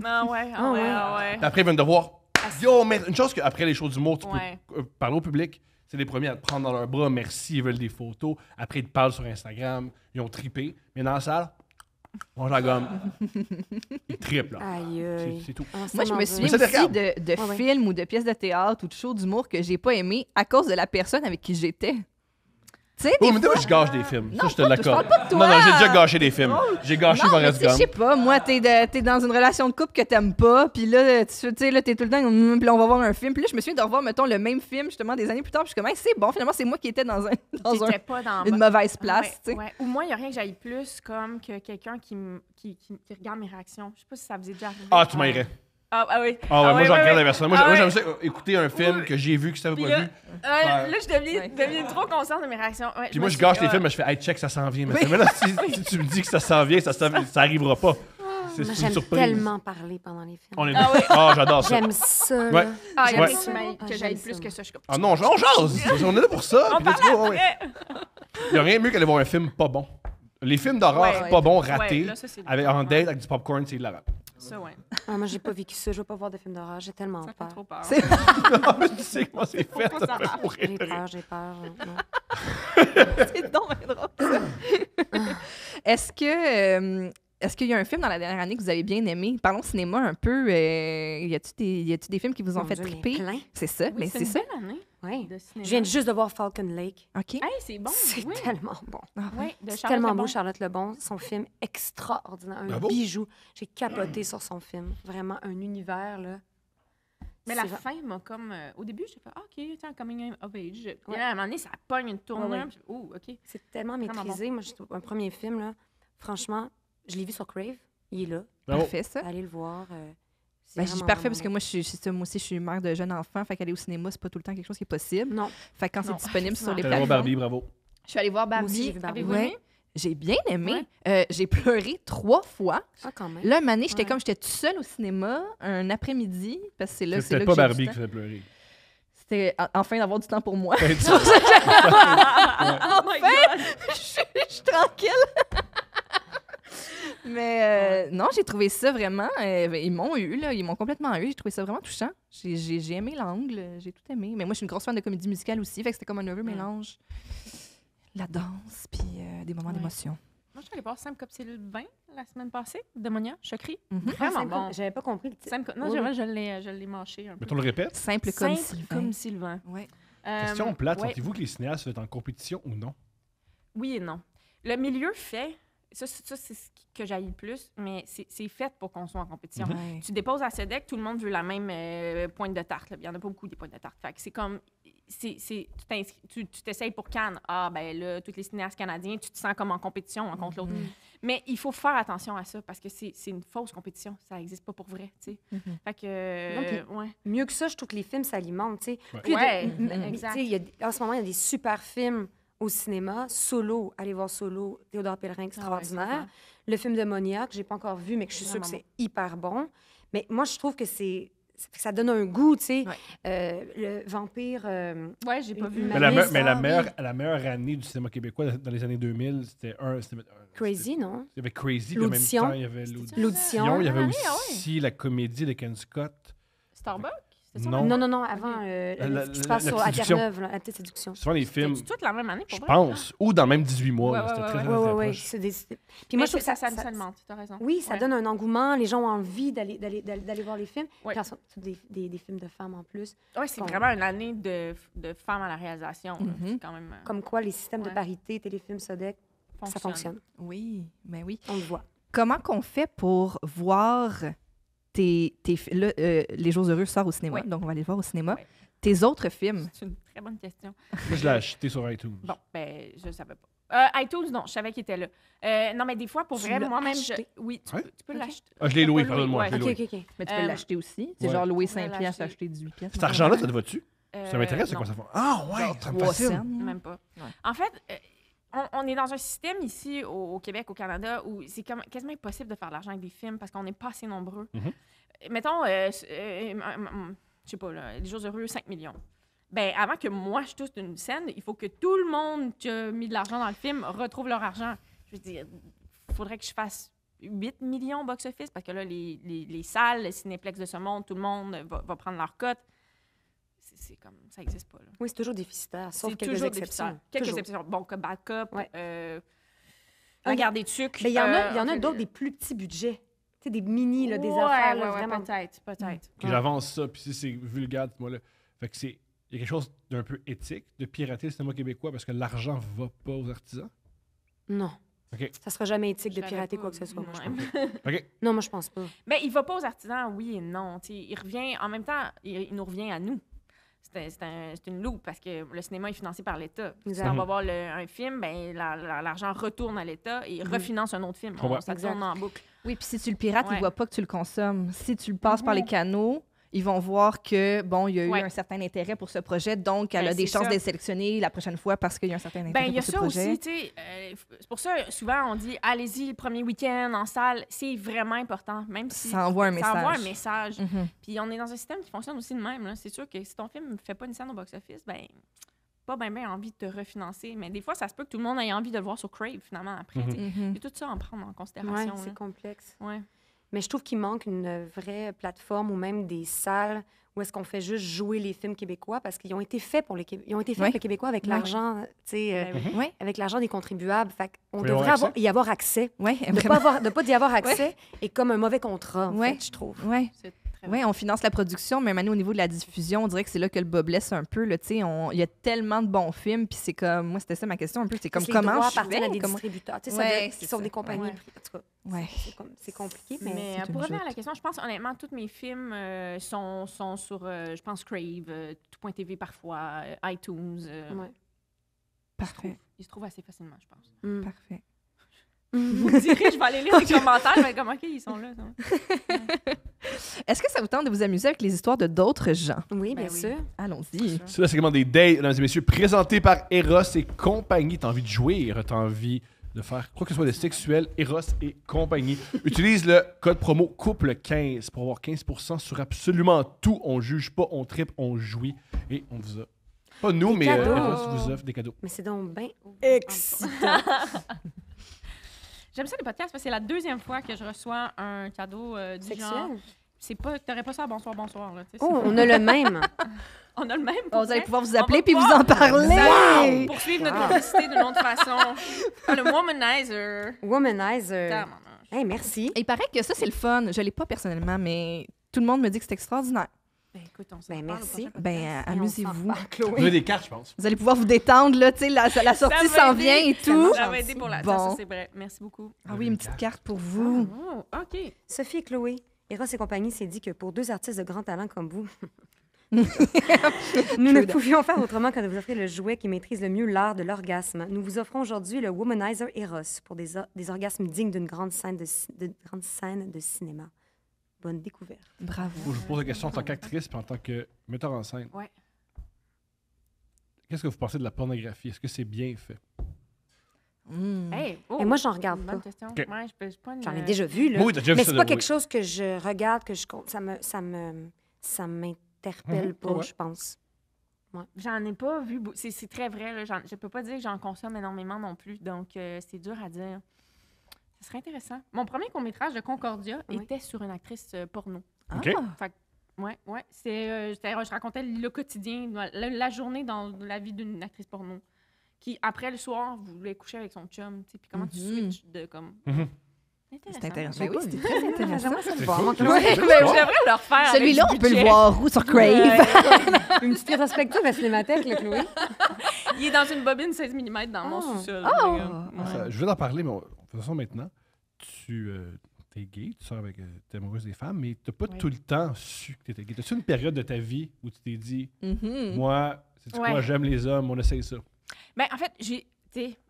Speaker 5: Ah ouais, ah ouais, ah ouais. Ah après,
Speaker 3: ils viennent de voir. Ah, Yo, mais une chose qu'après les shows d'humour, tu peux euh, parler au public c'est les premiers à te prendre dans leurs bras, merci, ils veulent des photos. Après, ils te parlent sur Instagram, ils ont tripé. Mais dans la salle, on la gomme.
Speaker 1: [laughs] ils trippent, là.
Speaker 2: Aïe, C'est tout. Ah, Moi, je me souviens aussi de, films ou de pièces de théâtre ou de shows d'humour que j'ai pas aimé à cause de la personne avec qui j'étais. Tu sais,
Speaker 1: oh, mais fois... moi, je
Speaker 3: gâche des films. Non, je te l'accorde. Non, non, j'ai déjà gâché des films. Oh, j'ai gâché non, Forrest Gump. Je sais
Speaker 2: pas, moi, t'es, es dans une relation de couple que t'aimes pas, puis là, tu sais, là, t'es tout le temps, hum, puis là, on va voir un film. Puis là, je me suis de revoir, mettons, le même film, justement, des années plus tard, puis je suis comme, c'est bon, finalement, c'est moi qui étais dans, un, [laughs] dans, une mauvaise place,
Speaker 5: ouais, ouais. Ou moi, il n'y a rien que j'aille plus comme que quelqu'un qui, qui, regarde mes réactions. Je sais pas si ça faisait déjà arrivé. Ah, tu m'irais. Ah, ah, oui. Ah ouais, ah moi, je regarde la version. Moi, j'aime
Speaker 3: ça écouter un film que j'ai vu, que je t'avais pas vu. là,
Speaker 5: je deviens, trop conscient de mes réactions. Puis moi, je gâche les films, je fais, hey,
Speaker 3: check, ça s'en vient. Mais si, tu me dis que ça s'en vient, ça, ça, arrivera pas. C'est une surprise. J'aime tellement
Speaker 4: parler pendant les films. Ah, j'adore ça. J'aime ça. Ouais. Ah, j'aime ça. Que j'aime plus que ça.
Speaker 3: Ah non, on jase. [laughs] On est là pour ça. Il n'y a rien mieux qu'aller voir un film pas bon. Les films d'horreur pas bons, ratés, en date avec du popcorn, c'est de la rap.
Speaker 4: Ça, ouais. Ah, moi, j'ai pas vécu ça. Je veux pas voir des films d'horreur. J'ai tellement peur. Fait trop peur. tu [laughs] [laughs] sais comment c'est fait. Ça j'ai peur, j'ai peur. c'est donc
Speaker 1: drôle,
Speaker 2: ah. Est-ce que. Euh, est-ce qu'il y a un film dans la dernière année que vous avez bien aimé? Parlons cinéma un peu. Euh, y a t il des, films qui vous ont fait Dieu, triper? C'est ça, mais c'est ça.
Speaker 4: Année. Je viens juste de voir Falcon Lake. OK. c'est bon. C'est tellement bon. Ah c'est tellement beau, Charlotte Lebon. Son film extraordinaire, un ah bijou. J'ai capoté sur son film. Vraiment un univers, là. Mais la fin m'a comme. Euh, au début, j'ai fait ah,
Speaker 5: OK, c'est un coming of age. à un moment donné, ça pogne une tournure. oh, OK. C'est
Speaker 4: tellement maîtrisé. Moi, un premier film, là, franchement, je l'ai vu sur Crave. Il est là. Ah, parfait, oh. ça. Allez le voir. Euh, ben, je parfait parce que
Speaker 2: moi, je, aussi, je suis mère de jeune enfant. Fait qu'aller au cinéma, c'est pas tout le temps quelque chose qui est possible. Non. Fait que quand c'est disponible sur les plateformes. Barbie, bravo. Je suis allée voir Barbie. J'ai bien aimé. Euh, j'ai pleuré trois fois. Ah, quand même. Là, Mané, j'étais comme j'étais toute seule au cinéma un après-midi parce que c'est là, c'est pas Barbie qui fait pleurer c'était enfin d'avoir du temps pour moi. Ben, [laughs] [laughs] enfin,
Speaker 1: je suis tranquille.
Speaker 2: Mais euh, non, j'ai trouvé ça vraiment. Euh, ils m'ont eu, là. Ils m'ont complètement eu. J'ai trouvé ça vraiment touchant. J'ai aimé l'angle. J'ai tout aimé. Mais moi, je suis une grosse fan de comédie musicale aussi. Fait que c'était comme un heureux mélange. La danse, puis euh, des moments d'émotion.
Speaker 5: Moi, je suis allée voir Simple Cop Sylvain la semaine passée, Demonia, Chocri.
Speaker 1: Mm Vraiment ah, bon. J'avais pas compris le titre. non, oui.
Speaker 5: je l'ai mâché un peu.
Speaker 1: Mais on le répète. Simple comme
Speaker 5: Sylvain. Ouais. Question plate. Sentez-vous que les
Speaker 3: cinéastes sont en compétition ou non?
Speaker 5: Oui et non. Le milieu fait ça, ça c'est ce que j'aille le plus, mais c'est fait pour qu'on soit en compétition. Mhm. Tu déposes à ce deck, tout le monde veut la même euh, pointe de tarte. Il n'y en a pas beaucoup des pointes de tarte. c'est comme. c'est, tu t'essayes pour Cannes. Ah, ben là, tous les cinéastes canadiens, tu te sens comme en compétition en hein, contre l'autre. Mhm. Mais il faut faire attention à ça parce que c'est une fausse
Speaker 4: compétition. Ça n'existe pas pour vrai. Mhm. que. Euh, ouais. Mieux que ça, je trouve que les films s'alimentent. Ouais. en ce moment, il y a des super films au cinéma, Solo, allez voir Solo, Théodore Pellerin, ah extraordinaire. le film de Moniac, j'ai pas encore vu, mais que je suis sûre que c'est hyper bon. Mais moi, je trouve que c'est ça donne un goût, tu sais. Euh, le vampire. Euh, ouais, j'ai pas vu. Mais, la, mais la, meilleure,
Speaker 3: la année du cinéma québécois dans les années 2000, c'était un. Euh,
Speaker 4: Crazy, non? Il y avait Crazy, le même temps, il y avait l'audition. Il y avait ah, aussi
Speaker 3: ah la comédie de Ken Scott.
Speaker 4: Starbucks? Non. non, non, avant
Speaker 3: euh, euh, la, la, sur, à Terre-Neuve, la petite séduction. Souvent les films. C'est toute la même année, pour Je pense. Ou dans même 18 mois. C'était très, oui
Speaker 4: oui oui Puis moi, je trouve que ça, ça, tu as raison. Oui, ça donne un engouement. Les gens ont envie d'aller, voir les films. des, des, films de femmes en plus. Oui, c'est vraiment
Speaker 5: une année de, de, femmes à la réalisation. Mm-hmm. quand même... Euh,
Speaker 4: Comme quoi, les systèmes de parité, téléfilms, SODEC, ça fonctionne. Oui, mais oui. On le voit. Comment qu'on fait pour
Speaker 2: voir euh, Les Jours Heureux sort au cinéma, donc on va aller le voir au cinéma. Tes autres films? C'est une très
Speaker 5: bonne question. je l'ai acheté sur iTunes. Bon, ben, je ne savais pas. Euh, iTunes, non, je savais qu'il était là. Euh, non, mais des fois, pour vrai, moi-même, je... oui, tu, peux, tu peux l'acheter.
Speaker 2: Ah, je
Speaker 3: l'ai loué, pardonne moi OK, OK,
Speaker 5: OK. mais tu peux euh, l'acheter aussi. C'est genre louer 5 piastres, acheter 18 piastres. Cet argent-là, ça te va-tu? ça m'intéresse, c'est quoi ça Ah, ouais, ça me Même pas. En fait, on, est dans un système ici au, Québec, au Canada, où c'est quasiment impossible de faire de l'argent avec des films parce qu'on n'est pas assez nombreux. Mhm. Mettons, je euh, ne euh, je sais pas, les jours heureux, 5 millions. Ben, avant que moi je touche une scène, il faut que tout le monde qui a mis de l'argent dans le film retrouve leur argent. Je veux dire, il faudrait que je fasse 8 millions box-office parce que là, les, salles, les cinéplex de ce monde, tout le monde va, va prendre leur cote c'est comme ça n'existe pas. Là.
Speaker 4: Oui, c'est toujours déficitaire, sauf quelques toujours exceptions. Déficitaire. Quelques exceptions.
Speaker 5: Bon, comme backup, ouais.
Speaker 4: Euh, regardez tu tuc. Mais il y en a, y en a euh, d'autres des plus petits budgets. Tu sais, des mini, là, des affaires, ouais, vraiment. Peut-être, peut-être.
Speaker 3: J'avance ça, puis si c'est vulgaire, moi, là. Fait que c'est. Il y a quelque chose d'un peu éthique de pirater le cinéma québécois parce que l'argent va pas aux artisans?
Speaker 4: Non. Okay. Ça sera jamais éthique de pirater quoi que ce soit. Moi, [laughs] Non, moi, je pense pas.
Speaker 5: Mais il il va pas aux artisans, oui et non. il revient, en même temps, il nous revient à nous c'est une loupe parce que le cinéma est financé par l'État. Si on va mhm. voir un film, ben, l'argent retourne à l'État et mhm. refinance un autre film. ça tourne en boucle.
Speaker 2: Oui, puis si tu le pirates, il ne voit pas que tu le consommes. Si tu le passes par les canaux, ils vont voir que, bon, il y a eu un certain intérêt pour ce projet, donc elle ben, a des chances d'être sélectionnée la prochaine fois parce qu'il y a un certain intérêt ben, pour y a ça Aussi,
Speaker 5: euh, c'est pour ça, souvent, on dit allez-y le premier week-end en salle. C'est vraiment important, même si. Ça envoie un message. envoie un message. Mm-hmm. Puis on est dans un système qui fonctionne aussi de même. C'est sûr que si ton film ne fait pas une scène au box-office, ben pas bien ben envie de te refinancer. Mais des fois, ça se peut que tout le monde ait envie de le voir sur Crave, finalement, après. Mm-hmm. Mm-hmm. Il y Et tout ça en prendre en considération. c'est complexe. Ouais.
Speaker 4: Mais je trouve qu'il manque une vraie plateforme ou même des salles où est-ce qu'on fait juste jouer les films québécois parce qu'ils ont été faits pour les, Ils ont été faits pour les Québécois avec l'argent, euh, ben avec l'argent des contribuables. Fait on devrait avoir y avoir accès. de ne pas, avoir, de pas y avoir accès est comme un mauvais
Speaker 2: contrat, en je trouve. Oui, on finance la production, mais maintenant, au niveau de la diffusion, on dirait que c'est là que le boblesse un peu. Il y a tellement de bons films, puis c'est comme. Moi, c'était ça ma question un peu. C'est comme comment je fais. à des distributeurs,
Speaker 4: des compagnies. En tout cas, ouais. c'est compliqué. Mais, mais euh, pour revenir à la
Speaker 5: question, je pense honnêtement, tous mes films euh, sont, sur, euh, je pense, Crave, euh, Tout.tv parfois, iTunes. Parfait. Ils se trouvent assez facilement, je pense.
Speaker 2: Hmm. Parfait. Vous diriez direz, je vais
Speaker 5: aller lire les [laughs] commentaires, mais comment qu'ils sont là.
Speaker 2: [laughs] Est-ce que ça vous tente de vous amuser avec les histoires de d'autres gens? Oui, ben bien sûr. Allons-y.
Speaker 3: C'est le segment des dates, mesdames et messieurs, présenté par Eros et compagnie. T'as envie de jouir, t'as envie de faire quoi que ce soit de sexuel, Eros et compagnie. Utilise le code promo COUPLE15 pour avoir 15% sur absolument tout. On juge pas, on tripe, on jouit et on vous a pas nous, mais euh, Eros vous offre des cadeaux. Mais c'est donc
Speaker 4: bien excitant. [laughs]
Speaker 5: J'aime ça les podcasts parce que c'est la deuxième fois que je reçois un cadeau euh, du genre. C'est pas, t'aurais pas ça à bonsoir, bonsoir. oh, [laughs] on a le même. on a
Speaker 2: le même. vous allez pouvoir vous appeler puis vous en parler. Wow! Poursuivre notre
Speaker 5: publicité de autre façon.
Speaker 2: Ah, le womanizer. Womanizer. merci. il paraît que ça, c'est le fun. Je l'ai pas personnellement, mais tout le monde me dit que c'est extraordinaire. Ben, ben merci. Ben, amusez-vous. Vous avez des cartes, je pense. Vous allez pouvoir vous détendre, là, tu sais, la, sortie s'en vient et tout. Ça va aider pour la bon. c'est
Speaker 4: vrai. Merci beaucoup. Ah oui, une petite carte
Speaker 2: pour vous.
Speaker 4: Oh, OK. Sophie et Chloé, Eros et compagnie s'est dit que pour deux artistes de grand talent comme vous, [laughs] nous ne pouvions faire autrement que de vous offrir le jouet qui maîtrise le mieux l'art de l'orgasme. Nous vous offrons aujourd'hui le Womanizer Eros pour des, orgasmes dignes d'une grande scène de, grande scène de cinéma bonne découverte. Bravo. je vous pose la question en tant
Speaker 3: qu'actrice et en tant que metteur en scène. Ouais. Qu'est-ce que vous pensez de la pornographie? Est-ce que c'est bien fait?
Speaker 4: Hmm. Et oh, moi, j'en regarde pas. j'en ai euh, déjà vu, là. déjà mais c'est pas quelque chose que je regarde, que je Ça me, ça me, ça m'interpelle mhm. pas, je pense. Ouais.
Speaker 5: J'en ai pas vu. C'est, très vrai. Là. Je peux pas dire que j'en consomme énormément non plus. Donc, euh, c'est dur à dire. Ça serait intéressant. Mon premier court-métrage de Concordia était sur une actrice euh, porno. OK. Ah. Fait oui, ouais. C'est, euh, je racontais le quotidien, la, journée dans la vie d'une actrice porno qui, après le soir, voulait coucher avec son chum. Puis comment tu mhm. switches de comme. Mm C'est intéressant. Ben oui, ben c'était très intéressant.
Speaker 2: J'aimerais le refaire. Celui-là, on peut le voir où sur Crave? [laughs] une
Speaker 5: petite rétrospective à Cinémathèque, le Chloé. Il est dans une bobine 16 mm dans mon ah. sous-sol. Ah! Euh,
Speaker 3: ah, je veux en parler, mais de toute façon, maintenant, tu euh, es gay, tu sors avec. Euh, es amoureuse des femmes, mais t'as pas tout le temps su que tu étais gay. T'as-tu une période de ta vie où tu t'es dit,
Speaker 1: mm-hmm.
Speaker 5: moi, c'est j'aime
Speaker 3: les hommes, on essaye ça?
Speaker 5: Mais ben, en fait, j'ai.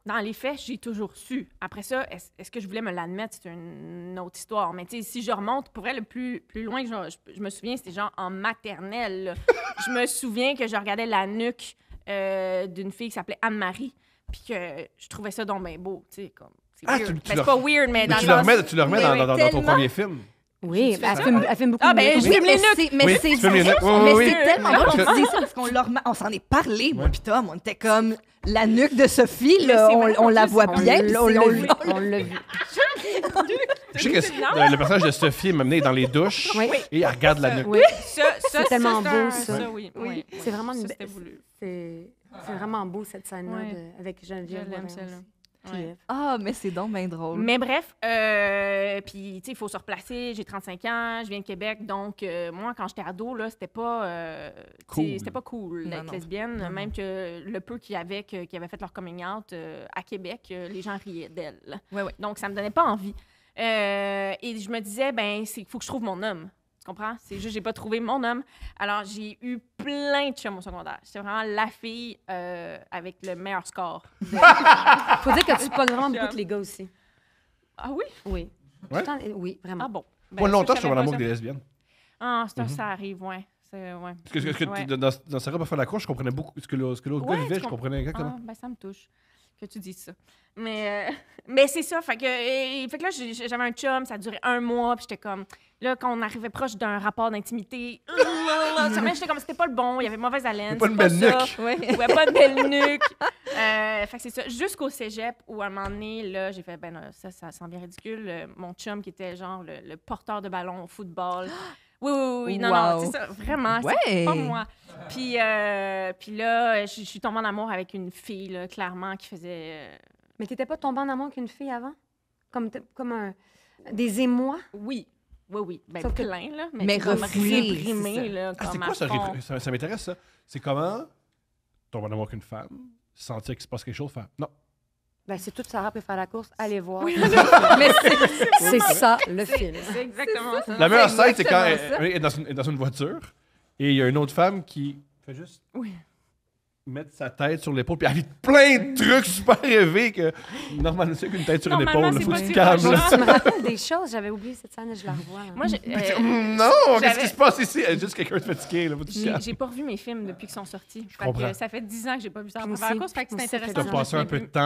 Speaker 5: Dans les faits, j'ai toujours su. Après ça, est-ce, que je voulais me l'admettre? C'est une autre histoire. Mais si je remonte, pour le plus, plus loin que je, me souviens, c'était genre en maternelle. [laughs] je me souviens que je regardais la nuque euh, d'une fille qui s'appelait Anne-Marie, puis que je trouvais ça donc bien beau. Comme,
Speaker 2: ah, tu, tu ben, c'est pas weird, mais, dans tu sens... Mais tu le remets dans, dans, ton premier film. Oui, elle
Speaker 1: filme, elle filme, beaucoup ah, ben, je oui, mais c'est, mais c'est, c'est tellement drôle qu'on te ça
Speaker 2: parce qu'on s'en est parlé, moi pis Tom, on était comme la nuque de Sophie, là, on, la voit bien, on l'a vu.
Speaker 4: Je sais que le personnage
Speaker 3: de Sophie est amené dans les douches et elle regarde la nuque. Oui,
Speaker 4: c'est tellement beau, ça. Oui, c'est vraiment une C'est vraiment beau, cette scène-là avec Geneviève. Je l'aime, celle-là.
Speaker 2: Ah, mais c'est donc bien drôle. Mais
Speaker 5: bref, euh, puis, tu sais, il faut se replacer. J'ai 35 ans, je viens de Québec. Donc, euh, moi, quand j'étais ado, là, c'était pas, euh, cool. c'était pas cool d'être lesbienne. même que le peu qu'il y avait qui avait fait leur coming out à Québec, les gens riaient d'elle. Donc, ça me donnait pas envie. et je me disais, ben, il faut que je trouve mon homme comprends? C'est juste, que je n'ai pas trouvé mon homme. Alors, j'ai eu plein de chums au secondaire. J'étais vraiment la fille euh, avec le meilleur score. Il [laughs] Faut dire que tu pas vraiment beaucoup de les
Speaker 4: gars aussi. Ah oui? Oui. oui, vraiment. Ah bon? Ben, longtemps,
Speaker 3: je suis en amour des lesbiennes. Ah, c'est mhm. ça
Speaker 5: arrive, ouais. Ouais. Parce que, dans,
Speaker 3: dans, dans à faire la course, je comprenais beaucoup ce que l'autre gars vivait, je comprenais exactement. Ah,
Speaker 5: ben ça me touche que tu dises ça. Mais, euh, [laughs] mais c'est ça. Fait que, fait que là, j'avais un chum, ça durait un mois, puis j'étais comme. Là, quand on arrivait proche d'un rapport d'intimité, j'étais comme, c'était pas le bon, il y avait mauvaise haleine. Pas une belle nuque. Ouais. ouais, pas de belle nuque. fait que c'est ça. Jusqu'au cégep, où à un moment donné, là, j'ai fait, ben ça, ça sent bien ridicule. Euh, mon chum, qui était genre le porteur de ballon au football. Oui, oui, oui, non, non, c'est ça, vraiment, c'est pas moi. Puis, euh, puis là, je, suis tombée en amour avec une fille, clairement, qui faisait... Euh,
Speaker 4: mais t'étais pas tombée en amour avec une fille avant? Comme, comme un... des émois? Oui, oui, oui. C'est ben, plein, là. Mais, mais réprimé, là, ah, c'est quoi ça,
Speaker 3: ça? m'intéresse, ça. C'est comment tomber en amour avec une femme, sentir qu'il se passe quelque chose, faire... Non,
Speaker 4: ben, c'est toute Sarah faire la course, allez voir. [laughs] mais c'est ça le film. C'est exactement ça. La meilleure scène, c'est quand elle, est
Speaker 3: dans une, dans une, voiture et il y a une autre femme qui fait juste. Oui mettre sa tête sur l'épaule, puis elle vit plein de trucs super rêvés que normalement c'est qu'une tête sur l'épaule, épaule, faut que tu me
Speaker 4: des choses, j'avais oublié cette scène, je la revois. Hein. Moi,
Speaker 5: euh, [laughs] non, qu'est-ce qui se
Speaker 3: passe ici Juste quelqu'un de fatigué là, J'ai
Speaker 5: pas revu mes films depuis qu'ils sont sortis. Je ça fait 10 ans que j'ai pas vu ça. fait que c'est intéressant. Tu as passé un peu de temps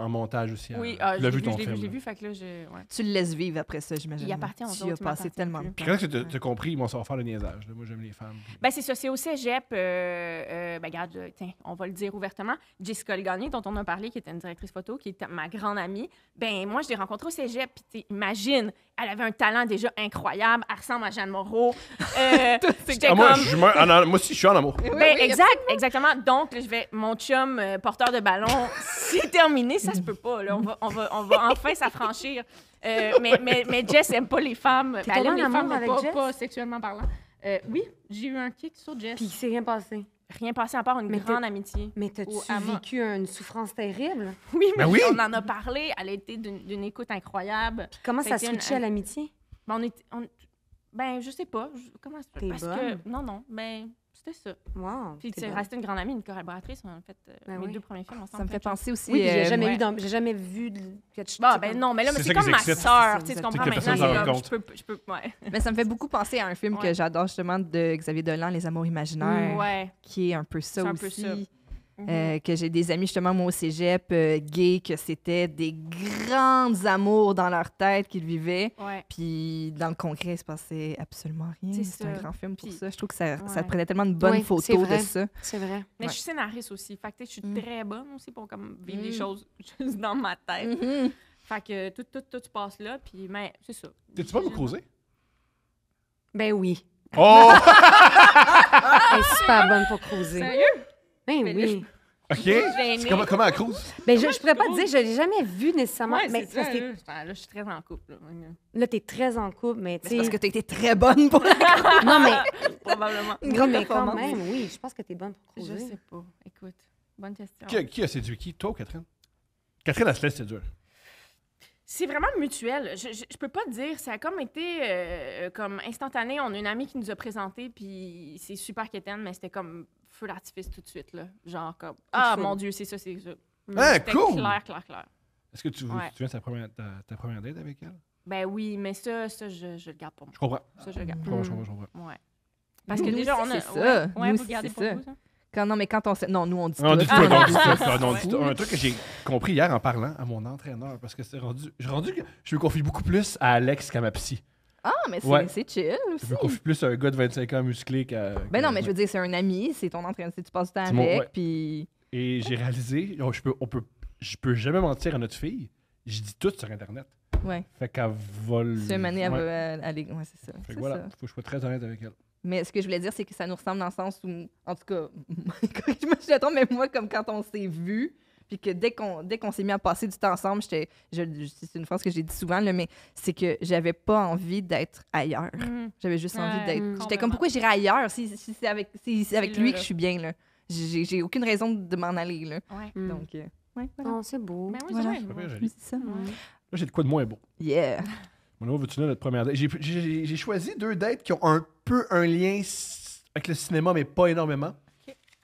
Speaker 3: en montage aussi. Oui, tu hein. ah, l'as vu ton film.
Speaker 5: fait que là, je... Tu le laisses vivre
Speaker 2: après ça, j'imagine. Il appartient aux autres. Tu as passé tellement de temps.
Speaker 3: tu as compris, ils vont savoir faire le niaisage. Moi, j'aime les femmes.
Speaker 5: Ben c'est ça, c'est au cégep. Euh, euh, ben, regarde, tiens on va le dire ouvertement, Jess Colganier dont on a parlé, qui était une directrice photo, qui était ma grande amie, ben moi, je l'ai rencontrée au cégep. Puis imagine, elle avait un talent déjà incroyable. Elle ressemble à Jeanne Moreau.
Speaker 3: moi, aussi, je suis en amour.
Speaker 5: Ben, exactement. Donc, je vais, mon chum, euh, porteur de ballon, [laughs] c'est terminé. Ça se peut pas. On, va, enfin s'affranchir. Euh, [laughs] mais, mais, mais, Jess aime pas les femmes. Ben, elle aime les femmes, mais pas, sexuellement parlant. Euh, oui, j'ai eu un kick sur Jess. Puis il s'est rien passé rien passé à part une grande amitié. Mais t'as-tu vécu une souffrance terrible? [laughs] Oui, ben mais on en a parlé. Elle a été d'une écoute incroyable. comment ça, se à l'amitié? Ben, on ben, je sais pas. Comment ça se non, non, ben, c'était ça. Wow, Puis tu restée une grande amie, une collaboratrice. On a fait euh, ben mes deux premiers films ensemble. Ça me fait penser aussi. Oui, j'ai jamais, euh, jamais,
Speaker 4: vu de... Bah, ben non,
Speaker 5: mais là, c'est comme ma sœur. Tu comprends maintenant, je
Speaker 2: peux, je peux, Mais ça me fait beaucoup penser à un film que j'adore justement de Xavier Dolan, Les Amours imaginaires, mm, qui est un peu ça aussi. C'est un peu ça. Euh, mm-hmm. que j'ai des amis justement moi au cégep euh, gays que c'était des grands amours dans leur tête qu'ils vivaient. Puis dans le concret, il se passait absolument rien. C'est un grand film pour ça. Je trouve que ça, ça prenait tellement de bonnes photos de ça. C'est vrai. Mais je suis
Speaker 5: scénariste aussi. Fait que je suis mm. très bonne aussi pour comme vivre des mm. choses [laughs] juste dans ma tête. Mm-hmm. Fait que tout, tout, tout, tu passe là. Puis mais c'est ça.
Speaker 3: T'es-tu pas me croiser? Ben oui. Oh! [laughs] Elle est super bonne pour croiser.
Speaker 4: Sérieux? Ben oui. OK? comment, comment à Cruz? Ben, je ne pourrais pas te dire, je ne l'ai jamais vu nécessairement. mais là, je suis très en couple. là. tu es très en couple, mais tu sais. Parce que tu étais très bonne pour la [laughs] Non, mais, [laughs] Probablement. une mais quand même, oui, je pense que tu es bonne pour Je ne sais pas. Écoute, bonne question. Qui
Speaker 3: a, séduit qui? Toi ou Catherine? Catherine, elle se laisse séduire.
Speaker 5: C'est vraiment mutuel. Je, ne peux pas te dire. Ça a comme été euh, comme instantané. On a une amie qui nous a présenté, puis c'est super quétaine, mais c'était comme l'artifice tout de suite. Là. Genre comme Ah mon Dieu, c'est ça, c'est ça. Hein, clair, clair, clair. Est-ce que tu, tu viens
Speaker 3: de ta première, ta, première date avec elle?
Speaker 5: Ben oui, mais ça, ça je, je le garde pour moi. Je comprends.
Speaker 3: Ça, je le garde. Je comprends, je comprends, je comprends.
Speaker 2: Ouais. Parce que déjà, on a. ça. Ouais, vous gardez pour ça. hein? Quand, non, mais quand on sait. Non, nous, on dit tout. tout. Un truc que j'ai
Speaker 3: compris hier en parlant à mon entraîneur, parce que c'est rendu. Je, rendu, je me confie beaucoup plus à Alex qu'à ma psy. Ah, mais c'est chill aussi. Je confie plus un gars de 25 ans musclé qu'à. Ben non, mais je veux
Speaker 2: dire, c'est un ami, c'est ton entraîneur, tu passes du temps avec.
Speaker 3: Puis... Et j'ai réalisé, je peux, on peut, je peux jamais mentir à notre fille. Je dis tout sur Internet. Ouais. Fait qu'elle vole. C'est une année, elle veut aller. Ouais, c'est ça. Fait que voilà, faut que je sois très honnête avec elle.
Speaker 2: Mais ce que je voulais dire, c'est que ça nous ressemble dans le sens où, en tout cas, [laughs] je me attends mais moi, comme quand on s'est vus… Puis que dès qu'on dès qu'on s'est mis à passer du temps ensemble, j'étais, je, c'est une phrase que j'ai dit souvent, mais c'est que j'avais pas envie d'être ailleurs. Mm. J'avais juste envie d'être. J'étais comme pourquoi j'irais ailleurs si, c'est avec, avec lui que je suis bien là. J'ai, j'ai aucune raison de m'en aller là. Ouais. Mm. Donc euh,
Speaker 4: ouais, c'est beau. Mais ben
Speaker 2: ça.
Speaker 3: j'ai de quoi de moins beau. Yeah. [laughs] Mon veux-tu notre première date? J'ai, j'ai, choisi deux dates qui ont un peu un lien avec le cinéma, mais pas énormément.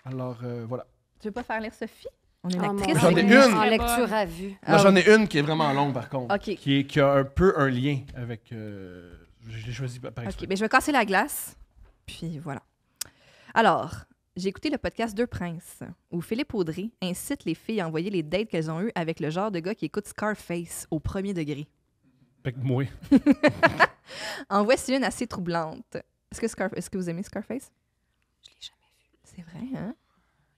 Speaker 3: Alors, euh, voilà.
Speaker 2: Tu veux pas faire lire Sophie? On est oh
Speaker 1: une
Speaker 4: actrice. J'en ai une. En lecture à vue. Moi, ah, j'en ai
Speaker 3: une qui est vraiment longue, par contre. Qui, est, qui a un peu un lien avec. Euh, je l'ai choisi
Speaker 2: par exemple. mais ben, je vais casser la glace. Puis voilà. Alors, j'ai écouté le podcast Deux Princes, où Philippe Audry incite les filles à envoyer les dates qu'elles ont eues avec le genre de gars qui écoute Scarface au premier degré. Pec [laughs] en voici une assez troublante. Est-ce que, Est que vous aimez Scarface? Je l'ai jamais vu. C'est vrai, hein?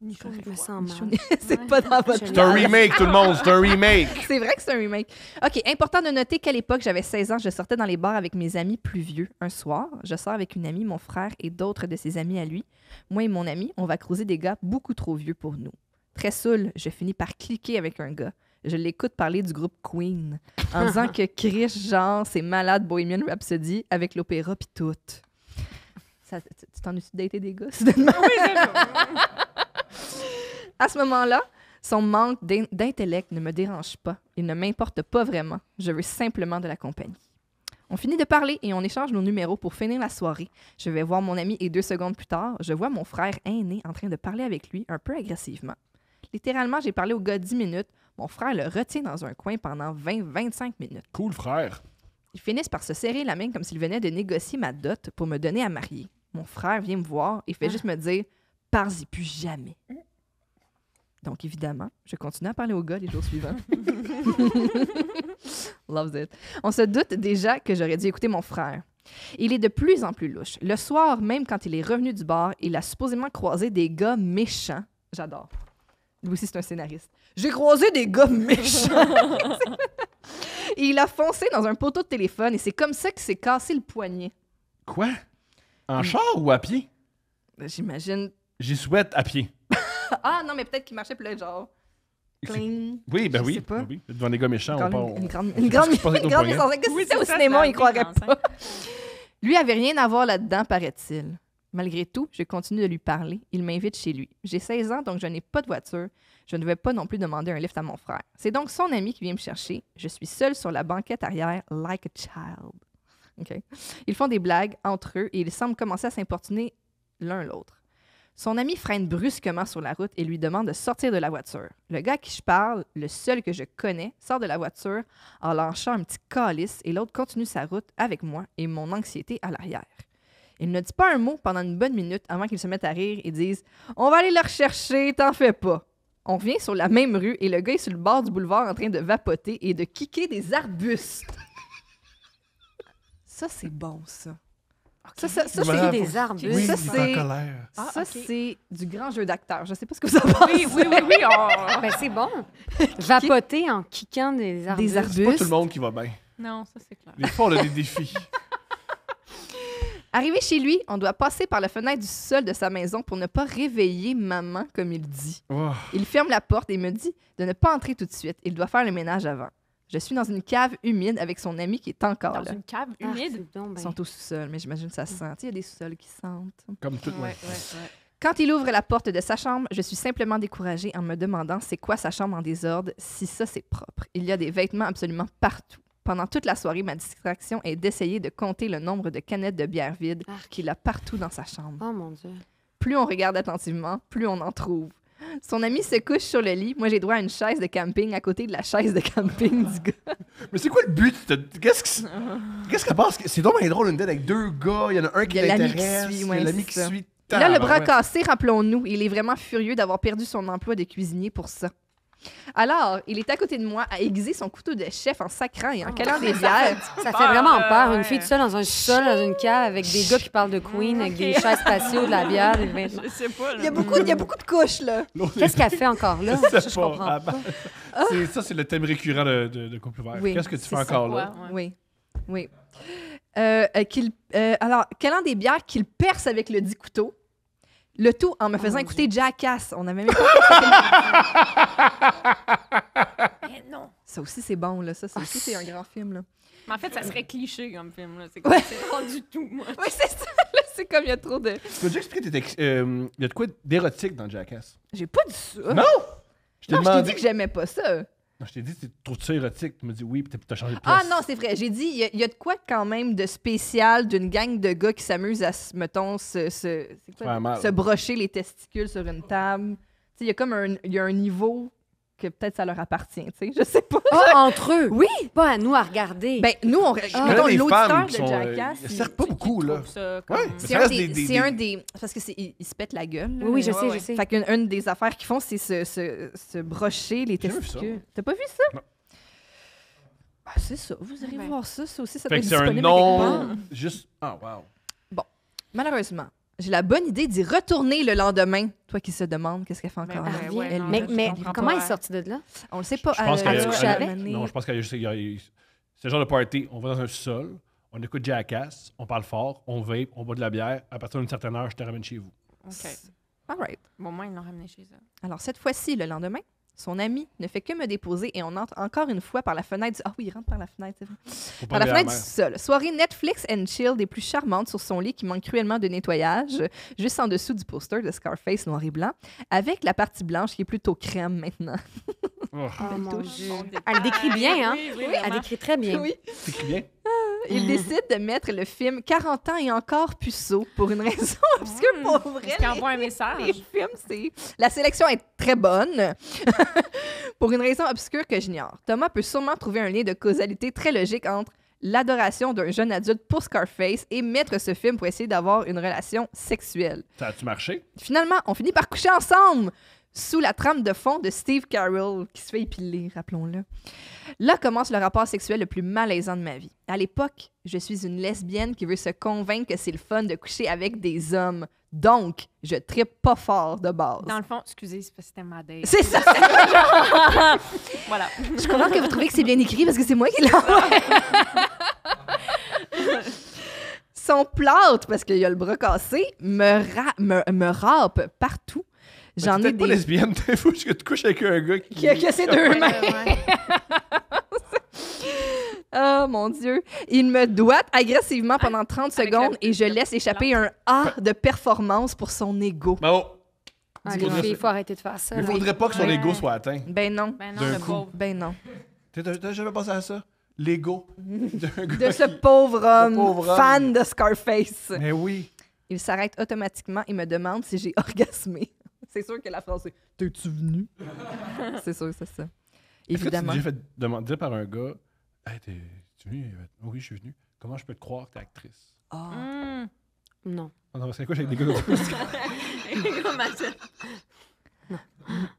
Speaker 4: [laughs] c'est pas dans
Speaker 2: votre C'est un remake, tout le monde. C'est un remake. [laughs] c'est vrai que c'est un remake. OK. Important de noter qu'à l'époque, j'avais 16 ans. Je sortais dans les bars avec mes amis plus vieux. Un soir, je sors avec une amie, mon frère et d'autres de ses amis à lui. Moi et mon ami, on va croiser des gars beaucoup trop vieux pour nous. Très saoul, je finis par cliquer avec un gars. Je l'écoute parler du groupe Queen en disant [laughs] que Chris, genre, c'est malade Bohemian Rhapsody avec l'opéra puis tout. tu t'en es-tu daté des gars, soudainement? Ah oui, à ce moment-là, son manque d'intellect ne me dérange pas. Il ne m'importe pas vraiment. Je veux simplement de la compagnie. On finit de parler et on échange nos numéros pour finir la soirée. Je vais voir mon ami et deux secondes plus tard, je vois mon frère aîné en train de parler avec lui un peu agressivement. Littéralement, j'ai parlé au gars 10 minutes. Mon frère le retient dans un coin pendant 20-25 minutes. Cool, frère. Ils finissent par se serrer la main comme s'ils venaient de négocier ma dot pour me donner à marier. Mon frère vient me voir et fait ah. juste me dire pars y plus jamais. Donc, évidemment, je continue à parler aux gars les jours suivants. [laughs] Loves it. On se doute déjà que j'aurais dû écouter mon frère. Il est de plus en plus louche. Le soir, même quand il est revenu du bar, il a supposément croisé des gars méchants. J'adore. Lui aussi, c'est un scénariste. J'ai croisé des gars
Speaker 1: méchants.
Speaker 2: [laughs] il a foncé dans un poteau de téléphone et c'est comme ça qu'il s'est cassé le poignet.
Speaker 3: Quoi? En char ou à pied? Ben, j'imagine J'y souhaite à pied.
Speaker 2: [laughs] ah non, mais peut-être qu'il marchait plus là, genre. Cling. Oui, ben Je oui. sais
Speaker 3: pas. oui. Devant des gars méchants, on Une grande, une grande, ce Que
Speaker 2: c'était c'est au cinéma, il croirait pas. [laughs] Lui avait rien à voir là-dedans, paraît-il. Malgré tout, je continue de lui parler. Il m'invite chez lui. J'ai 16 ans, donc je n'ai pas de voiture. Je ne vais pas non plus demander un lift à mon frère. C'est donc son ami qui vient me chercher. Je suis seule sur la banquette arrière, like a child. OK. Ils font des blagues entre eux et ils semblent commencer à s'importuner l'un l'autre. Son ami freine brusquement sur la route et lui demande de sortir de la voiture. Le gars à qui je parle, le seul que je connais, sort de la voiture en lâchant un petit calice et l'autre continue sa route avec moi et mon anxiété à l'arrière. Il ne dit pas un mot pendant une bonne minute avant qu'il se mette à rire et dise On va aller le rechercher, t'en fais pas. On vient sur la même rue et le gars est sur le bord du boulevard en train de vapoter et de kicker des arbustes. ça, c'est bon, ça.
Speaker 4: Ça, ça, ça c'est des ça, c'est ah, du grand jeu d'acteur. Je ne sais pas ce que vous en pensez. Oui, oui, oui. [laughs] Ben, c'est bon. [laughs] Vapoter en kickant des arbustes. Des pas tout le monde
Speaker 3: qui va bien. Non, ça, c'est clair. Des fois, on a des défis.
Speaker 2: [laughs] Arrivé chez lui, on doit passer par la fenêtre du sol de sa maison pour ne pas réveiller maman, comme il dit. Oh. Il ferme la porte et me dit de ne pas entrer tout de suite. Il doit faire le ménage avant. Je suis dans une cave humide avec son ami qui est encore là. Dans une cave ah, humide? Ils sont au sous-sol, mais j'imagine que ça sent. Il y a des sous-sols qui sentent.
Speaker 1: Comme tout, ouais, ouais.
Speaker 2: Quand il ouvre la porte de sa chambre, je suis simplement découragée en me demandant c'est quoi sa chambre en désordre, si ça c'est propre. Il y a des vêtements absolument partout. Pendant toute la soirée, ma distraction est d'essayer de compter le nombre de canettes de bière vide qu'il a partout dans sa chambre. Oh mon Dieu. Plus on regarde attentivement, plus on en trouve. Son ami se couche sur le lit. Moi, j'ai droit à une chaise de camping à côté de la chaise de camping du ah. gars.
Speaker 3: Mais c'est quoi le but? Qu'est-ce que [laughs] qu'est-ce qu'elle pense? C'est dommage drôle une date avec deux gars. Il y en a un qui l'intéresse. Il y a l'ami qui suit. Là, le bras cassé,
Speaker 2: rappelons-nous, il est vraiment furieux d'avoir perdu son emploi de cuisinier pour ça. Alors, il est à côté de moi à aiguiser son couteau de chef en sacrant et en oh. calant des bières. Ça fait vraiment peur.
Speaker 4: Une fille de seule dans un sol, dans une cave, avec des gars qui parlent de Queen, avec des chaises spatiaux, de la bière, sais pas. Il y, a beaucoup, de couches, là. Qu'est-ce qu'elle fait encore là? Ça,
Speaker 3: c'est le thème récurrent de, de, Qu'est-ce que tu fais encore là?
Speaker 2: Oui, oui. Euh, euh, qu'il, euh, alors, calant des bières qu'il perce avec le dit couteau le tout en me oh faisant écouter Jackass. On n'avait même pas. Mais [laughs] eh non. Ça aussi, c'est bon, là. Ça, aussi, c'est un grand film, là. Mais en fait, ça serait cliché comme film, là. C'est ouais. pas du tout, moi. [laughs] Oui, c'est ça. C'est comme il y a trop de. Tu peux
Speaker 3: juste expliquer, euh, il y a de quoi d'érotique dans Jackass?
Speaker 2: J'ai pas dit ça. Non! Je t'ai dit que j'aimais pas ça.
Speaker 3: Je t'ai dit, c'est trop ça érotique? Tu me dis oui, puis t'as changé de ah,
Speaker 2: place. Ah non, c'est vrai. J'ai dit, il y, a de quoi quand même de spécial d'une gang de gars qui s'amuse à, mettons, se, se, se brocher les testicules sur une table. Il y a comme un, y a un niveau que peut-être ça leur appartient, je sais pas. Ah, [laughs]
Speaker 4: entre eux? Oui! Pas à nous à regarder. Ben, nous, on. Ah. l'auditeur de euh, Jackass. ils servent
Speaker 1: pas beaucoup,
Speaker 2: là. Ouais, C'est un, des, un des. Parce que se pètent la gueule. Oui, je sais, je sais. Fait qu'une des affaires qu'ils font, c'est se, se, se brocher les testicules. T'as pas vu ça? Bah, c'est ça. Vous arrivez voir ça. Ça aussi, ça Fait que c'est un nom.
Speaker 3: Juste. Ah,
Speaker 1: wow. bon
Speaker 2: Malheureusement j'ai la bonne idée d'y retourner le lendemain. Toi qui se demande qu'est-ce qu'elle fait encore. Ben mais, mais, comment elle est sortie de là? On le sait pas. Je
Speaker 1: pense qu'elle Non,
Speaker 3: je pense qu'elle C'est le genre de party, on va dans un sol, on écoute Jackass, on parle fort, on vape, on boit de la bière. À partir d'une certaine heure, je te ramène chez vous. OK.
Speaker 2: All right. Bon, moi, ils l'ont ramené chez eux. Alors, cette fois-ci, le lendemain, son ami ne fait que me déposer et on entre encore une fois par la fenêtre du... Ah oui, rentre par la fenêtre, Par la du sol. Soirée Netflix and chill des plus charmantes sur son lit qui manque cruellement de nettoyage, juste en dessous du poster de Scarface noir et blanc, avec la partie blanche qui est plutôt crème maintenant.
Speaker 4: Oh, oh Elle décrit bien, hein? Oui,
Speaker 2: Elle décrit très bien. Oui.
Speaker 3: c'est bien. Ah,
Speaker 2: il mm. décide de mettre le film 40 ans et encore puceau pour une raison obscure [laughs] mm. pour
Speaker 5: Parce envoie un message. Les films,
Speaker 2: La sélection est très bonne [laughs] pour une raison obscure que j'ignore. Thomas peut sûrement trouver un lien de causalité très logique entre l'adoration d'un jeune adulte pour Scarface et mettre ce film pour essayer d'avoir une relation sexuelle.
Speaker 3: Ça a-tu marché?
Speaker 2: Finalement, on finit par coucher ensemble sous la trame de fond de Steve Carroll, qui se fait épiler, rappelons-le. Là commence le rapport sexuel le plus malaisant de ma vie. À l'époque, je suis une lesbienne qui veut se convaincre que c'est le fun de coucher avec des hommes. Donc, je tripe pas fort de base. Dans le
Speaker 5: fond, excusez, c'était ma date. C'est ça! [laughs] voilà. Je comprends que vous trouvez que c'est
Speaker 2: bien écrit parce que c'est moi qui l'ai. Son plâtre, parce qu'il a le bras cassé, me, rappe me, partout bah, J'en ai des. pas lesbienne,
Speaker 3: [laughs] t'es fou, que tu couches avec un gars qui. a cassé ah, deux mains.
Speaker 2: [laughs] oh mon Dieu. Il me doit agressivement ah, pendant 30 secondes et je laisse échapper un A de performance pour son ego. Mais bah, oh. Ah, il faut arrêter de faire ça. Il faudrait pas que son égo ego soit atteint. Ben non. Ben non, le pauvre. Ben non. T'as
Speaker 3: jamais pensé à ça? L'ego [laughs] de ce pauvre homme, fan de
Speaker 2: Scarface. Mais oui. Il s'arrête automatiquement et me demande si j'ai orgasmé c'est sûr que la phrase c'est T'es-tu venu [laughs] C'est sûr, c'est ça. Évidemment. J'ai fait
Speaker 3: demander par un gars Hey, t'es venu Oui, je suis venu. Comment je peux te croire
Speaker 2: que t'es actrice
Speaker 4: Ah. Hmm. Non. non, quoi avec des gars [laughs]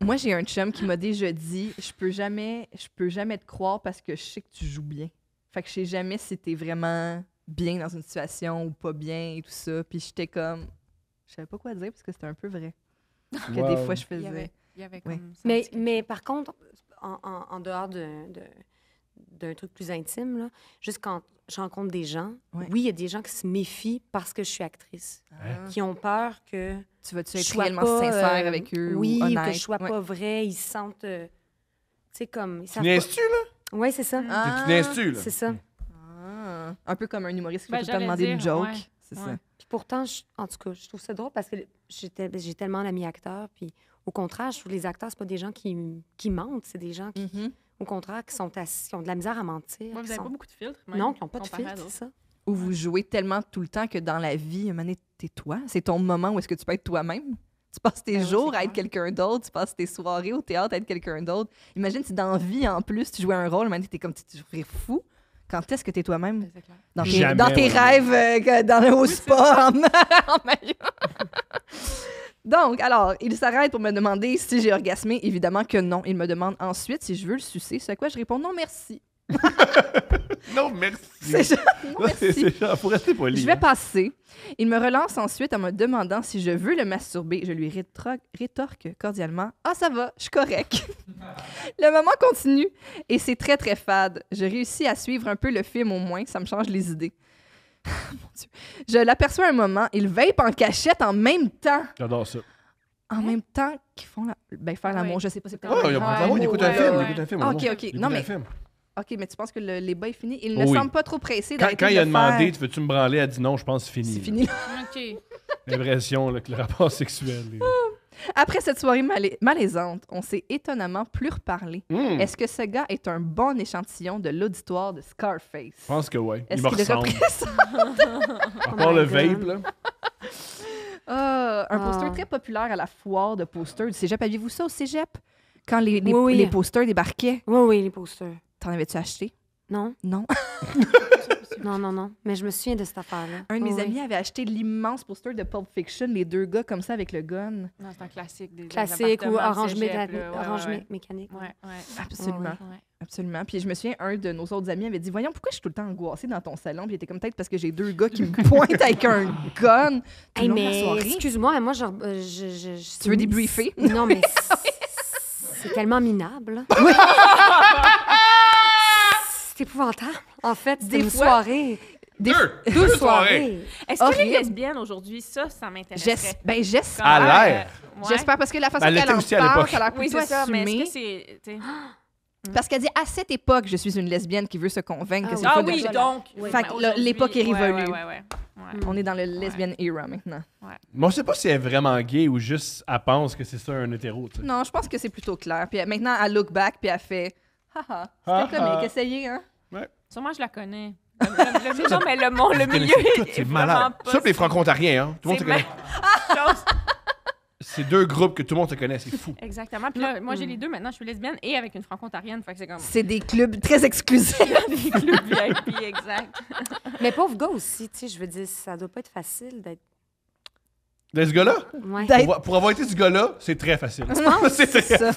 Speaker 2: Moi, j'ai un chum qui m'a déjà dit je peux jamais je peux jamais te croire parce que je sais que tu joues bien. Fait que je sais jamais si t'es vraiment bien dans une situation ou pas bien et tout ça. Puis j'étais comme je savais pas quoi dire parce que c'était un peu vrai. [laughs] que des fois je faisais. Il
Speaker 4: mais, mais par contre, en, en, en dehors de, de d'un truc plus intime, là, juste quand je rencontre des gens, oui, il y a des gens qui se méfient parce que je suis actrice, hein? ah. qui ont peur que tu vas -tu être réellement sincère euh, avec eux, oui, que je sois pas vrai, ils se sentent, euh, tu sais comme. Tu là Oui, c'est ça. Ah. Tu nes tu là C'est ça. Hmm. Ah. Un peu comme un humoriste qui va ben, tout le demander une joke, c'est ça pourtant, en tout cas, je trouve ça drôle parce que ben, j'ai tellement d'amis acteurs. Puis au contraire, je trouve que les acteurs, ce pas des gens qui, qui mentent, c'est des gens qui, mm-hmm. au contraire, qui, sont assis, qui ont de la misère à mentir. Moi, vous n'avez pas beaucoup
Speaker 5: de filtres. non, qui n'ont pas de filtres, ça.
Speaker 4: Où vous jouez tellement tout le temps
Speaker 2: que dans la vie, à es t'es toi. C'est ton moment où est-ce que tu peux être toi-même. Tu passes tes ben jours à être quelqu'un d'autre, tu passes tes soirées au théâtre à être quelqu'un d'autre. Imagine si dans la vie, en plus, tu jouais un rôle, à t'es comme, tu, tu fou. Quand est-ce que tu es toi-même? Dans tes, rêves, euh, dans le haut spa, en, [laughs] maillot. Donc, alors, il s'arrête pour me demander si j'ai orgasmé. Évidemment que non. Il me demande ensuite si je veux le sucer, c'est à quoi je réponds non, merci. [laughs]
Speaker 3: non, merci. C'est pour [laughs] rester poli. Je hein. vais
Speaker 2: passer. Il me relance ensuite en me demandant si je veux le masturber. Je lui rétorque cordialement Ah, ça va, je suis correct. [laughs] le moment continue et c'est très, très fade. Je réussis à suivre un peu le film au moins, ça me change les idées. Mon Dieu. Je l'aperçois un moment, il vape en cachette en même temps. J'adore ça en hein? même temps qu'ils font la... ben, faire l'amour. Je sais pas c'est pas Oh, il, y a, il écoute un film. Il écoute un film. Ok, ok. Non, mais OK, mais tu penses que le, les est fini? Il ne semble pas trop pressé Quand, quand il a demandé, tu
Speaker 3: veux-tu me branler, elle a dit non, je pense que c'est fini. C'est fini. [laughs] OK. L'impression le rapport sexuel.
Speaker 2: [laughs] Après cette soirée malaisante, on s'est étonnamment plus reparlé. Hmm. Est-ce que ce gars est un bon échantillon de l'auditoire de Scarface? Je pense que oui. Il Est-ce me qu'il ressemble.
Speaker 1: représente À [laughs] part le oh vape, là.
Speaker 2: Ah, un ah. poster très populaire à la foire de posters du cégep? Aviez-vous ça au cégep? Quand les, les posters débarquaient? Oui, oui, les posters. T'en avais-tu
Speaker 4: acheté? Non. Non. [laughs] non, non, non. Mais je me souviens de cette affaire-là. Un de mes amis
Speaker 2: avait acheté l'immense poster de Pulp Fiction, les deux gars comme ça avec le gun. Non, c'est un classique. Des, classique ou Orange, ouais,
Speaker 4: Mécanique. Oui, oui. Absolument.
Speaker 2: Absolument. Puis je me souviens, un de nos autres amis avait dit Voyons, pourquoi je suis tout le temps angoissée dans ton salon Puis il était comme peut-être parce que j'ai deux gars qui me [laughs] pointent avec un gun. mais
Speaker 4: excuse-moi, moi, euh, je, je, je, Tu veux débriefer Non, mais [laughs] c'est tellement minable. C'est épouvantable. En fait, des une soirée.
Speaker 1: Des, deux, deux, soirées.
Speaker 2: Est-ce qu'elle est
Speaker 5: lesbienne aujourd'hui? Ça, ça m'intéresse. ben,
Speaker 2: j'espère. À l'air. J'espère, parce que la
Speaker 5: façon
Speaker 3: ben, qu'elle en parle,
Speaker 2: ça a l'air plutôt Mais est-ce
Speaker 5: que c'est... [gasps]
Speaker 2: Parce qu'elle dit à cette époque, je suis une lesbienne qui veut se convaincre que ah c'est Ah oui, donc. Oui, fait l'époque est révolue. Ouais, ouais, ouais, On est dans le lesbienne era maintenant. Ouais.
Speaker 3: Moi, je sais pas si elle est vraiment gay ou juste elle pense que c'est ça un hétéro. Non,
Speaker 2: je pense que c'est plutôt clair. Puis maintenant, elle look back puis elle fait Haha, c'était comique, essayez, hein.
Speaker 5: Sûrement, je la connais. Le, mais le, monde, le milieu C'est malade. Sauf les
Speaker 3: franco-ontariens, hein. Tout le monde te connaît. c'est deux groupes que tout le monde te connaît,
Speaker 4: c'est fou.
Speaker 5: Exactement. moi, j'ai les hmm. deux maintenant. Je suis lesbienne et avec une franco-ontarienne. c'est comme. C'est
Speaker 4: des clubs très exclusifs. [laughs] des clubs VIP, exact. mais pauvre gars aussi, tu sais, je veux dire, ça doit pas être facile d'être.
Speaker 3: De ce gars-là? Ouais. Pour, avoir été ce gars-là, c'est très facile. Je pense, [laughs] C'est ça.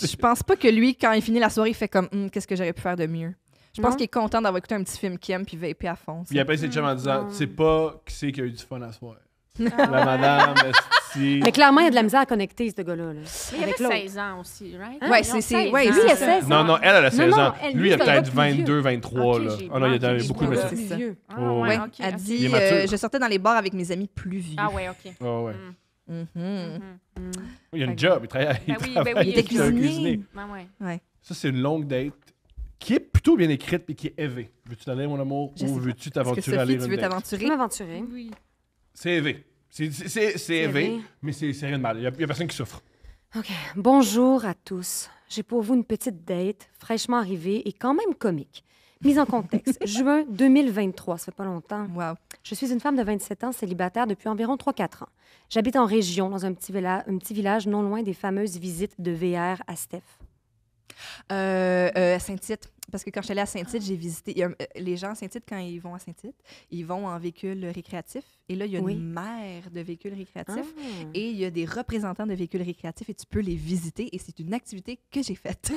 Speaker 2: Je pense pas que lui, quand il finit la soirée, il fait comme hum, qu'est-ce que j'aurais pu faire de mieux. Je pense qu'il est content d'avoir écouté un petit film qu'il aime puis vaper à fond. Il appelle ses chums en disant Tu sais
Speaker 3: pas qui c'est qui a eu du fun à soir. Ah. la madame, [laughs] Mais
Speaker 4: clairement, il y a de la misère à connecter, ce gars-là. il avait
Speaker 2: 16 ans aussi, right? Ah, oui, c'est. Ouais, lui, il a
Speaker 4: 16
Speaker 3: ans. Non, non, elle, elle a 16 ans. lui, il a peut-être 22, 23. là. Ah non, il y a beaucoup de messages. Ah, elle dit euh, Je
Speaker 2: sortais dans les bars avec mes amis plus vieux. Ah ouais, OK.
Speaker 3: ouais. Mm. Mm-hmm. Mm-hmm. Il y a une job, il travaille. à ben oui, ben il, était cuisinier. Ben ça, c'est une longue date qui est plutôt bien écrite et qui est élevée. Veux-tu aller, mon amour, ou veux-tu t'aventurer à tu veux t'aventurer?
Speaker 4: m'aventurer. Oui.
Speaker 3: C'est éveillé. C'est- éveillé. mais c'est rien de mal. Il n'y a, personne qui souffre.
Speaker 4: OK. Bonjour à tous. J'ai pour vous une petite date, fraîchement arrivée et quand même comique. Mise en contexte, [laughs] juin 2023, ça fait pas longtemps. Wow. Je suis une femme de 27 ans, célibataire depuis environ 3-4 ans. J'habite en région, dans un petit, un petit village non loin des fameuses visites de VR à Steph. Euh, euh, à Saint-Tite parce que quand je
Speaker 2: suis allée à Saint-Tite, j'ai visité. Euh, les gens à Saint-Tite, quand ils vont à Saint-Tite, ils vont en véhicule récréatif. Et là, il y a une mer de véhicules récréatifs ah. et il y a des représentants de véhicules récréatifs et tu peux les visiter. Et c'est une activité que j'ai faite.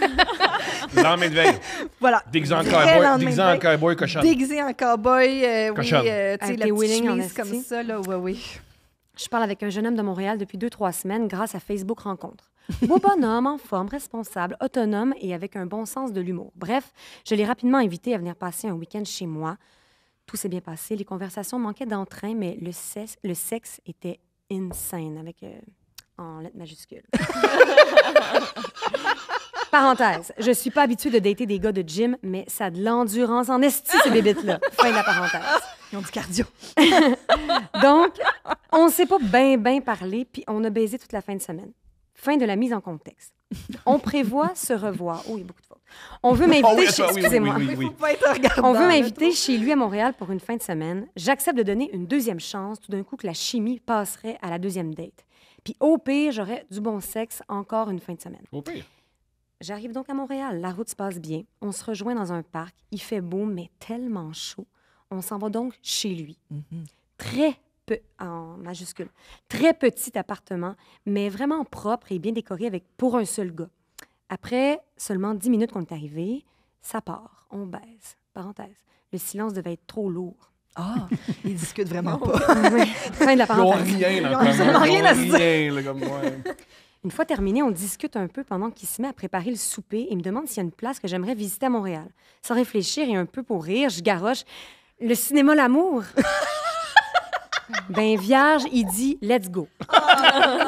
Speaker 3: Dans [laughs] de veille. [laughs] Voilà. Déguisé en cowboy, en cowboy cochon. Déguisé
Speaker 4: en cowboy, cochon. oui, tu sais, la petite comme ça, là, oui. Je parle avec un jeune homme de Montréal depuis deux, trois semaines grâce à Facebook Rencontre. Beau [laughs] bonhomme, en forme, responsable, autonome et avec un bon sens de l'humour. Bref, je l'ai rapidement invité à venir passer un week-end chez moi. Tout s'est bien passé, les conversations manquaient d'entrain, mais le sexe, était insane avec... Euh, en lettres majuscules. [laughs] Parenthèse, je suis pas habituée de dater des gars de gym, mais ça a de l'endurance en esti, ces bébites-là. Fin de la parenthèse. Ils ont du cardio. [laughs] Donc, on s'est pas bien, bien parlé, puis on a baisé toute la fin de semaine. Fin de la mise en contexte. On prévoit se [laughs] revoir. Oui, oh, beaucoup de fois. On veut m'inviter chez... On veut m'inviter chez lui à Montréal pour une fin de semaine. J'accepte de donner une deuxième chance, tout d'un coup que la chimie passerait à la deuxième date. Puis au pire, j'aurais du bon sexe encore une fin de semaine. Au pire. J'arrive donc à Montréal. La route se passe bien. On se rejoint dans un parc. Il fait beau, mais tellement chaud. On s'en va donc chez lui. Mm-hmm. Très peu, en majuscule. Très petit appartement, mais vraiment propre et bien décoré avec pour un seul gars. Après seulement dix minutes qu'on est arrivé, ça part, on baise. Parenthèse. Le silence devait être trop lourd. Ah, [laughs] ils discutent vraiment pas. [laughs] Fin de rien, là, dire. comme Une fois terminé, on discute un peu pendant qu'il se met à préparer le souper et me demande s'il y a une place que j'aimerais visiter à Montréal. Sans réfléchir et un peu pour rire, je garoche le cinéma L'amour. Ben, vierge, il dit let's go.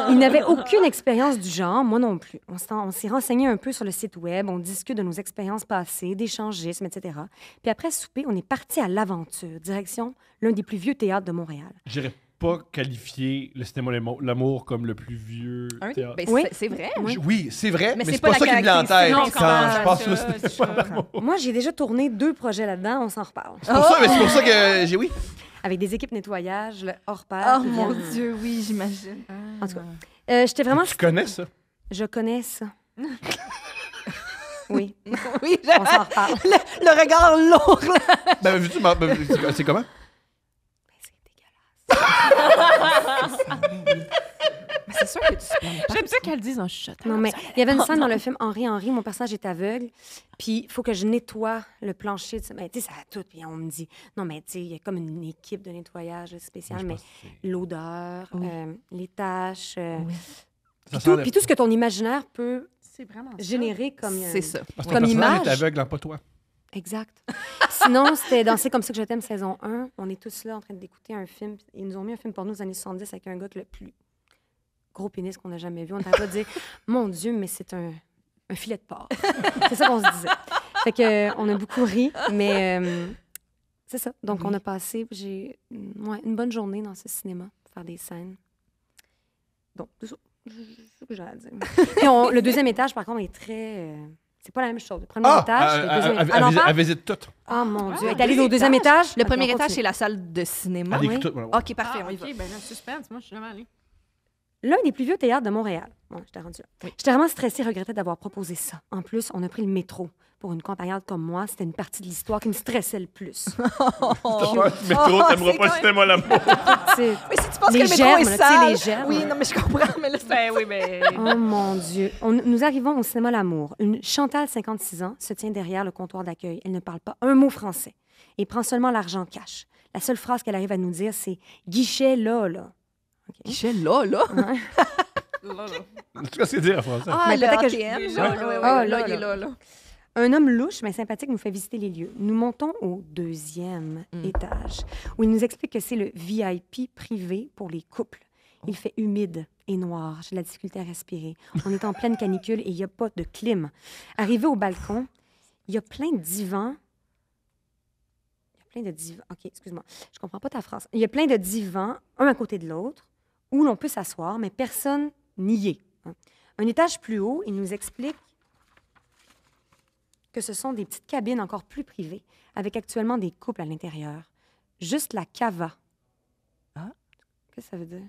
Speaker 1: Il n'avait aucune
Speaker 4: expérience du genre, moi non plus. On s'est renseigné un peu sur le site Web, on discute de nos expériences passées, d'échangisme, etc. Puis après souper, on est parti à l'aventure, direction l'un des plus vieux théâtres de Montréal.
Speaker 3: Je n'irais pas qualifier le cinéma L'amour comme le plus vieux ah théâtre. Ben, oui, c'est vrai. Oui, c'est vrai, mais, c'est pas, ça qui
Speaker 4: me Moi, j'ai déjà tourné deux projets là-dedans, on s'en reparle. C'est pour, pour, ça
Speaker 3: que j'ai oui
Speaker 4: avec des équipes nettoyage, hors pair. Oh mon Dieu, oui, j'imagine. En tout ah. cas, euh, j'étais vraiment. Tu connais ça? Je connais ça. oui. [laughs] oui, je... On s'en reparle. [laughs] Le, regard lourd. Là.
Speaker 3: ben, vu ben, c'est comment?
Speaker 5: Mais [laughs] c'est dégueulasse c'est sûr que J'aime ça qu'elle dise en
Speaker 4: chuchotant.
Speaker 1: Non, mais il y avait une oh, scène dans le film
Speaker 4: Henri Henri, mon personnage est aveugle, puis il faut que je nettoie le plancher. De... Mais ben, tu sais, ça tout. Puis on me dit, non, mais tu sais, il y a comme une équipe de nettoyage spéciale, mais, l'odeur, euh, les tâches. Euh, puis tout, ce que ton imaginaire peut générer comme, c'est euh, ça. Parce que ton personnage est
Speaker 3: aveugle, hein, pas toi.
Speaker 4: Exact. Sinon, c'était dans C'est comme ça que je t'aime saison 1. On est tous là en train d'écouter un film. Ils nous ont mis un film pour nous, aux années 70 avec un gars le plus gros pénis qu'on n'a jamais vu. On n'aurait pas dit Mon Dieu, mais c'est un, un filet de porc. c'est ça qu'on se disait. Fait que, euh, on a beaucoup ri, mais euh, c'est ça. Donc, on a passé j'ai mm, ouais, une bonne journée dans ce cinéma, faire des scènes. Donc, tout ça, c'est ce que j'allais dire. le deuxième étage, par contre, est très. Euh, c'est pas la même chose. Le premier ah, ah, étage, le deuxième étage. Elle, visite mon Dieu. Elle est allée au deuxième étage. Le premier étage, c'est la salle de cinéma. Elle tout. OK, parfait,
Speaker 5: ah, on y ah, Ben, là, suspense, moi, je suis jamais allée
Speaker 4: l'un des plus vieux théâtres de Montréal. j'étais J'étais vraiment stressée, regrettais d'avoir proposé ça. En plus, on a pris le métro. Pour une compagnarde comme moi, c'était une partie de l'histoire qui me stressait le plus. le [laughs] oh, oh, métro, t'aimerais pas le cinéma l'amour. [laughs] mais si tu penses les que le métro est sale. Les Oui, non, mais je comprends. Ben oui, mais... oh mon Dieu. nous arrivons au cinéma L'Amour. Une Chantal, 56 ans, se tient derrière le comptoir d'accueil. Elle ne parle pas un mot français et prend seulement l'argent cash. La seule phrase qu'elle arrive à nous dire, c'est guichet là, là. Okay. [laughs] là, là.
Speaker 3: En tout cas, c'est en français. Ah, que
Speaker 4: Un homme louche mais sympathique nous fait visiter les lieux. Nous montons au deuxième mm. étage où il nous explique que c'est le VIP privé pour les couples. Il oh. fait humide et noir. J'ai la difficulté à respirer. On est en pleine canicule et il n'y a pas de clim. Arrivé au balcon, il y a plein de divans. Il y a plein de divans. OK, excuse-moi. Je comprends pas ta phrase. Il y a plein de divans, un à côté de l'autre où l'on peut s'asseoir, mais personne n'y est. Hein. Un étage plus haut, il nous explique que ce sont des petites cabines encore plus privées, avec actuellement des couples à l'intérieur. Juste la cava. Ah? Qu'est-ce que ça veut dire?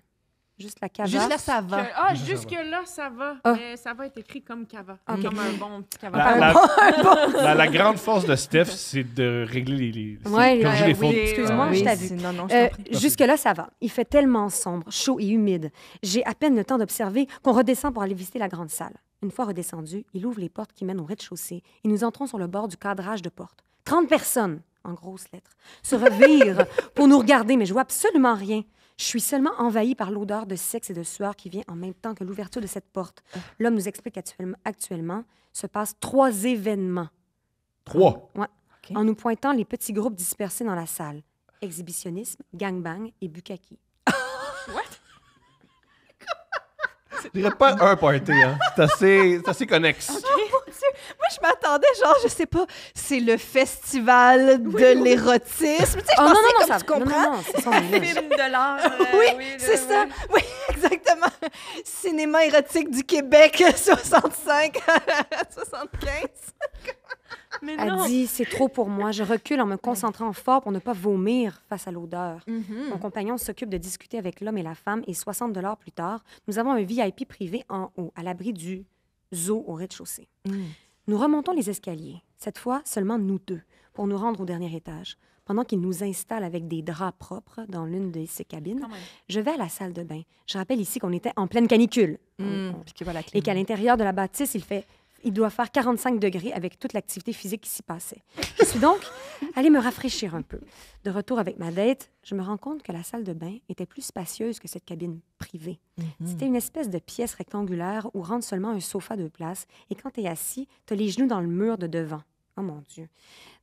Speaker 4: Juste la cava. Juste ah, là, ça va. ah, jusque-là,
Speaker 5: ça va. Mais ça va être écrit comme cava. Ah, comme un bon petit cava. La, grande force
Speaker 4: de Steph,
Speaker 3: c'est de régler les, les, oui, Excuse-moi,
Speaker 4: je t'ai Non, euh, jusque-là, ça va. Il fait tellement sombre, chaud et humide. J'ai à peine le temps d'observer qu'on redescend pour aller visiter la grande salle. Une fois redescendu, il ouvre les portes qui mènent au rez-de-chaussée et nous entrons sur le bord du cadrage de porte. 30 personnes, en grosses lettres, se revirent [laughs] pour nous regarder, mais je vois absolument rien. Je suis seulement envahie par l'odeur de sexe et de sueur qui vient en même temps que l'ouverture de cette porte. L'homme nous explique qu'actuellement, actuellement, se passent trois événements. Trois? Ouais. En nous pointant les petits groupes dispersés dans la salle. Exhibitionnisme, gangbang et bukaki. What?
Speaker 3: Je dirais pas un party, hein. C'est assez, assez connexe.
Speaker 2: Oh Moi, je m'attendais, genre, je sais pas, c'est le festival de l'érotisme. Tu sais, je oh, pensais, non, comme ça, tu comprends. Non, c'est un film de l'art. Euh, oui, oui c'est ça.
Speaker 4: Oui, exactement.
Speaker 2: Cinéma érotique du Québec, 65 à 75
Speaker 4: dit C'est trop pour moi. Je recule en me concentrant fort pour ne pas vomir face à l'odeur. Mm-hmm. Mon compagnon s'occupe de discuter avec l'homme et la femme et 60 dollars plus tard, nous avons un VIP privé en haut, à l'abri du zoo au rez-de-chaussée. Mm. Nous remontons les escaliers, cette fois seulement nous deux, pour nous rendre au dernier étage. Pendant qu'il nous installe avec des draps propres dans l'une de ses cabines, je vais à la salle de bain. Je rappelle ici qu'on était en pleine canicule. Mm. et qu'à l'intérieur de la bâtisse, il fait il doit faire 45 degrés avec toute l'activité physique qui s'y passait. Je suis donc allée me rafraîchir un peu. De retour avec ma date, je me rends compte que la salle de bain était plus spacieuse que cette cabine privée. Mhm. C'était une espèce de pièce rectangulaire où rentre seulement un sofa de place et quand tu es assis, tu as les genoux dans le mur de devant. Oh mon Dieu.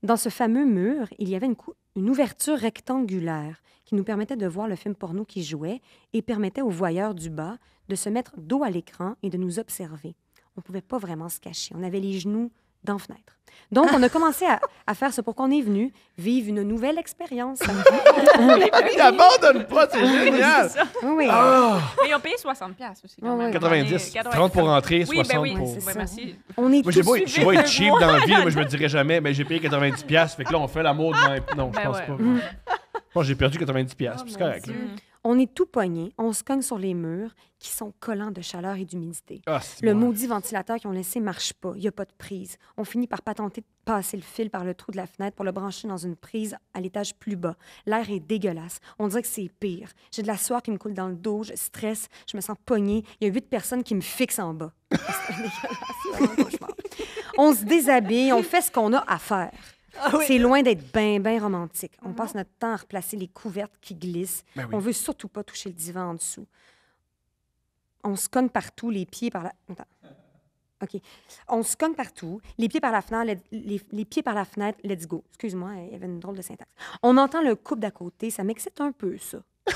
Speaker 4: Dans ce fameux mur, il y avait une, une, ouverture rectangulaire qui nous permettait de voir le film porno qui jouait et permettait aux voyeurs du bas de se mettre dos à l'écran et de nous observer on ne pouvait pas vraiment se cacher. On avait les genoux dans la fenêtre. Donc, on a commencé à, [laughs] faire ce pour qu'on est venu vivre une nouvelle expérience. Il n'abandonne pas, c'est génial! Ah. Oui. Mais
Speaker 5: ils ont payé 60 aussi. Quand même. 90. 30 pour entrer, 60
Speaker 3: pour... Ben oui. pour... Oui,
Speaker 4: ben merci. On est Moi, j'ai je vais être cheap dans la [laughs] vie, mais je me
Speaker 3: dirai jamais, mais j'ai payé 90 fait que là, on fait l'amour même. Non, je ben je pense pas. Moi, j'ai perdu 90 c'est correct.
Speaker 4: On est tout pogné, on se cogne sur les murs qui sont collants de chaleur et d'humidité. Ah, le maudit ventilateur qu'ils ont laissé marche pas, il n'y a pas de prise. On finit par pas tenter de passer le fil par le trou de la fenêtre pour le brancher dans une prise à l'étage plus bas. L'air est dégueulasse, on dirait que c'est pire. J'ai de la soie qui me coule dans le dos, je stresse, je me sens poigné. Il y a huit personnes qui me fixent en bas. [laughs] on se déshabille, on fait ce qu'on a à faire. Ah C'est loin d'être bien, bien romantique. On passe notre temps à replacer les couvertes qui glissent. On ben ne On veut surtout pas toucher le divan en dessous. On se cogne partout, les pieds par la... [laughs] Attends. OK. On se cogne partout, les pieds par la fenêtre, les, pieds par la fenêtre, let's go. Excuse-moi, il y avait une drôle de syntaxe. On entend le couple d'à côté, ça m'excite un peu, ça. [laughs]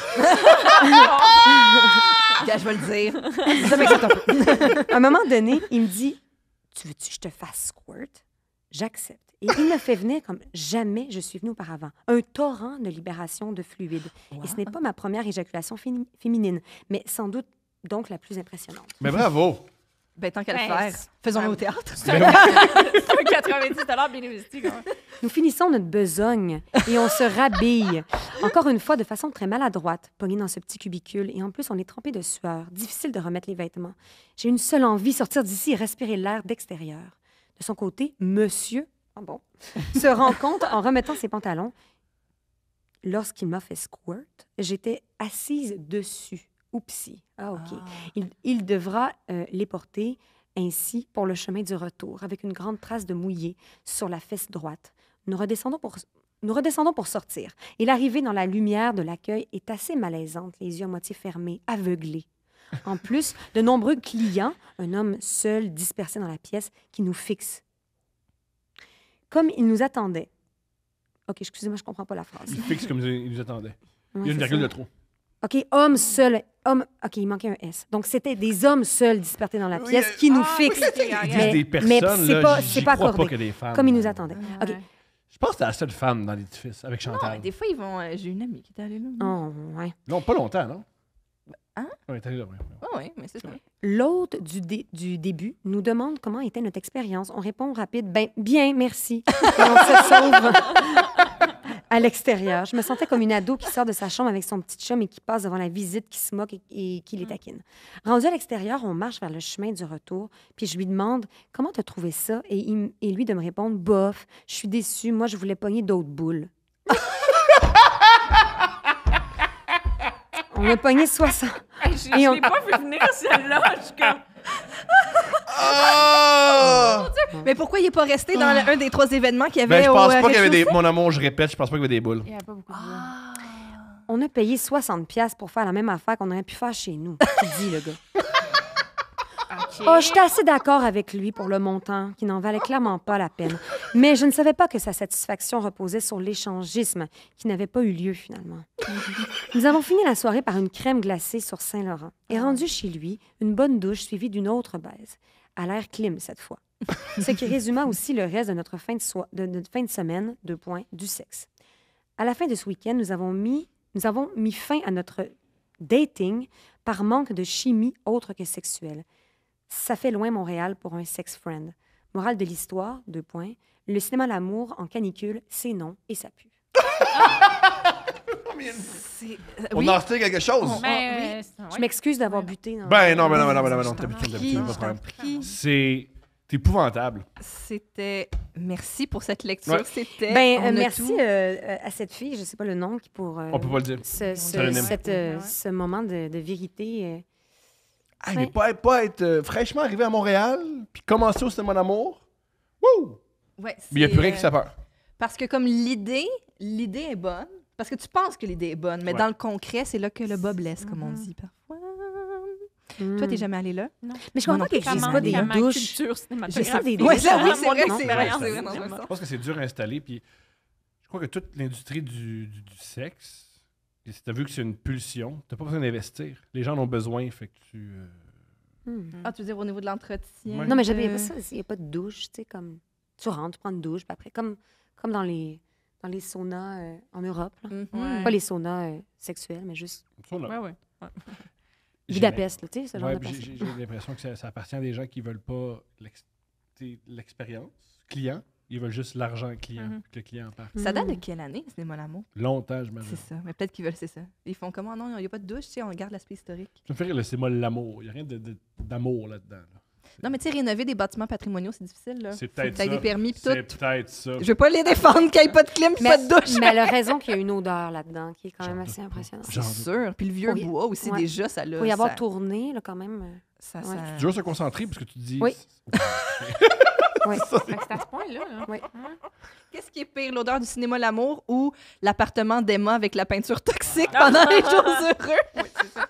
Speaker 4: je vais le dire. Ça m'excite un peu. [laughs] à un moment donné, il me dit Tu veux-tu que je te fasse squirt J'accepte. Et il me fait venir comme jamais je suis venue auparavant. Un torrent de libération de fluide. Et ce n'est pas ma première éjaculation féminine, mais sans doute donc la plus impressionnante. Mais bravo! Ben, tant qu'elle le faisons-le au théâtre. C'est un,
Speaker 2: 90 ben
Speaker 4: [laughs] Nous finissons notre besogne et on se rhabille. Encore une fois, de façon très maladroite, pogné dans ce petit cubicule. Et en plus, on est trempé de sueur. Difficile de remettre les vêtements. J'ai une seule envie, sortir d'ici et respirer l'air d'extérieur. De son côté, monsieur ah [laughs] se rend compte en remettant ses pantalons. Lorsqu'il m'a fait squirt, j'étais assise dessus. Oupsie. Ah, OK. Ah. Il, devra euh, les porter ainsi pour le chemin du retour, avec une grande trace de mouillé sur la fesse droite. Nous redescendons pour, nous redescendons pour sortir, et l'arrivée dans la lumière de l'accueil est assez malaisante, les yeux à moitié fermés, aveuglés. En plus, de nombreux clients, un homme seul dispersé dans la pièce, qui nous fixe comme ils nous attendaient, OK, excusez-moi, je ne comprends pas la phrase. Il fixent comme
Speaker 3: ils nous attendaient. [laughs] il y a une virgule de trop.
Speaker 4: OK, hommes seuls. OK, il manquait un S. Donc, c'était des hommes seuls dispersés dans la pièce euh, qui nous ah, fixent. mais, des personnes, mais c'est pas, c'est pas que femmes, comme ils nous attendaient. OK.
Speaker 3: Je pense que es la seule femme dans l'édifice avec Chantal. Non, des
Speaker 2: fois, ils vont. Euh, j'ai une amie qui est allée là. Oh, ouais. Non,
Speaker 3: pas
Speaker 4: longtemps, non?
Speaker 2: Hein? Ah mais c'est
Speaker 4: L'autre du, du début nous demande comment était notre expérience. On répond rapide, ben, bien, merci. [laughs] on se sauve [laughs] à l'extérieur. Je me sentais comme une ado qui sort de sa chambre avec son petit chum et qui passe devant la visite, qui se moque et, qui les mm. taquine. Rendu à l'extérieur, on marche vers le chemin du retour, puis je lui demande comment t'as trouvé ça et, lui de me répondre bof, je suis déçu, moi je voulais pogner d'autres boules. [laughs] On a pogné 60.
Speaker 1: [laughs] je pas vu venir, celle-là. Je
Speaker 2: ah! mais pourquoi il n'est pas resté dans un des trois événements qu'il y ben, avait ben, Je pense euh, pas qu'il y
Speaker 3: avait des. Mon amour, je répète, je pense pas qu'il y avait des boules. Il y pas beaucoup de ah!
Speaker 4: On a payé 60$ pour faire la même affaire qu'on aurait pu faire chez nous. [laughs] dis, le gars. « Oh, je j'étais assez d'accord avec lui pour le montant, qui n'en valait clairement pas la peine. Mais je ne savais pas que sa satisfaction reposait sur l'échangisme qui n'avait pas eu lieu finalement. Nous avons fini la soirée par une crème glacée sur Saint-Laurent et ah. rendu chez lui, une bonne douche suivie d'une autre baise, à l'air clim cette fois. [laughs] Ce qui résuma aussi le reste de notre fin de, notre fin de semaine, deux points, du sexe. À la fin de ce week-end, nous avons mis fin à notre dating par manque de chimie autre que sexuelle. Ça fait loin Montréal pour un sex friend. Morale de l'histoire, deux points. Le cinéma L'amour en canicule, c'est non et ça pue. [laughs] Euh, on a retiré quelque chose. Ben, euh, je m'excuse d'avoir buté. Ben non,
Speaker 1: ben non, non, non, non,
Speaker 3: C'est épouvantable.
Speaker 4: C'était. Merci pour cette lecture. C'était. Ben, euh, merci à cette fille, je sais pas le nom, qui pour On peut pas le dire. ce, ce moment de, vérité ah, mais
Speaker 3: pas, être euh, fraîchement arrivé à Montréal, puis commencer au cinéma d'amour.
Speaker 4: amour, Mais il n'y a plus rien qui peur. Parce
Speaker 2: que comme l'idée, l'idée est bonne, parce que tu penses que l'idée est bonne, mais dans le concret, c'est là que le bas blesse, comme on mm-hmm. dit parfois. tu mm. Toi, t'es jamais allé là? Non. Mais je comprends que pas des
Speaker 3: douches. Je sens des douches. oui, c'est vrai, c'est je pense que c'est dur à installer, puis je crois que toute l'industrie du sexe, puis si tu as vu que c'est une pulsion, tu n'as pas besoin d'investir. Les gens en ont besoin, fait que tu. Euh,
Speaker 2: hmm. Hmm. Ah, tu veux dire au niveau de l'entretien?
Speaker 4: Non, mais j'avais euh, pas ça. Il n'y a pas de douche, tu sais, comme. Tu rentres, tu prends une douche, puis après, comme, dans les saunas euh, en Europe. Mhm. Pas les saunas sexuelles, sexuels, mais juste. Sauna. Ouais, ouais. ouais. [laughs] Budapest, tu sais, ce genre ouais, de J'ai
Speaker 3: l'impression que ça, appartient à des gens qui ne veulent pas l'expérience client, ils veulent juste l'argent client, mhm. que le client part. Ça date de mhm.
Speaker 2: quelle année, Cinéma L'amour? Longtemps, je C'est ça. Mais peut-être qu'ils veulent, c'est ça. Ils font comment? Non, il n'y a pas de douche, si on garde l'aspect historique.
Speaker 3: Je me fais rire c'est mal L'amour. Il n'y a rien d'amour là-dedans.
Speaker 2: Non, mais tu sais, rénover des bâtiments patrimoniaux, c'est difficile. là. C'est peut-être ça. as des permis tout. C'est peut-être ça. Je vais pas les défendre qu'il n'y ait pas de clim pas de douche. Mais
Speaker 4: elle a raison qu'il y a une odeur là-dedans qui est quand même assez impressionnante. C'est sûr. Puis le vieux bois aussi, déjà, ça l'a. Il y avoir tourné, là, quand même. Ça, C'est dur se concentrer parce que tu dis. Oui. [laughs]
Speaker 1: Oui. [laughs] C'est à ce
Speaker 2: point-là. Hein. Hein? Qu'est-ce qui est pire, l'odeur du cinéma L'amour ou l'appartement d'Emma avec la peinture toxique ah. pendant les jours heureux? [laughs] c'est ça.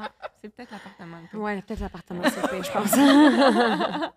Speaker 4: Ah, c'est peut-être l'appartement. Oui, peut-être l'appartement, c'est je pense.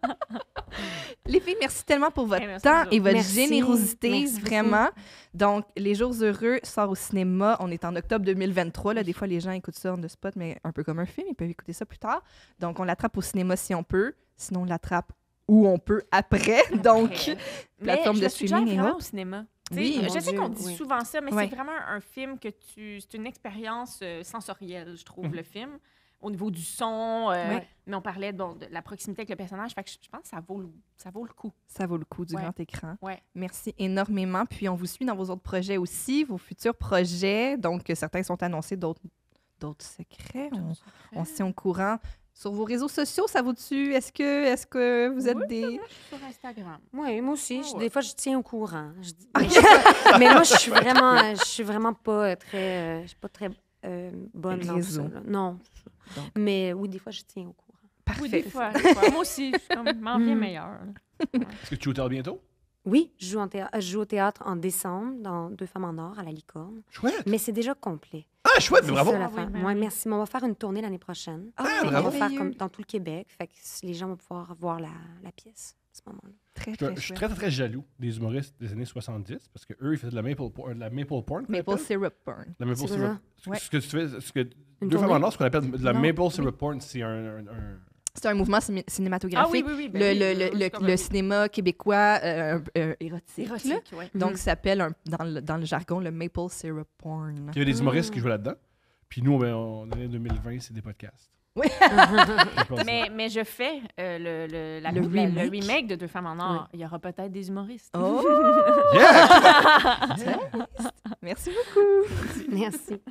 Speaker 4: [laughs] les filles, merci tellement pour votre eh, temps et votre générosité, vraiment.
Speaker 2: Donc, Les Jours Heureux sort au cinéma. On est en octobre 2023. Là, des fois, les gens écoutent ça en deux spot, mais un peu comme un film, ils peuvent écouter ça plus tard. Donc, on l'attrape au cinéma si on peut. Sinon, on l'attrape où on peut après. [laughs] Donc, plateforme euh, plateforme de streaming au cinéma. je sais qu'on dit
Speaker 5: souvent ça, mais c'est vraiment un film que tu. C'est une expérience euh, sensorielle, je trouve, mhm. le film au niveau du son. Euh, mais on parlait de la proximité avec le personnage. Fait que je, pense que ça vaut, le, ça vaut le coup.
Speaker 2: Ça vaut le coup du grand écran. Ouais. Merci énormément. Puis on vous suit dans vos autres projets aussi, vos futurs projets. Donc, certains sont annoncés, d'autres d'autres secrets. On, s'y on au courant sur vos réseaux sociaux,
Speaker 4: ça vous tue Est-ce que, est-ce que vous êtes des.
Speaker 2: Sur Instagram.
Speaker 4: Oui, moi aussi. des fois, je tiens au courant. [laughs] mais, moi, je suis vraiment, je suis vraiment pas euh, très, euh, je suis pas très euh, bonne dans ça, Non. Mais oui, des fois, je tiens au courant. Parfait. moi aussi, je m'en viens hmm. meilleure.
Speaker 3: Est-ce que tu joues bientôt?
Speaker 4: Oui, je joue, en euh, joue au théâtre en décembre dans Deux femmes en or à la licorne. Chouette. Mais c'est déjà complet. Ah, chouette, mais bravo. Ah ben merci. Mais on va faire une tournée l'année prochaine. Ah, On va faire comme dans tout le Québec. Fait que les gens vont pouvoir voir la, pièce à ce moment-là. Très, chouette. je suis très, très,
Speaker 3: jaloux des humoristes des années 70 parce que eux ils faisaient de la maple, la maple porn. Maple hein? syrup porn. La maple syrup. Ce, que tu fais, deux femmes en or, ce qu'on appelle de la maple syrup porn, c'est un-
Speaker 2: c'est un mouvement cinématographique. le, cinéma québécois euh, euh, érotique. Donc, mhm. ça s'appelle, dans, dans, le jargon, le maple syrup porn. Il y a des ah. humoristes qui jouent
Speaker 3: là-dedans. Puis nous, en 2020, c'est des podcasts. [laughs]
Speaker 2: Oui.
Speaker 5: mais, mais je fais euh, le, le, la, le, remake. de Deux femmes en or. Il y aura peut-être des humoristes. Oh! [laughs] [laughs] Merci
Speaker 1: beaucoup. Merci.